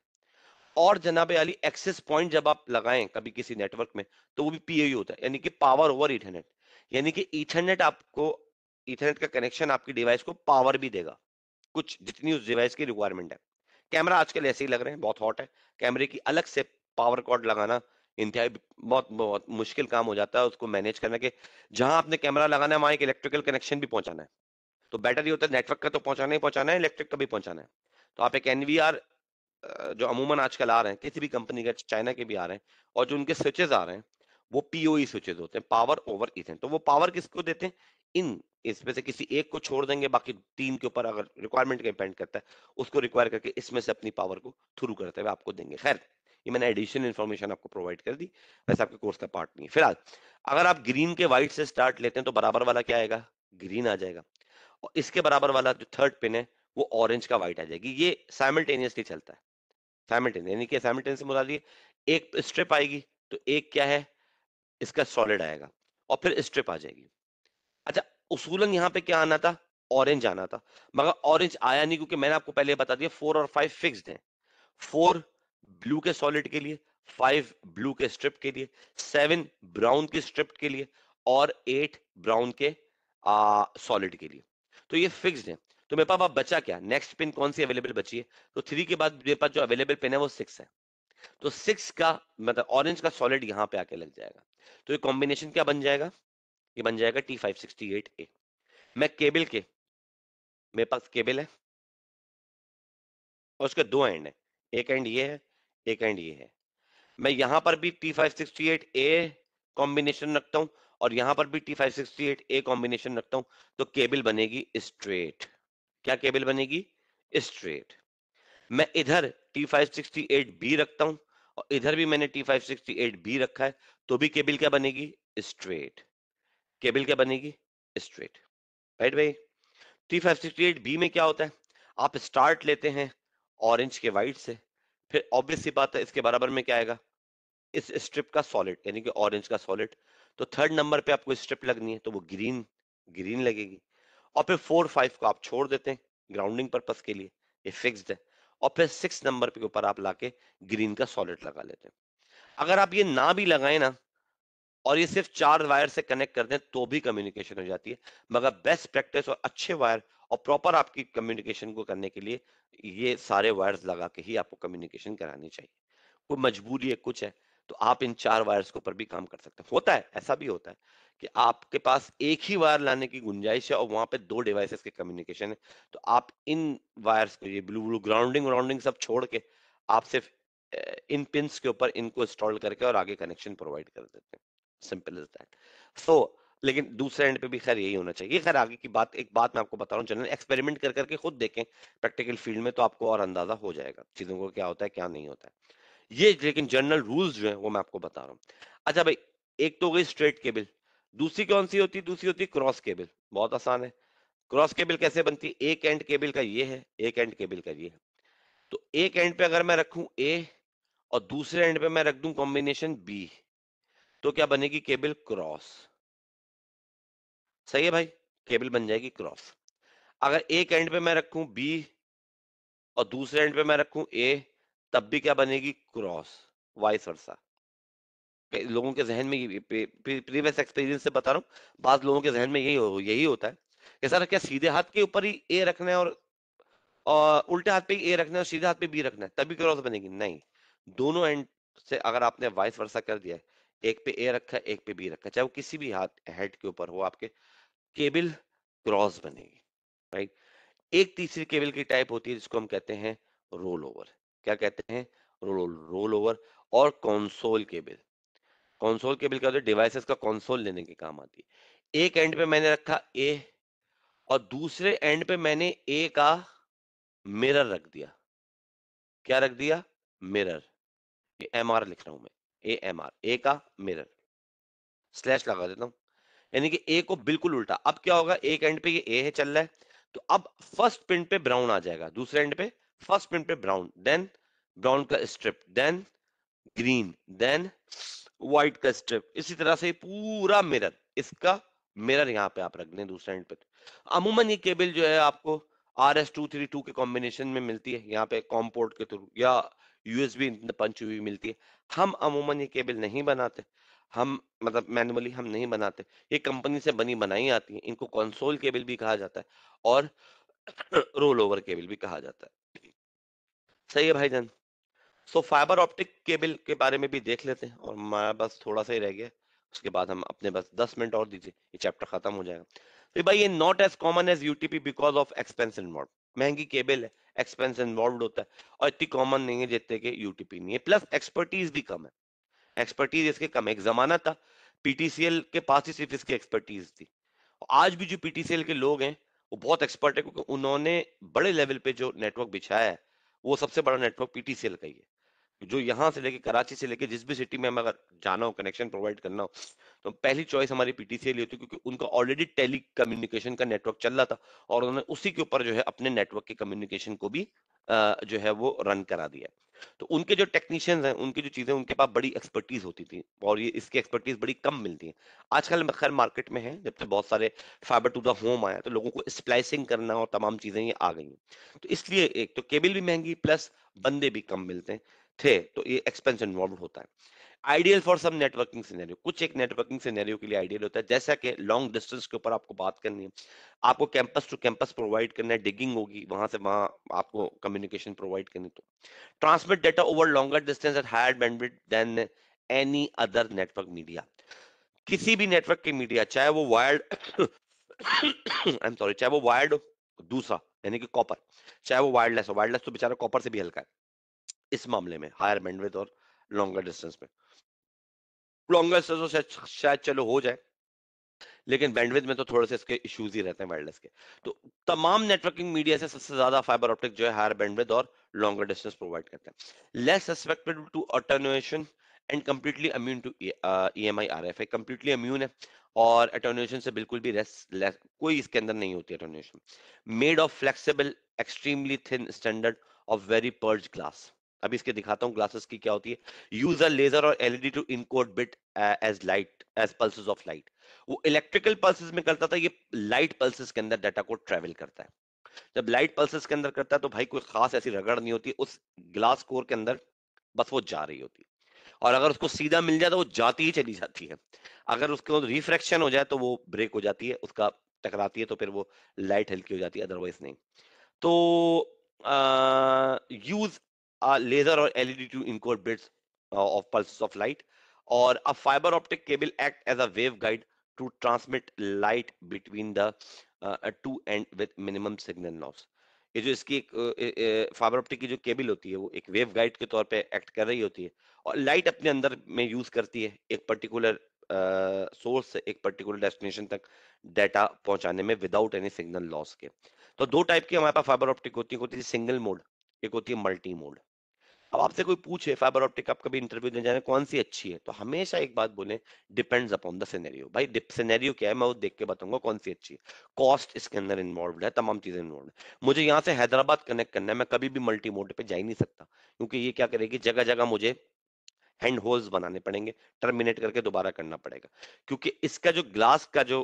S2: और जनाब अली एक्सेस पॉइंट जब आप लगाएं कभी किसी नेटवर्क में तो वो भी पी होता है यानी कि पावर ओवर इथरनेट यानी कि इथरनेट आपको इथरनेट का कनेक्शन आपकी डिवाइस को पावर भी देगा कुछ जितनी उस डिवाइस की रिक्वायरमेंट है कैमरा आजकल ऐसे ही लग रहे हैं बहुत हॉट है कैमरे की अलग से पावर कॉर्ड लगाना इंतहा बहुत बहुत मुश्किल काम हो जाता है उसको मैनेज करना के जहां आपने कैमरा लगाना है वहां एक इलेक्ट्रिकल कनेक्शन भी पहुंचाना है तो बैटरी होता है नेटवर्क का तो पहुंचाना ही पहुंचाना है इलेक्ट्रिक का भी पहुंचाना है तो आप एक एनवीआर जो अमूमन आजकल आ रहे हैं किसी भी कंपनी का चाइना के भी आ रहे हैं और जो उनके स्विचेज आ रहे हैं वो पीओई स्विचेज होते हैं पावर ओवर इथेन तो वो पावर किसको देते हैं इन इसमें से किसी एक को छोड़ देंगे बाकी तीन के ऊपर अगर रिक्वायरमेंट का डिपेंड करता है उसको रिक्वायर करके इसमें से अपनी पावर को थ्रू करते हुए आपको देंगे खैर ये मैंने एडिशनल इन्फॉर्मेशन आपको प्रोवाइड कर दी वैसे आपके कोर्स का पार्ट नहीं है फिलहाल अगर आप ग्रीन के व्हाइट से स्टार्ट लेते हैं तो बराबर वाला क्या आएगा ग्रीन आ जाएगा और इसके बराबर वाला जो थर्ड पिन है वो ऑरेंज का व्हाइट आ जाएगी ये साइमल्टेनियसली चलता है सैमिटेन यानी कि सैमिटेन से मुराद दिए एक स्ट्रिप आएगी तो एक क्या है इसका सॉलिड आएगा और फिर स्ट्रिप आ जाएगी अच्छा उसूलन यहाँ पे क्या आना था ऑरेंज आना था मगर ऑरेंज आया नहीं क्योंकि मैंने आपको पहले बता दिया फोर और फाइव फिक्स है फोर ब्लू के सॉलिड के लिए फाइव ब्लू के स्ट्रिप के लिए सेवन ब्राउन के स्ट्रिप के लिए और एट ब्राउन के सॉलिड के लिए तो ये फिक्स है तो मेरे पास बचा क्या नेक्स्ट पिन कौन सी अवेलेबल बची है तो थ्री के बाद मेरे पास जो अवेलेबल पिन है वो सिक्स है तो सिक्स का मतलब ऑरेंज का सॉलिड यहाँ पे आके लग जाएगा तो ये कॉम्बिनेशन क्या बन जाएगा ये
S1: बन जाएगा T five sixty eight A मैं केबल के मेरे पास केबल है और उसके दो एंड है एक एंड ये है एक एंड ये है
S2: मैं यहां पर भी T five sixty eight A combination रखता हूं और यहां पर भी T five sixty eight A combination रखता हूं तो केबल बनेगी स्ट्रेट क्या केबल बनेगी स्ट्रेट मैं इधर टी बी रखता हूं और इधर भी मैंने टी बी रखा है तो भी केबल क्या बनेगी स्ट्रेट केबल क्या बनेगी स्ट्रेट राइट भाई टी बी में क्या होता है आप स्टार्ट लेते हैं ऑरेंज के वाइट से फिर ऑब्वियस सी बात है इसके बराबर में क्या आएगा इस स्ट्रिप का सॉलिड यानी कि ऑरेंज का सॉलिड तो थर्ड नंबर पे आपको स्ट्रिप लगनी है तो वो ग्रीन ग्रीन लगेगी और फिर फोर फाइव को आप छोड़ देते हैं ग्राउंडिंग पर्पज के लिए ये फिक्स्ड है और फिर सिक्स नंबर के ऊपर आप लाके ग्रीन का सॉलिड लगा लेते हैं अगर आप ये ना भी लगाए ना और ये सिर्फ चार वायर से कनेक्ट कर दें तो भी कम्युनिकेशन हो जाती है मगर बेस्ट प्रैक्टिस और अच्छे वायर और प्रॉपर आपकी कम्युनिकेशन को करने के लिए ये सारे वायर्स लगा के ही आपको कम्युनिकेशन करानी चाहिए कोई मजबूरी है कुछ है तो आप इन चार वायर्स के ऊपर भी काम कर सकते हैं होता है ऐसा भी होता है कि आपके पास एक ही वायर लाने की गुंजाइश है और वहां पे दो डिवाइसेस के कम्युनिकेशन है तो आप इन वायर्स को ये ब्लू ब्लू ग्राउंडिंग ग्राउंडिंग सब छोड़ के आप सिर्फ इन पिंस के ऊपर इनको इंस्टॉल करके और आगे कनेक्शन प्रोवाइड कर देते हैं सिंपल इज दैट सो लेकिन दूसरे एंड पे भी खैर यही होना चाहिए खैर आगे की बात एक बात मैं आपको बता रहा हूँ जनरल एक्सपेरिमेंट कर करके खुद देखें प्रैक्टिकल फील्ड में तो आपको और अंदाजा हो जाएगा चीजों को क्या होता है क्या नहीं होता है ये लेकिन जनरल रूल्स जो है वो मैं आपको बता रहा हूँ अच्छा भाई एक तो हो गई स्ट्रेट केबल दूसरी कौन सी होती दूसरी होती क्रॉस केबल बहुत आसान है क्रॉस केबल कैसे बनती एक एंड केबल का ये है एक एंड केबल का ये है तो एक एंड पे अगर मैं रखूं ए और दूसरे एंड पे मैं रख दूं कॉम्बिनेशन बी तो क्या बनेगी केबल क्रॉस सही है भाई केबल बन जाएगी क्रॉस अगर एक एंड पे मैं रखूं बी और दूसरे एंड पे मैं रखूं ए तब भी क्या बनेगी क्रॉस वाइस वर्सा लोगों के जहन में प्रीवियस एक्सपीरियंस से बता रहा हूँ बाद लोगों के जहन में यही हो, यही होता है कि सर क्या सीधे हाथ के ऊपर ही ए रखना है और, और उल्टे हाथ पे ए रखना है और सीधे हाथ पे बी रखना है तभी क्रॉस बनेगी नहीं दोनों एंड से अगर आपने वाइस वर्षा कर दिया है एक पे ए रखा है एक पे बी रखा है चाहे वो किसी भी हाथ हेड के ऊपर हो आपके केबल क्रॉस बनेगी राइट एक तीसरी केबल की टाइप होती है जिसको हम कहते हैं रोल ओवर क्या कहते हैं रोल रोल ओवर और कंसोल केबल कॉन्सोल केबल क्या होती है डिवाइसेस का कॉन्सोल लेने के काम आती है एक एंड पे मैंने रखा ए और दूसरे एंड पे मैंने ए का मिरर रख दिया क्या रख दिया मिरर एम आर लिख रहा हूं मैं ए एम आर ए का मिरर स्लैश लगा देता हूं यानी कि ए को बिल्कुल उल्टा अब क्या होगा एक एंड पे ये ए है चल रहा है तो अब फर्स्ट प्रिंट पे ब्राउन आ जाएगा दूसरे एंड पे फर्स्ट प्रिंट पे ब्राउन देन ब्राउन का strip then green then white का स्ट्रिप इसी तरह से पूरा मिरर इसका मिरर यहाँ पे आप रख दें दूसरे एंड पे तो। अमूमन ये केबल जो है आपको R S two three two के कॉम्बिनेशन में मिलती है यहाँ पे कॉम्पोर्ट के थ्रू या यूएसबी पंच हुई मिलती है हम अमूमन ये केबल नहीं बनाते हम मतलब मैनुअली हम नहीं बनाते ये कंपनी से बनी बनाई आती है इनको कंसोल केबल भी कहा जाता है और रोल ओवर केबल भी कहा जाता है सही है भाईजान सो फाइबर ऑप्टिक केबल के बारे में भी देख लेते हैं और हमारा बस थोड़ा सा ही रह गया उसके बाद हम अपने बस दस मिनट और दीजिए ये चैप्टर खत्म हो जाएगा तो भाई ये not as common as UTP because of expense involve महंगी केबल है एक्सपेंस इन्वॉल्व होता है और इतनी कॉमन नहीं है जितने के यूटीपी नहीं है प्लस एक्सपर्टीज भी कम है एक्सपर्टीज इसके कम एक जमाना था पीटीसीएल के पास ही सिर्फ इसकी एक्सपर्टीज थी आज भी जो पीटीसीएल के लोग हैं वो बहुत एक्सपर्ट है क्योंकि उन्होंने बड़े लेवल पे जो नेटवर्क बिछाया है वो सबसे बड़ा नेटवर्क पीटीसीएल का ही है जो यहाँ से लेके कराची से लेके जिस भी सिटी में हम अगर जाना हो कनेक्शन प्रोवाइड करना हो तो पहली चॉइस हमारी पीटीसीएल होती है क्योंकि उनका ऑलरेडी टेली कम्युनिकेशन का नेटवर्क चल रहा था और उन्होंने उसी के ऊपर जो है अपने नेटवर्क के कम्युनिकेशन को भी जो है वो रन करा दिया तो उनके जो टेक्नीशियंस हैं उनकी जो चीज़ें उनके पास बड़ी एक्सपर्टीज होती थी और ये इसकी एक्सपर्टीज बड़ी कम मिलती है आजकल खैर मार्केट में है जब से बहुत सारे फाइबर टू द होम आया तो लोगों को स्प्लाइसिंग करना और तमाम चीज़ें ये आ गई हैं तो इसलिए एक तो केबल भी महंगी प्लस बंदे भी कम मिलते हैं थे तो ये एक्सपेंस इन्वॉल्व होता है ideal for some networking scenario कुछ एक नेटवर्किंग सिनेरियो के लिए आइडियल होता है जैसा कि लॉन्ग डिस्टेंस के ऊपर आपको बात करनी है आपको कैंपस टू कैंपस प्रोवाइड करना है डिगिंग होगी वहां से वहां आपको कम्युनिकेशन प्रोवाइड करनी तो transmit data over longer distance at higher benefit than any other network media किसी भी नेटवर्क के मीडिया चाहे वो वायर्ड आई एम सॉरी चाहे वो वायर्ड दूसरा यानी कि कॉपर चाहे वो वायरलेस हो वायरलेस तो बेचारा कॉपर से भी हल्का है इस मामले में हायर बैंडविथ और लॉन्गर डिस्टेंस में लॉन्गर डिस्टेंस तो शायद शायद चलो हो जाए लेकिन बैंडविथ में तो थोड़े से इसके इश्यूज ही रहते हैं वायरलेस के तो तमाम नेटवर्किंग मीडिया से सबसे ज्यादा फाइबर ऑप्टिक जो है हायर बैंडविथ और लॉन्गर डिस्टेंस प्रोवाइड करते हैं less suspected to attenuation and completely immune to E M I R F है कंप्लीटली अम्यून है और एटोनेशन से बिल्कुल भी रेस लेस कोई इसके अंदर नहीं होती attenuation made of flexible extremely thin standard of very purge glass अभी इसके दिखाता हूँ ग्लासेस की क्या होती है यूज अ लेजर और LED to encode bit as light as pulses of light वो इलेक्ट्रिकल पल्सेस में करता था ये लाइट पल्सेस के अंदर डाटा को ट्रेवल करता है जब लाइट पल्सेस के अंदर करता है तो भाई कोई खास ऐसी रगड़ नहीं होती उस ग्लास कोर के अंदर बस वो जा रही होती है और अगर उसको सीधा मिल जाए तो वो जाती ही चली जाती है अगर उसके बाद रिफ्रैक्शन हो जाए तो वो ब्रेक हो जाती है उसका टकराती है तो फिर वो लाइट हल्की हो जाती है अदरवाइज नहीं तो use uh, a laser or LED to encode bits uh, of pulses of light, or a fiber optic cable act as a waveguide to transmit light between the uh, uh two end with minimum signal loss. ये जो इसकी एक fibre optic की जो cable होती है वो एक वेव गाइड के तौर पे एक्ट कर रही होती है और लाइट अपने अंदर में यूज करती है एक पर्टिकुलर सोर्स से एक पर्टिकुलर डेस्टिनेशन तक डाटा पहुंचाने में विदाउट एनी सिग्नल लॉस के तो दो टाइप की हमारे पास फाइबर ऑप्टिक होती है होती है सिंगल मोड एक होती है मल्टी मोड अब आपसे कोई पूछे फाइबर ऑप्टिक आप कभी इंटरव्यू देने जाने कौन सी अच्छी है तो हमेशा एक बात बोले डिपेंड्स अपॉन द सिनेरियो भाई सिनेरियो क्या है मैं वो देख के बताऊंगा कौन सी अच्छी है कॉस्ट इसके अंदर इन्वॉल्व है तमाम चीजें इन्वॉल्व है मुझे यहाँ से हैदराबाद कनेक्ट करना है मैं कभी भी मल्टी मोड पर जा ही नहीं सकता क्योंकि ये क्या करेगी जगह जगह मुझे हैंड होल्स बनाने पड़ेंगे टर्मिनेट करके दोबारा करना पड़ेगा क्योंकि इसका जो ग्लास का जो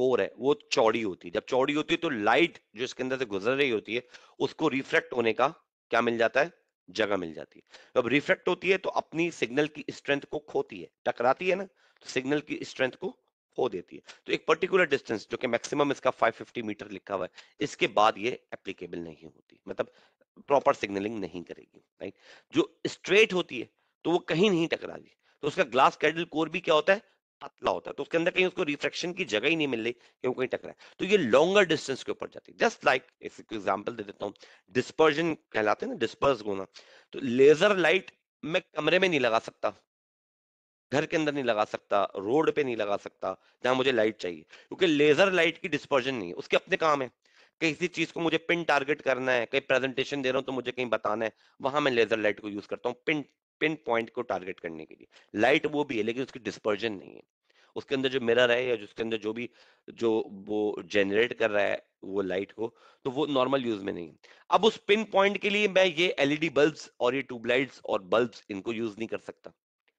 S2: कोर है वो चौड़ी होती है जब चौड़ी होती है तो लाइट जो इसके अंदर से गुजर रही होती है उसको रिफ्लेक्ट होने का क्या मिल जाता है जगह मिल जाती है अब रिफ्लेक्ट होती है तो अपनी सिग्नल की स्ट्रेंथ को खोती है टकराती है ना तो सिग्नल की स्ट्रेंथ को खो देती है तो एक पर्टिकुलर डिस्टेंस जो कि मैक्सिमम इसका 550 मीटर लिखा हुआ है इसके बाद ये एप्लीकेबल नहीं होती मतलब प्रॉपर सिग्नलिंग नहीं करेगी राइट जो स्ट्रेट होती है तो वो कहीं नहीं टकराती तो उसका ग्लास कैडल कोर भी क्या होता है पतला होता है तो उसके अंदर कहीं उसको रिफ्रेक्शन की जगह ही नहीं मिल रही कि कहीं टकरा तो ये लॉन्गर डिस्टेंस के ऊपर जाती है जस्ट लाइक एग्जाम्पल दे देता हूँ डिस्पर्जन कहलाते ना डिस्पर्स होना तो लेजर लाइट मैं कमरे में नहीं लगा सकता घर के अंदर नहीं लगा सकता रोड पे नहीं लगा सकता जहां मुझे लाइट चाहिए क्योंकि लेजर लाइट की डिस्पर्जन नहीं है उसके अपने काम है किसी चीज को मुझे पिन टारगेट करना है कहीं प्रेजेंटेशन दे रहा हूं तो मुझे कहीं बताना है वहां मैं लेजर लाइट को यूज करता हूँ पिन पिन पॉइंट को टारगेट करने के लिए लाइट वो भी है लेकिन उसकी डिस्पर्जन नहीं है उसके अंदर जो मिरर है या उसके अंदर जो भी जो वो जनरेट कर रहा है वो लाइट को तो वो नॉर्मल यूज में नहीं अब उस पिन पॉइंट के लिए मैं ये एलईडी बल्ब्स और ये ट्यूबलाइट्स और बल्ब्स इनको यूज नहीं कर सकता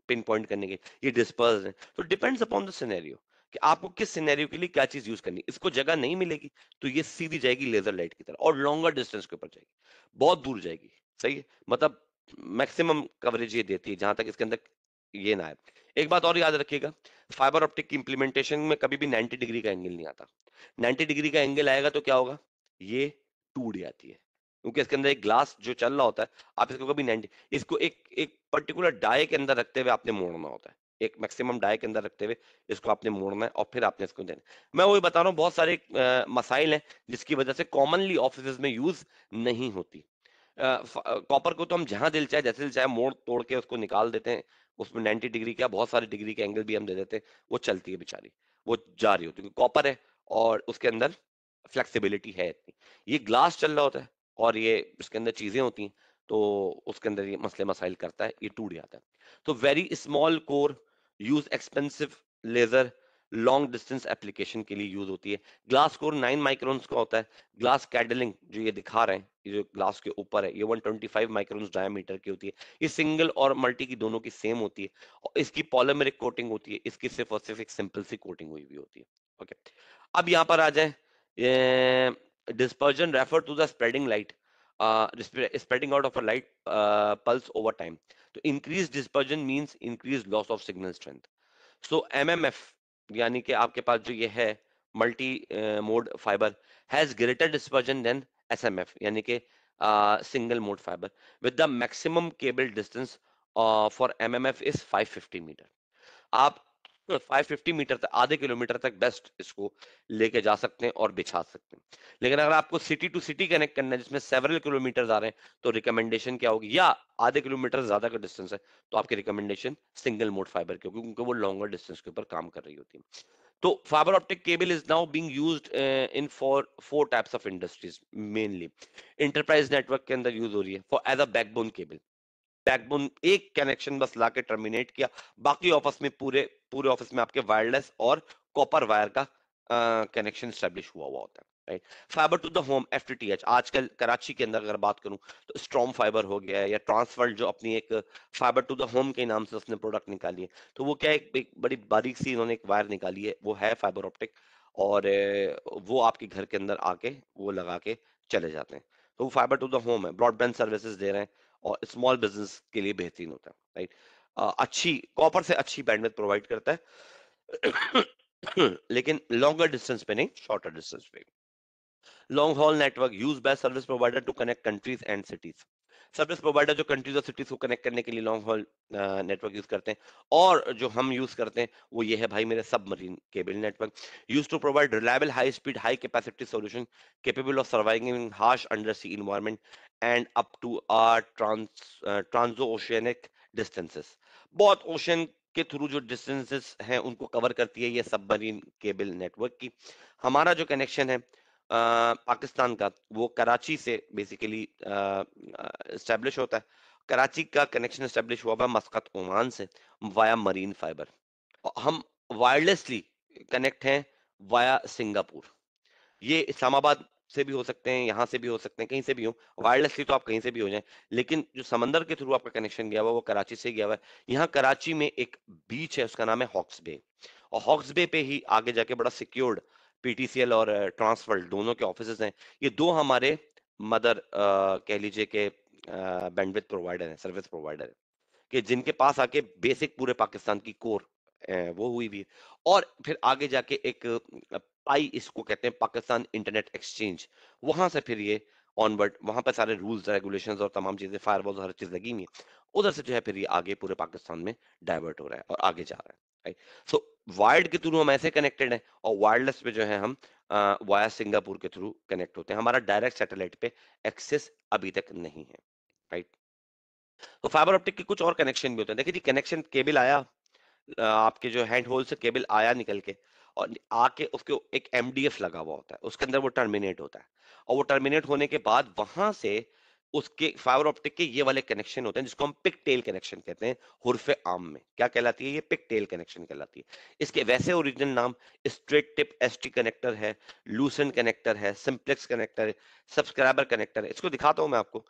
S2: पिन पॉइंट करने के ये डिस्पर्स है तो डिपेंड्स अपॉन द सिनेरियो कि आपको किस सिनेरियो के लिए क्या चीज यूज करनी इसको जगह नहीं मिलेगी तो ये सीधी जाएगी लेजर लाइट की तरह और लॉन्गर डिस्टेंस के ऊपर जाएगी बहुत दूर जाएगी सही है मतलब मैक्सिमम कवरेज ये देती है जहां तक इसके अंदर ये ना आए एक बात और याद रखिएगा फाइबर ऑप्टिक की इंप्लीमेंटेशन में कभी भी 90 डिग्री का एंगल नहीं आता 90 डिग्री का एंगल आएगा तो क्या होगा ये टूट जाती है क्योंकि इसके अंदर एक ग्लास जो चल रहा होता है आप इसको कभी नाइनटी इसको एक एक पर्टिकुलर डाय के अंदर रखते हुए आपने मोड़ना होता है एक मैक्सिमम डाई के अंदर रखते हुए इसको आपने मोड़ना है और फिर आपने इसको देना मैं वही बता रहा हूँ बहुत सारे मसाइल हैं जिसकी वजह से कॉमनली ऑफिस में यूज नहीं होती कॉपर को तो हम जहां दिल चाहे जैसे दिल चाहे मोड़ तोड़ के उसको निकाल देते हैं उसमें नाइन्टी डिग्री क्या बहुत सारे डिग्री के एंगल भी हम दे देते हैं वो चलती है बेचारी वो जा रही होती है कॉपर है और उसके अंदर फ्लेक्सिबिलिटी है इतनी ये ग्लास चल रहा होता है और ये इसके अंदर चीजें होती हैं तो उसके अंदर ये मसले मसाइल करता है ये टूट जाता है तो very small core use expensive laser long distance application के लिए यूज होती है ग्लास कोर नाइन माइक्रोन्स का होता है ग्लास कैडलिंग जो ये दिखा रहे हैं ये जो ग्लास के ऊपर है ये 125 माइक्रोन्स डायमीटर की होती है ये सिंगल और मल्टी की दोनों की सेम होती है और इसकी पॉलोमेरिक कोटिंग होती है इसकी सिर्फ और सिर्फ एक सिंपल सी कोटिंग हुई हुई होती है ओके अब यहाँ पर आ जाए dispersion refer to the spreading light spreading out of a light pulse over time तो increase dispersion means increase loss of signal strength so M M F यानी कि आपके पास जो ये है multi mode fibre has greater dispersion than SMF यानी कि single mode fibre with the maximum cable distance for MMF is 550 metre आप 550 मीटर तक आधे किलोमीटर तक बेस्ट इसको लेके जा सकते हैं और बिछा सकते हैं लेकिन अगर आपको सिटी टू सिटी कनेक्ट करना है जिसमें सेवरल किलोमीटर आ रहे हैं तो रिकमेंडेशन क्या होगी या आधे किलोमीटर ज्यादा का डिस्टेंस है तो आपकी रिकमेंडेशन सिंगल मोड फाइबर की होगी क्योंकि वो लॉन्गर डिस्टेंस के ऊपर काम कर रही होती है तो fibre optic cable is now being used in for four types of industries mainly enterprise network के अंदर यूज हो रही है for as a backbone cable backbone एक कनेक्शन बस लाके टर्मिनेट किया बाकी ऑफिस में पूरे पूरे ऑफिस में आपके वायरलेस और कॉपर वायर का कनेक्शन स्टेब्लिश हुआ हुआ होता है right fibre to the home F T H आजकल कराची के अंदर अगर बात करूं तो स्ट्रॉम फाइबर हो गया है या ट्रांसफर जो अपनी एक फाइबर टू द होम के नाम से उसने प्रोडक्ट निकाली है तो वो क्या एक, एक बड़ी बारीक सी इन्होंने एक वायर निकाली है वो है फाइबर ऑप्टिक और वो आपके घर के अंदर आके वो लगा के चले जाते हैं तो वो फाइबर टू द होम है ब्रॉडबैंड सर्विसेज दे रहे हैं और स्मॉल बिजनेस के लिए बेहतरीन होता है राइट अच्छी कॉपर से अच्छी बैंडविड्थ प्रोवाइड करता है लेकिन लॉन्गर डिस्टेंस पे नहीं शॉर्टर डिस्टेंस पे long haul network use by service provider to connect countries and cities service provider जो कंट्रीज और सिटीज को कनेक्ट करने के लिए लॉन्ग हॉल नेटवर्क यूज करते हैं और जो हम यूज करते हैं वो ये है भाई मेरे submarine cable network use to provide reliable high speed high capacity solution capable of surviving harsh under sea environment and up to our trans uh, transoceanic distances बहुत ocean के थ्रू जो डिस्टेंसेस हैं उनको cover करती है ये submarine cable network की हमारा जो कनेक्शन है आ, पाकिस्तान का वो कराची से बेसिकली इस्टेब्लिश होता है कराची का कनेक्शन इस्टेब्लिश हुआ मस्कत ओमान से वाया मरीन फाइबर हम वायरलेसली कनेक्ट हैं वाया सिंगापुर ये इस्लामाबाद से भी हो सकते हैं यहाँ से भी हो सकते हैं कहीं से भी हो वायरलेसली तो आप कहीं से भी हो जाए लेकिन जो समंदर के थ्रू आपका कनेक्शन गया हुआ वो कराची से गया हुआ है यहाँ कराची में एक बीच है उसका नाम है हॉक्स बे और हॉक्स बे पे ही आगे जाके बड़ा सिक्योर्ड पीटीसीएल और ट्रांसफर दोनों के ऑफिस हैं ये दो हमारे मदर कह लीजिए के बैंडविथ प्रोवाइडर है सर्विस प्रोवाइडर है कि जिनके पास आके बेसिक पूरे पाकिस्तान की कोर वो हुई भी और फिर आगे जाके एक आई इसको कहते हैं पाकिस्तान इंटरनेट एक्सचेंज वहां से फिर ये ऑनवर्ड वहां पर सारे रूल्स रेगुलेशंस और तमाम चीजें फायरवॉल हर चीज लगी हुई है उधर से जो है फिर ये आगे पूरे पाकिस्तान में डाइवर्ट हो रहा है और आगे जा रहा है सो वायर्ड के थ्रू हम ऐसे कनेक्टेड हैं और वायरलेस पे जो है हम वाया सिंगापुर के थ्रू कनेक्ट होते हैं हमारा डायरेक्ट सैटेलाइट पे एक्सेस अभी तक नहीं है राइट तो फाइबर ऑप्टिक के कुछ और कनेक्शन भी होते हैं देखिए जी कनेक्शन केबल आया आपके जो हैंड होल से केबल आया निकल के और आके उसके एक एमडीएफ लगा हुआ होता है उसके अंदर वो टर्मिनेट होता है और वो टर्मिनेट होने के बाद वहां से उसके फाइबर ऑप्टिक के ये वाले कनेक्शन होते हैं जिसको हम पिक टेल कनेक्शन कहते हैं हुरफ आम में क्या कहलाती है ये पिक टेल कनेक्शन कहलाती है इसके वैसे ओरिजिनल नाम स्ट्रेट टिप एस कनेक्टर है लूसन कनेक्टर है सिंप्लेक्स कनेक्टर है सब्सक्राइबर कनेक्टर है इसको दिखाता हूँ
S1: मैं आपको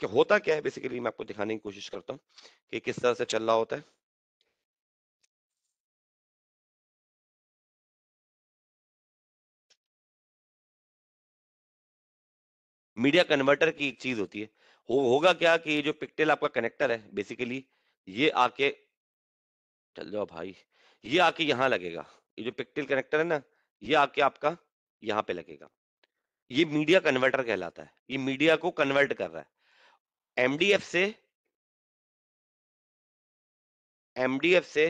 S1: कि होता क्या है बेसिकली मैं आपको दिखाने की कोशिश करता हूँ कि किस तरह से चल रहा होता है
S3: मीडिया कन्वर्टर की
S1: एक चीज होती है हो, होगा क्या कि ये जो पिक्टेल आपका कनेक्टर है बेसिकली ये आके
S2: चल जाओ भाई ये आके यहाँ लगेगा ये जो पिक्टेल कनेक्टर है ना ये
S1: आके आपका यहाँ पे लगेगा ये मीडिया कन्वर्टर कहलाता है ये मीडिया को कन्वर्ट कर रहा है एमडीएफ से
S2: एमडीएफ से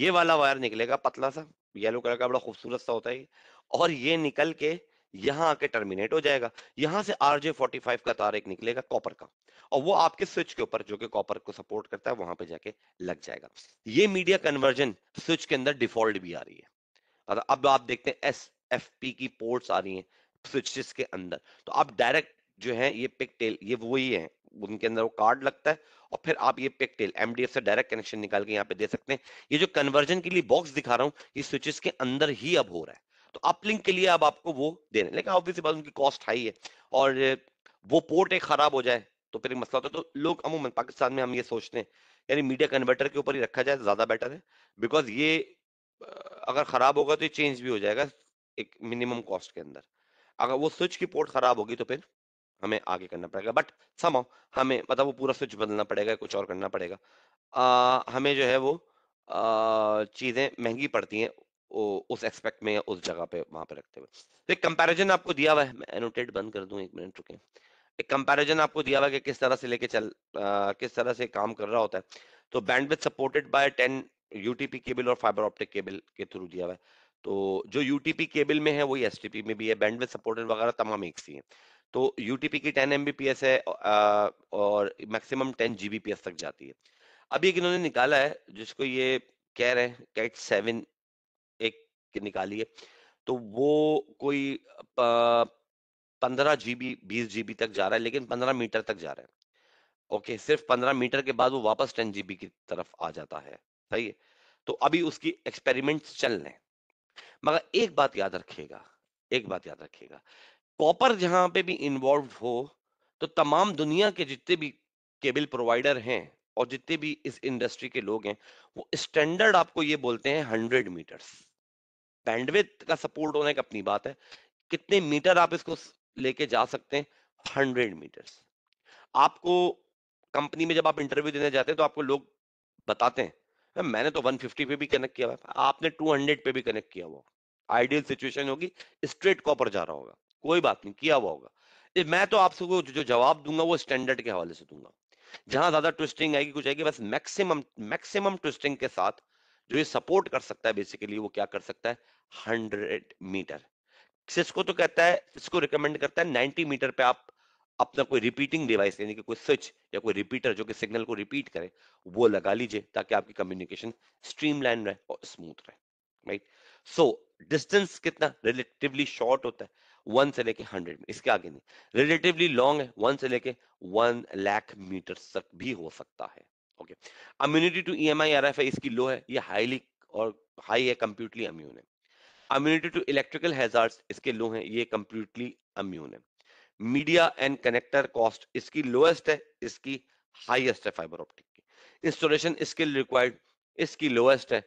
S2: ये वाला वायर निकलेगा पतला सा येलो कलर का बड़ा खूबसूरत सा होता है और ये निकल के यहां आके टर्मिनेट हो जाएगा यहां से आरजे फोर्टी फाइव का तार एक निकलेगा कॉपर का और वो आपके स्विच के ऊपर जो कि कॉपर को सपोर्ट करता है वहां पे जाके लग जाएगा ये मीडिया कन्वर्जन स्विच के अंदर डिफॉल्ट भी आ रही है अब आप देखते हैं एस एफ पी की पोर्ट्स आ रही है स्विचेस के अंदर तो आप डायरेक्ट जो है ये पिकटेल ये वही है उनके अंदर वो कार्ड लगता है और फिर आप ये पिकटेल एमडीएफ से डायरेक्ट कनेक्शन निकाल के यहाँ पे दे सकते हैं ये जो कन्वर्जन के लिए बॉक्स दिखा रहा हूँ ये स्विचेस के अंदर ही अब हो रहा है तो अपलिंक के लिए अब आपको वो दे रहे लेकिन ऑब्वियसली बात उनकी कॉस्ट हाई है और वो पोर्ट एक खराब हो जाए तो फिर मसला होता है तो लोग अमूमन पाकिस्तान में हम ये सोचते हैं यानी मीडिया कन्वर्टर के ऊपर ही रखा जाए ज्यादा बेटर है बिकॉज ये अगर खराब होगा तो ये चेंज भी हो जाएगा एक मिनिमम कॉस्ट के अंदर अगर वो स्विच की पोर्ट खराब होगी तो फिर हमें आगे करना पड़ेगा बट सम हमें मतलब वो पूरा स्विच बदलना पड़ेगा कुछ और करना पड़ेगा आ, हमें जो है वो चीज़ें महंगी पड़ती हैं उस एक्सपेक्ट में उस जगह पे वहां पे रखते हुए तो एक कंपैरिजन आपको दिया हुआ है मैं एनोटेट बंद कर दूं एक मिनट रुके एक कंपैरिजन आपको दिया हुआ है कि किस तरह से लेके चल आ, किस तरह से काम कर रहा होता है तो bandwidth supported by 10 UTP cable और फाइबर ऑप्टिक केबल के थ्रू दिया हुआ है तो जो यूटीपी केबल में है वही एस में भी है बैंडविथ सपोर्टेड वगैरह तमाम एक सी तो है तो यूटीपी की टेन एम है और मैक्सिमम टेन जी तक जाती है अभी एक इन्होंने निकाला है जिसको ये कह रहे हैं कैट सेवन निकाली है तो वो कोई पंद्रह जीबी बीस जीबी तक जा रहा है लेकिन पंद्रह मीटर तक जा रहा है ओके सिर्फ पंद्रह मीटर के बाद वो वापस टेन जीबी की तरफ आ जाता है सही है तो अभी उसकी एक्सपेरिमेंट चल रहे मगर एक बात याद रखिएगा एक बात याद रखिएगा कॉपर जहां पे भी इन्वॉल्व हो तो तमाम दुनिया के जितने भी केबल प्रोवाइडर हैं और जितने भी इस इंडस्ट्री के लोग हैं वो स्टैंडर्ड आपको ये बोलते हैं हंड्रेड मीटर्स बैंडविथ का सपोर्ट होना एक अपनी बात है कितने मीटर आप इसको लेके जा सकते हैं 100 मीटर आपको कंपनी में जब आप इंटरव्यू देने जाते हैं तो आपको लोग बताते हैं मैंने तो 150 पे भी कनेक्ट किया हुआ आपने 200 पे भी कनेक्ट किया हुआ आइडियल सिचुएशन होगी स्ट्रेट कॉपर जा रहा होगा कोई बात नहीं किया हुआ होगा मैं तो आपको जो जवाब दूंगा वो स्टैंडर्ड के हवाले से दूंगा जहां ज्यादा ट्विस्टिंग आएगी कुछ आएगी बस मैक्सिमम मैक्सिमम ट्विस्टिंग के साथ जो ये सपोर्ट कर सकता है बेसिकली वो क्या कर सकता है हंड्रेड मीटर सिस्को तो कहता है इसको रिकमेंड करता है नाइनटी मीटर पे आप अपना कोई रिपीटिंग डिवाइस यानी कि कोई स्विच या कोई रिपीटर जो कि सिग्नल को रिपीट करे वो लगा लीजिए ताकि आपकी कम्युनिकेशन स्ट्रीमलाइन रहे और स्मूथ रहे राइट सो डिस्टेंस कितना रिलेटिवली शॉर्ट होता है वन से लेके हंड्रेड मीटर इसके आगे नहीं रिलेटिवली लॉन्ग है वन से लेके वन लैख मीटर तक भी हो सकता है okay immunity to EMI RFI इसकी लो है ये हाईली और हाई है कंप्यूटली अम्यून है अम्यूनिटी टू इलेक्ट्रिकल हैजार्ड्स इसके लो है ये कंप्लीटली अम्यून है मीडिया एंड कनेक्टर कॉस्ट इसकी लोएस्ट है इसकी हाईएस्ट है फाइबर ऑप्टिक की इंस्टॉलेशन स्किल रिक्वायर्ड इसकी लोएस्ट है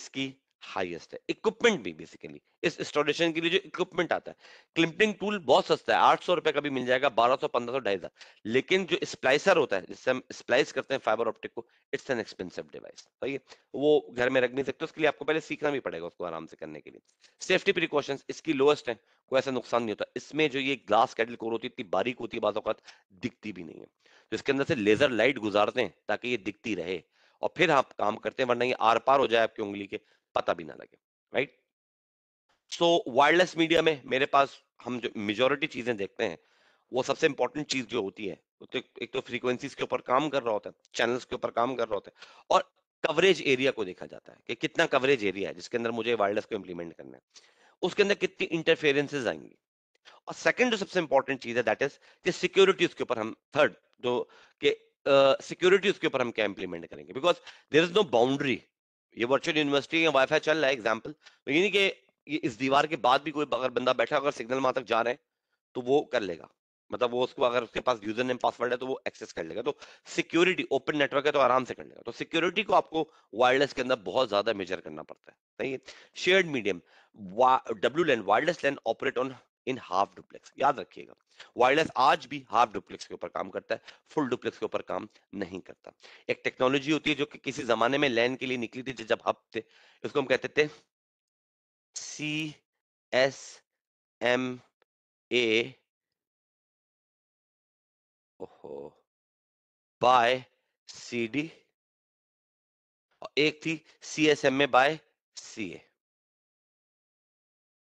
S2: इसकी हाईएस्ट है इक्विपमेंट भी बेसिकली इस इंस्टॉलेशन के लिए जो इक्विपमेंट आता है क्लिंपिंग टूल बहुत सस्ता है आठ सौ रुपए का भी मिल जाएगा बारह सौ पंद्रह सौ ढाई हजार लेकिन जो स्प्लाइसर होता है जिससे हम स्प्लाइस करते हैं फाइबर ऑप्टिक को इट्स एन एक्सपेंसिव डिवाइस सही तो वो घर में रख नहीं सकते उसके लिए आपको पहले सीखना भी पड़ेगा उसको आराम से करने के लिए सेफ्टी प्रिकॉशन इसकी लोएस्ट है कोई ऐसा नुकसान नहीं होता इसमें जो ये ग्लास कैडल कोर होती है इतनी बारीक होती है बात दिखती भी नहीं है जिसके तो अंदर से लेजर लाइट गुजारते हैं ताकि ये दिखती रहे और फिर आप काम करते हैं वरना ये आर पार हो जाए आपकी उंगली के पता भी ना लगे राइट सो वायरलेस मीडिया में मेरे पास हम जो मेजोरिटी चीजें देखते हैं वो सबसे इंपॉर्टेंट चीज जो होती है तो एक तो फ्रीक्वेंसीज के ऊपर काम कर रहा होता है चैनल्स के ऊपर काम कर रहा होता है और कवरेज एरिया को देखा जाता है कि कितना कवरेज एरिया है जिसके अंदर मुझे वायरलेस को इंप्लीमेंट करना है उसके अंदर कितनी इंटरफेरेंसेज आएंगी और सेकंड जो सबसे इंपॉर्टेंट चीज है दैट इज कि सिक्योरिटी उसके ऊपर हम थर्ड जो कि सिक्योरिटी उसके ऊपर हम क्या इंप्लीमेंट करेंगे because there is no boundary ये वर्चुअल यूनिवर्सिटी या वाई चल रहा है एग्जाम्पल तो यानी कि इस दीवार के बाद भी कोई अगर बंदा बैठा अगर सिग्नल वहां तक जा रहे हैं तो वो कर लेगा मतलब वो उसको अगर उसके पास यूजर नेम पासवर्ड है तो वो एक्सेस कर लेगा तो सिक्योरिटी ओपन नेटवर्क है तो आराम से कर लेगा तो सिक्योरिटी को आपको वायरलेस के अंदर बहुत ज्यादा मेजर करना पड़ता है सही है shared medium W LAN wireless LAN operate on in half duplex याद रखिएगा वायरलेस आज भी हाफ डुप्लेक्स के ऊपर काम करता है फुल डुप्लेक्स के ऊपर काम नहीं करता एक टेक्नोलॉजी होती है जो कि किसी जमाने में लैंड
S1: के लिए निकली थी जब हब थे उसको हम कहते थे C S
S3: M A by C D
S1: और एक थी C S M A by C A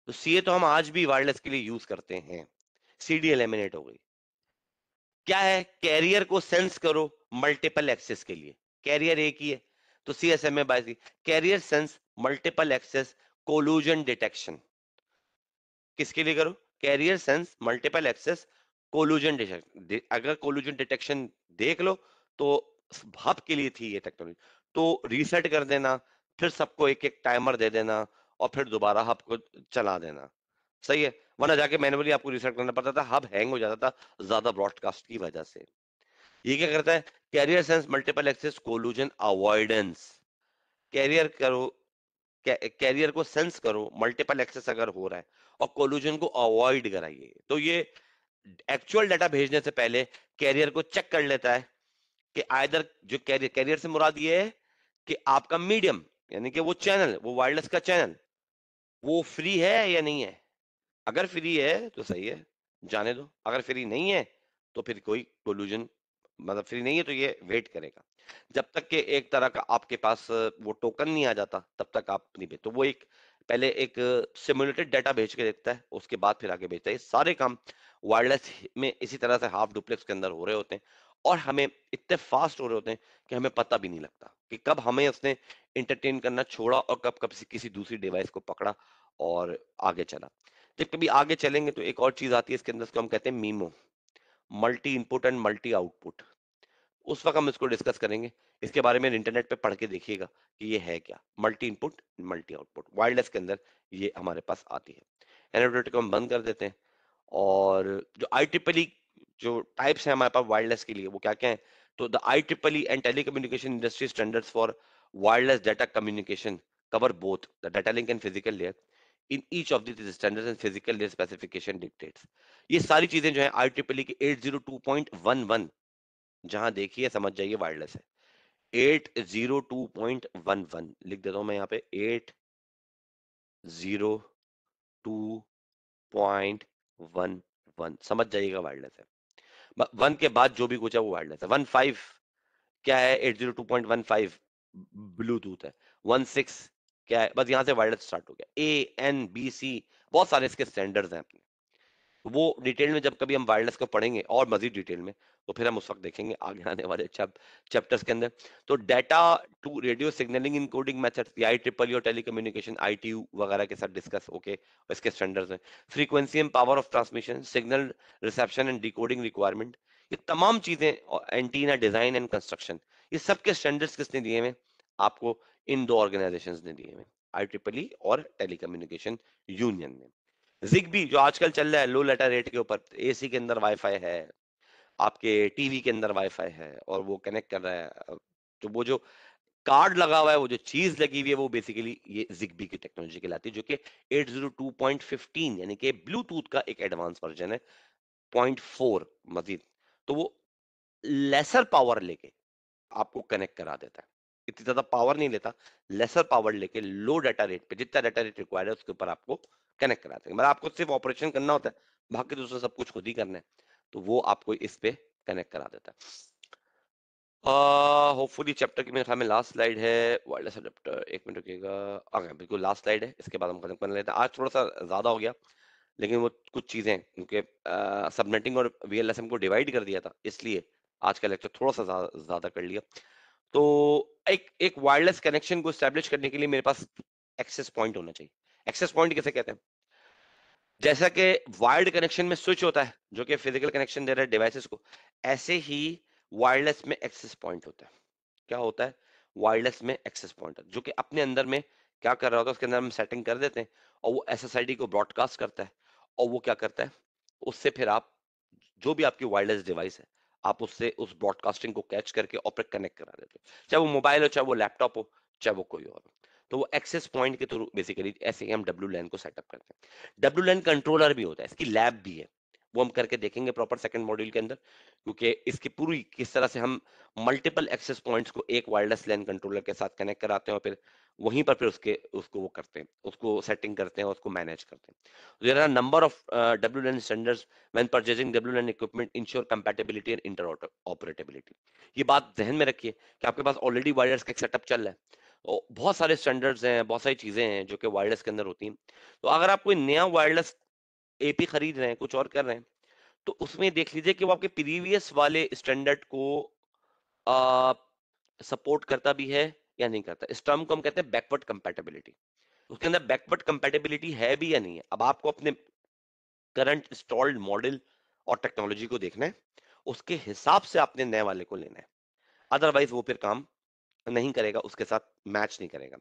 S1: तो सीए
S2: तो हम आज भी वायरलेस के लिए यूज करते हैं सीडी एलिमिनेट हो गई क्या है कैरियर को सेंस करो मल्टीपल एक्सेस के लिए कैरियर एक ही है तो C S M A by carrier sense multiple access collision detection किसके लिए करो carrier sense multiple access collision detection अगर कोलूजन डिटेक्शन देख लो तो भाप के लिए थी ये टेक्नोलॉजी तो रीसेट कर देना फिर सबको एक एक टाइमर दे देना और फिर दोबारा हब को चला देना सही है वरना जाके मैनुअली आपको रिसेट करना पड़ता था हब हैंग हो जाता था ज्यादा ब्रॉडकास्ट की वजह से ये क्या करता है carrier sense multiple access collision avoidance carrier करो कैरियर को सेंस करो मल्टीपल एक्सेस अगर हो रहा है और कोलूजन को अवॉइड कराइए तो ये एक्चुअल डाटा भेजने से पहले कैरियर को चेक कर लेता है कि आयदर जो कैरियर कैरियर से मुराद ये है कि आपका मीडियम यानी कि वो चैनल वो वायरलेस का चैनल वो फ्री है या नहीं है अगर फ्री है तो सही है जाने दो अगर फ्री नहीं है तो फिर कोई कोलूजन मतलब फ्री नहीं है तो ये वेट करेगा जब तक के एक तरह का आपके पास वो टोकन नहीं आ जाता तब तक आप नहीं भेज तो वो एक पहले एक सिमुलेटेड डेटा भेज के देखता है उसके बाद फिर आगे भेजता है सारे काम वायरलेस में इसी तरह से हाफ डुप्लेक्स के अंदर हो रहे होते हैं और हमें इतने फास्ट हो रहे होते हैं कि हमें पता भी नहीं लगता कि कब हमें उसने इंटरटेन करना छोड़ा और कब कब किसी दूसरी डिवाइस को पकड़ा और आगे चला जब कभी आगे चलेंगे तो एक और चीज आती है इसके अंदर हम कहते हैं MIMO multi input and multi output उस वक्त हम इसको डिस्कस करेंगे इसके बारे में इंटरनेट पे पढ़ के देखिएगा कि ये है क्या multi input multi output wireless के अंदर ये हमारे पास आती है को हम बंद कर देते हैं और जो आई टिपली जो टाइप्स हैं हमारे पास वायरलेस के लिए वो क्या क्या है तो the I triple E and telecommunication industry standard for wireless data communication cover both the data link and physical layer in each of this standards and physical layer specification dictates ये सारी चीजें जो है I triple E की eight zero two point one one जहां देखिए समझ जाइए वायरलेस है eight zero two point one one लिख देता हूं मैं यहाँ पे eight zero two point one one समझ जाइएगा वायरलेस है वन के बाद जो भी कुछ है वो वायरलेस है वन फाइव क्या है eight zero two point one five Bluetooth है वन सिक्स क्या है बस यहां से वायरलेस स्टार्ट हो गया ए एन बी सी बहुत सारे इसके स्टैंडर्ड्स हैं अपने वो डिटेल में जब कभी हम वायरलेस को पढ़ेंगे और मजीद डिटेल में तो फिर हम उस वक्त देखेंगे आगे आने वाले चैप्टर्स के अंदर तो data to radio signalling encoding method I triple और टेलीकम्युनिकेशन आई वगैरह के साथ डिस्कस ओके इसके स्टैंडर्ड्स हैं frequency and power of transmission signal reception and decoding requirement ये तमाम चीजें एंटीना डिजाइन एंड कंस्ट्रक्शन ये सबके स्टैंडर्ड्स किसने दिए हुए आपको इन दो ऑर्गेनाइजेशन ने दिए हुए आई ट्रिपल ई और टेलीकम्युनिकेशन यूनियन ने जिग्बी जो आजकल चल रहा है लो लेटर रेट के ऊपर एसी के अंदर वाईफाई है आपके टीवी के अंदर वाईफाई है और वो कनेक्ट कर रहा है तो वो जो कार्ड लगा हुआ है वो जो चीज लगी हुई है वो बेसिकली ये जिग्बी की टेक्नोलॉजी कहलाती है जो कि 802.15 यानी कि ब्लूटूथ का एक एडवांस वर्जन है फोर मजीद तो वो लेसर पावर लेके आपको कनेक्ट करा देता है इतनी ज्यादा पावर नहीं लेता लेसर पावर लेके लो डाटा रेट पे जितना डाटा रेट रिक्वायर्ड है उसके ऊपर आपको कनेक्ट कराते हैं मतलब आपको सिर्फ ऑपरेशन करना होता है बाकी दूसरा तो सब कुछ खुद ही करना है तो वो आपको इस पे कनेक्ट करा देता है होपफुली चैप्टर की मेरे ख्याल में लास्ट स्लाइड है वायरलेस अडेप्टर एक मिनट रुकेगा हाँ, बिल्कुल लास्ट स्लाइड है इसके बाद हम कनेक्ट करने लेते हैं आज थोड़ा सा ज़्यादा हो गया लेकिन वो कुछ चीज़ें क्योंकि सबनेटिंग और वी को डिवाइड कर दिया था इसलिए आज का लेक्चर थोड़ा सा ज़्यादा कर लिया तो एक एक वायरलेस कनेक्शन को स्टैब्लिश करने के लिए मेरे पास एक्सेस पॉइंट होना चाहिए एक्सेस पॉइंट कैसे कहते हैं जैसा कि वायर्ड कनेक्शन में स्विच होता है जो कि फिजिकल कनेक्शन दे रहा है डिवाइसेस को ऐसे ही वायरलेस में एक्सेस पॉइंट होता है क्या होता है वायरलेस में एक्सेस पॉइंट जो कि अपने अंदर में क्या कर रहा होता है उसके अंदर हम सेटिंग कर देते हैं और वो एस को ब्रॉडकास्ट करता है और वो क्या करता है उससे फिर आप जो भी आपकी वायरलेस डिवाइस है आप उससे उस ब्रॉडकास्टिंग को कैच करके और कनेक्ट करा देते हो चाहे वो मोबाइल हो चाहे वो लैपटॉप हो चाहे वो कोई और हो तो वो एक्सेस पॉइंट के थ्रू बेसिकली ऐसे हम डब्ल्यू लैन को सेटअप करते हैं डब्ल्यू लैन कंट्रोलर भी होता है इसकी लैब भी है वो हम करके देखेंगे प्रॉपर सेकंड मॉड्यूल के अंदर क्योंकि इसकी पूरी किस तरह से हम मल्टीपल एक्सेस पॉइंट्स को एक वायरलेस लैन कंट्रोलर के साथ कनेक्ट कराते हैं और फिर वहीं पर फिर उसके उसको वो करते हैं उसको सेटिंग करते हैं उसको मैनेज करते हैं number of W LAN standards when purchasing W LAN equipment ensure compatibility and interoperability ये बात जहन में रखिए कि आपके पास ऑलरेडी वायरलेस का सेटअप चल रहा है तो बहुत सारे स्टैंडर्ड्स हैं बहुत सारी चीज़ें हैं जो कि वायरलेस के अंदर होती हैं तो अगर आप कोई नया वायरलेस एपी खरीद रहे हैं कुछ और कर रहे हैं तो उसमें देख लीजिए कि वो आपके प्रीवियस वाले स्टैंडर्ड को सपोर्ट करता भी है या नहीं करता इस टर्म को हम कहते हैं बैकवर्ड कंपेटेबिलिटी उसके अंदर बैकवर्ड कंपेटेबिलिटी है भी या नहीं है अब आपको अपने करंट इंस्टॉल्ड मॉडल और टेक्नोलॉजी को देखना है उसके हिसाब से आपने नए वाले को लेना है अदरवाइज वो फिर काम नहीं करेगा उसके साथ मैच नहीं करेगा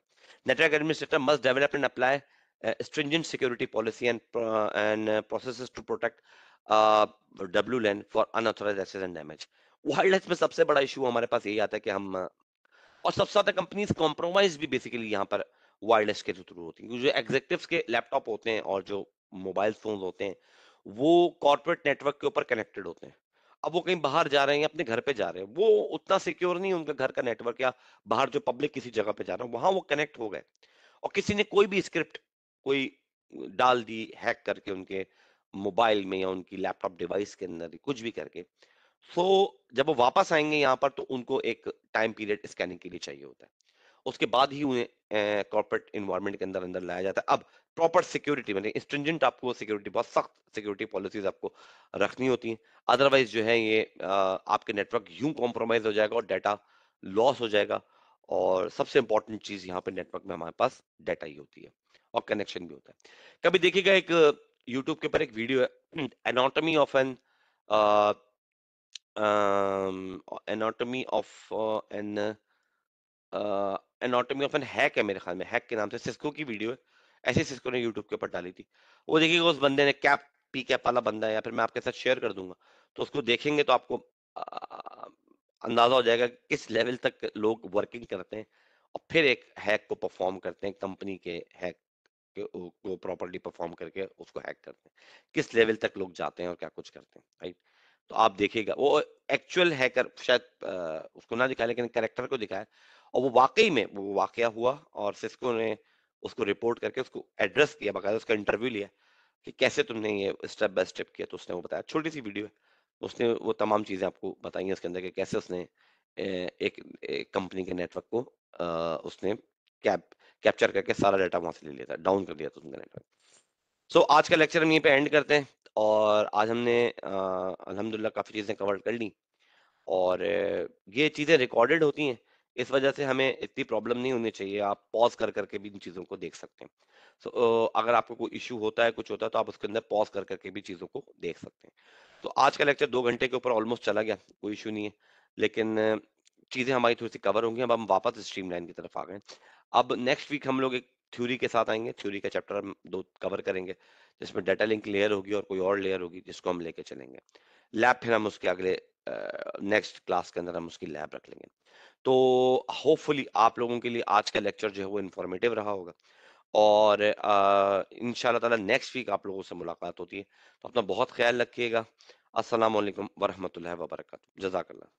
S2: network administrator must develop and apply stringent security policy and and process to protect W protect for uh, unauthorise e for and damage and damage. Wireless में सबसे बड़ा इशू हमारे पास यही आता है कि हम uh, और सबसे ज्यादा कंपनीज कॉम्प्रोमाइज भी बेसिकली यहाँ पर वायरलेस के थ्रू होती है जो एग्जेक्टिव के लैपटॉप होते हैं और जो मोबाइल फोन होते हैं वो कॉर्पोरेट नेटवर्क के ऊपर कनेक्टेड होते हैं अब वो कहीं बाहर जा रहे हैं अपने घर पे जा रहे हैं वो उतना सिक्योर नहीं उनका घर का नेटवर्क या बाहर जो पब्लिक किसी जगह पे जा रहा है वहां वो कनेक्ट हो गए और किसी ने कोई भी स्क्रिप्ट कोई डाल दी हैक करके उनके मोबाइल में या उनकी लैपटॉप डिवाइस के अंदर कुछ भी करके सो तो so, जब वो वापस आएंगे यहाँ पर तो उनको एक टाइम पीरियड स्कैनिंग के लिए चाहिए होता है उसके बाद ही उन्हें कॉर्पोरेट इन्वायरमेंट के अंदर अंदर लाया जाता है अब प्रॉपर सिक्योरिटी मैंने स्ट्रिंजेंट आपको सिक्योरिटी बहुत सख्त सिक्योरिटी पॉलिसीज आपको रखनी होती हैं अदरवाइज जो है ये आपके नेटवर्क यूं कॉम्प्रोमाइज हो जाएगा और डाटा लॉस हो जाएगा और सबसे इंपॉर्टेंट चीज यहाँ पे नेटवर्क में हमारे पास डाटा ही होती है और कनेक्शन भी होता है कभी देखिएगा एक यूट्यूब के ऊपर एक वीडियो है anatomy of an anatomy of an anatomy of an hack है मेरे ख्याल में हैक के नाम से सिस्को की वीडियो है ऐसे सिस्को ने यूट्यूब के ऊपर डाली थी वो देखिएगा उस बंदे ने कैप पी कैप वाला बंदा है या फिर मैं आपके साथ शेयर कर दूंगा तो उसको देखेंगे तो आपको अंदाजा हो जाएगा किस लेवल तक लोग वर्किंग करते हैं और फिर एक हैक को परफॉर्म करते हैं कंपनी के हैक को प्रॉपरली परफॉर्म करके उसको हैक करते हैं किस लेवल तक लोग जाते हैं और क्या कुछ करते हैं राइट तो आप देखिएगा वो एक्चुअल हैकर शायद आ, उसको ना दिखाया लेकिन करेक्टर को दिखाया और वो वाकई में वो वाकया हुआ और सिस्को ने उसको रिपोर्ट करके उसको एड्रेस किया बकायदा उसका इंटरव्यू लिया कि कैसे तुमने ये स्टेप बाय स्टेप किया तो उसने वो बताया छोटी सी वीडियो है उसने वो तमाम चीज़ें आपको बताई उसके अंदर कि कैसे उसने एक, कंपनी के नेटवर्क को उसने कैप कैप्चर करके सारा डाटा वहाँ से ले लिया था डाउन कर दिया था उसने नेटवर्क सो so, आज का लेक्चर हम यहीं पे एंड करते हैं और आज हमने अलहमदुल्ला काफ़ी चीज़ें कवर कर ली और ये चीज़ें रिकॉर्डेड होती हैं इस वजह से हमें इतनी प्रॉब्लम नहीं होनी चाहिए आप पॉज कर करके भी इन चीज़ों को देख सकते हैं सो so, अगर आपको कोई इशू होता है कुछ होता है तो आप उसके अंदर पॉज कर करके भी चीज़ों को देख सकते हैं तो आज का लेक्चर दो घंटे के ऊपर ऑलमोस्ट चला गया कोई इशू नहीं है लेकिन चीज़ें हमारी थोड़ी सी कवर होंगी अब हम वापस स्ट्रीम की तरफ आ गए अब नेक्स्ट वीक हम लोग एक थ्यूरी के साथ आएंगे थ्योरी का चैप्टर हम दो कवर करेंगे जिसमें डाटा लिंक लेयर होगी और कोई और लेयर होगी जिसको हम लेके चलेंगे लैब फिर हम उसके अगले नेक्स्ट क्लास के अंदर हम उसकी लैब रख लेंगे तो होपफुली आप लोगों के लिए आज का लेक्चर जो है वो इन्फॉर्मेटिव रहा होगा और इन ताला नेक्स्ट वीक आप लोगों
S1: से मुलाकात होती है तो अपना बहुत ख्याल रखिएगा असलम वरहमत वर्क जजाकल्ला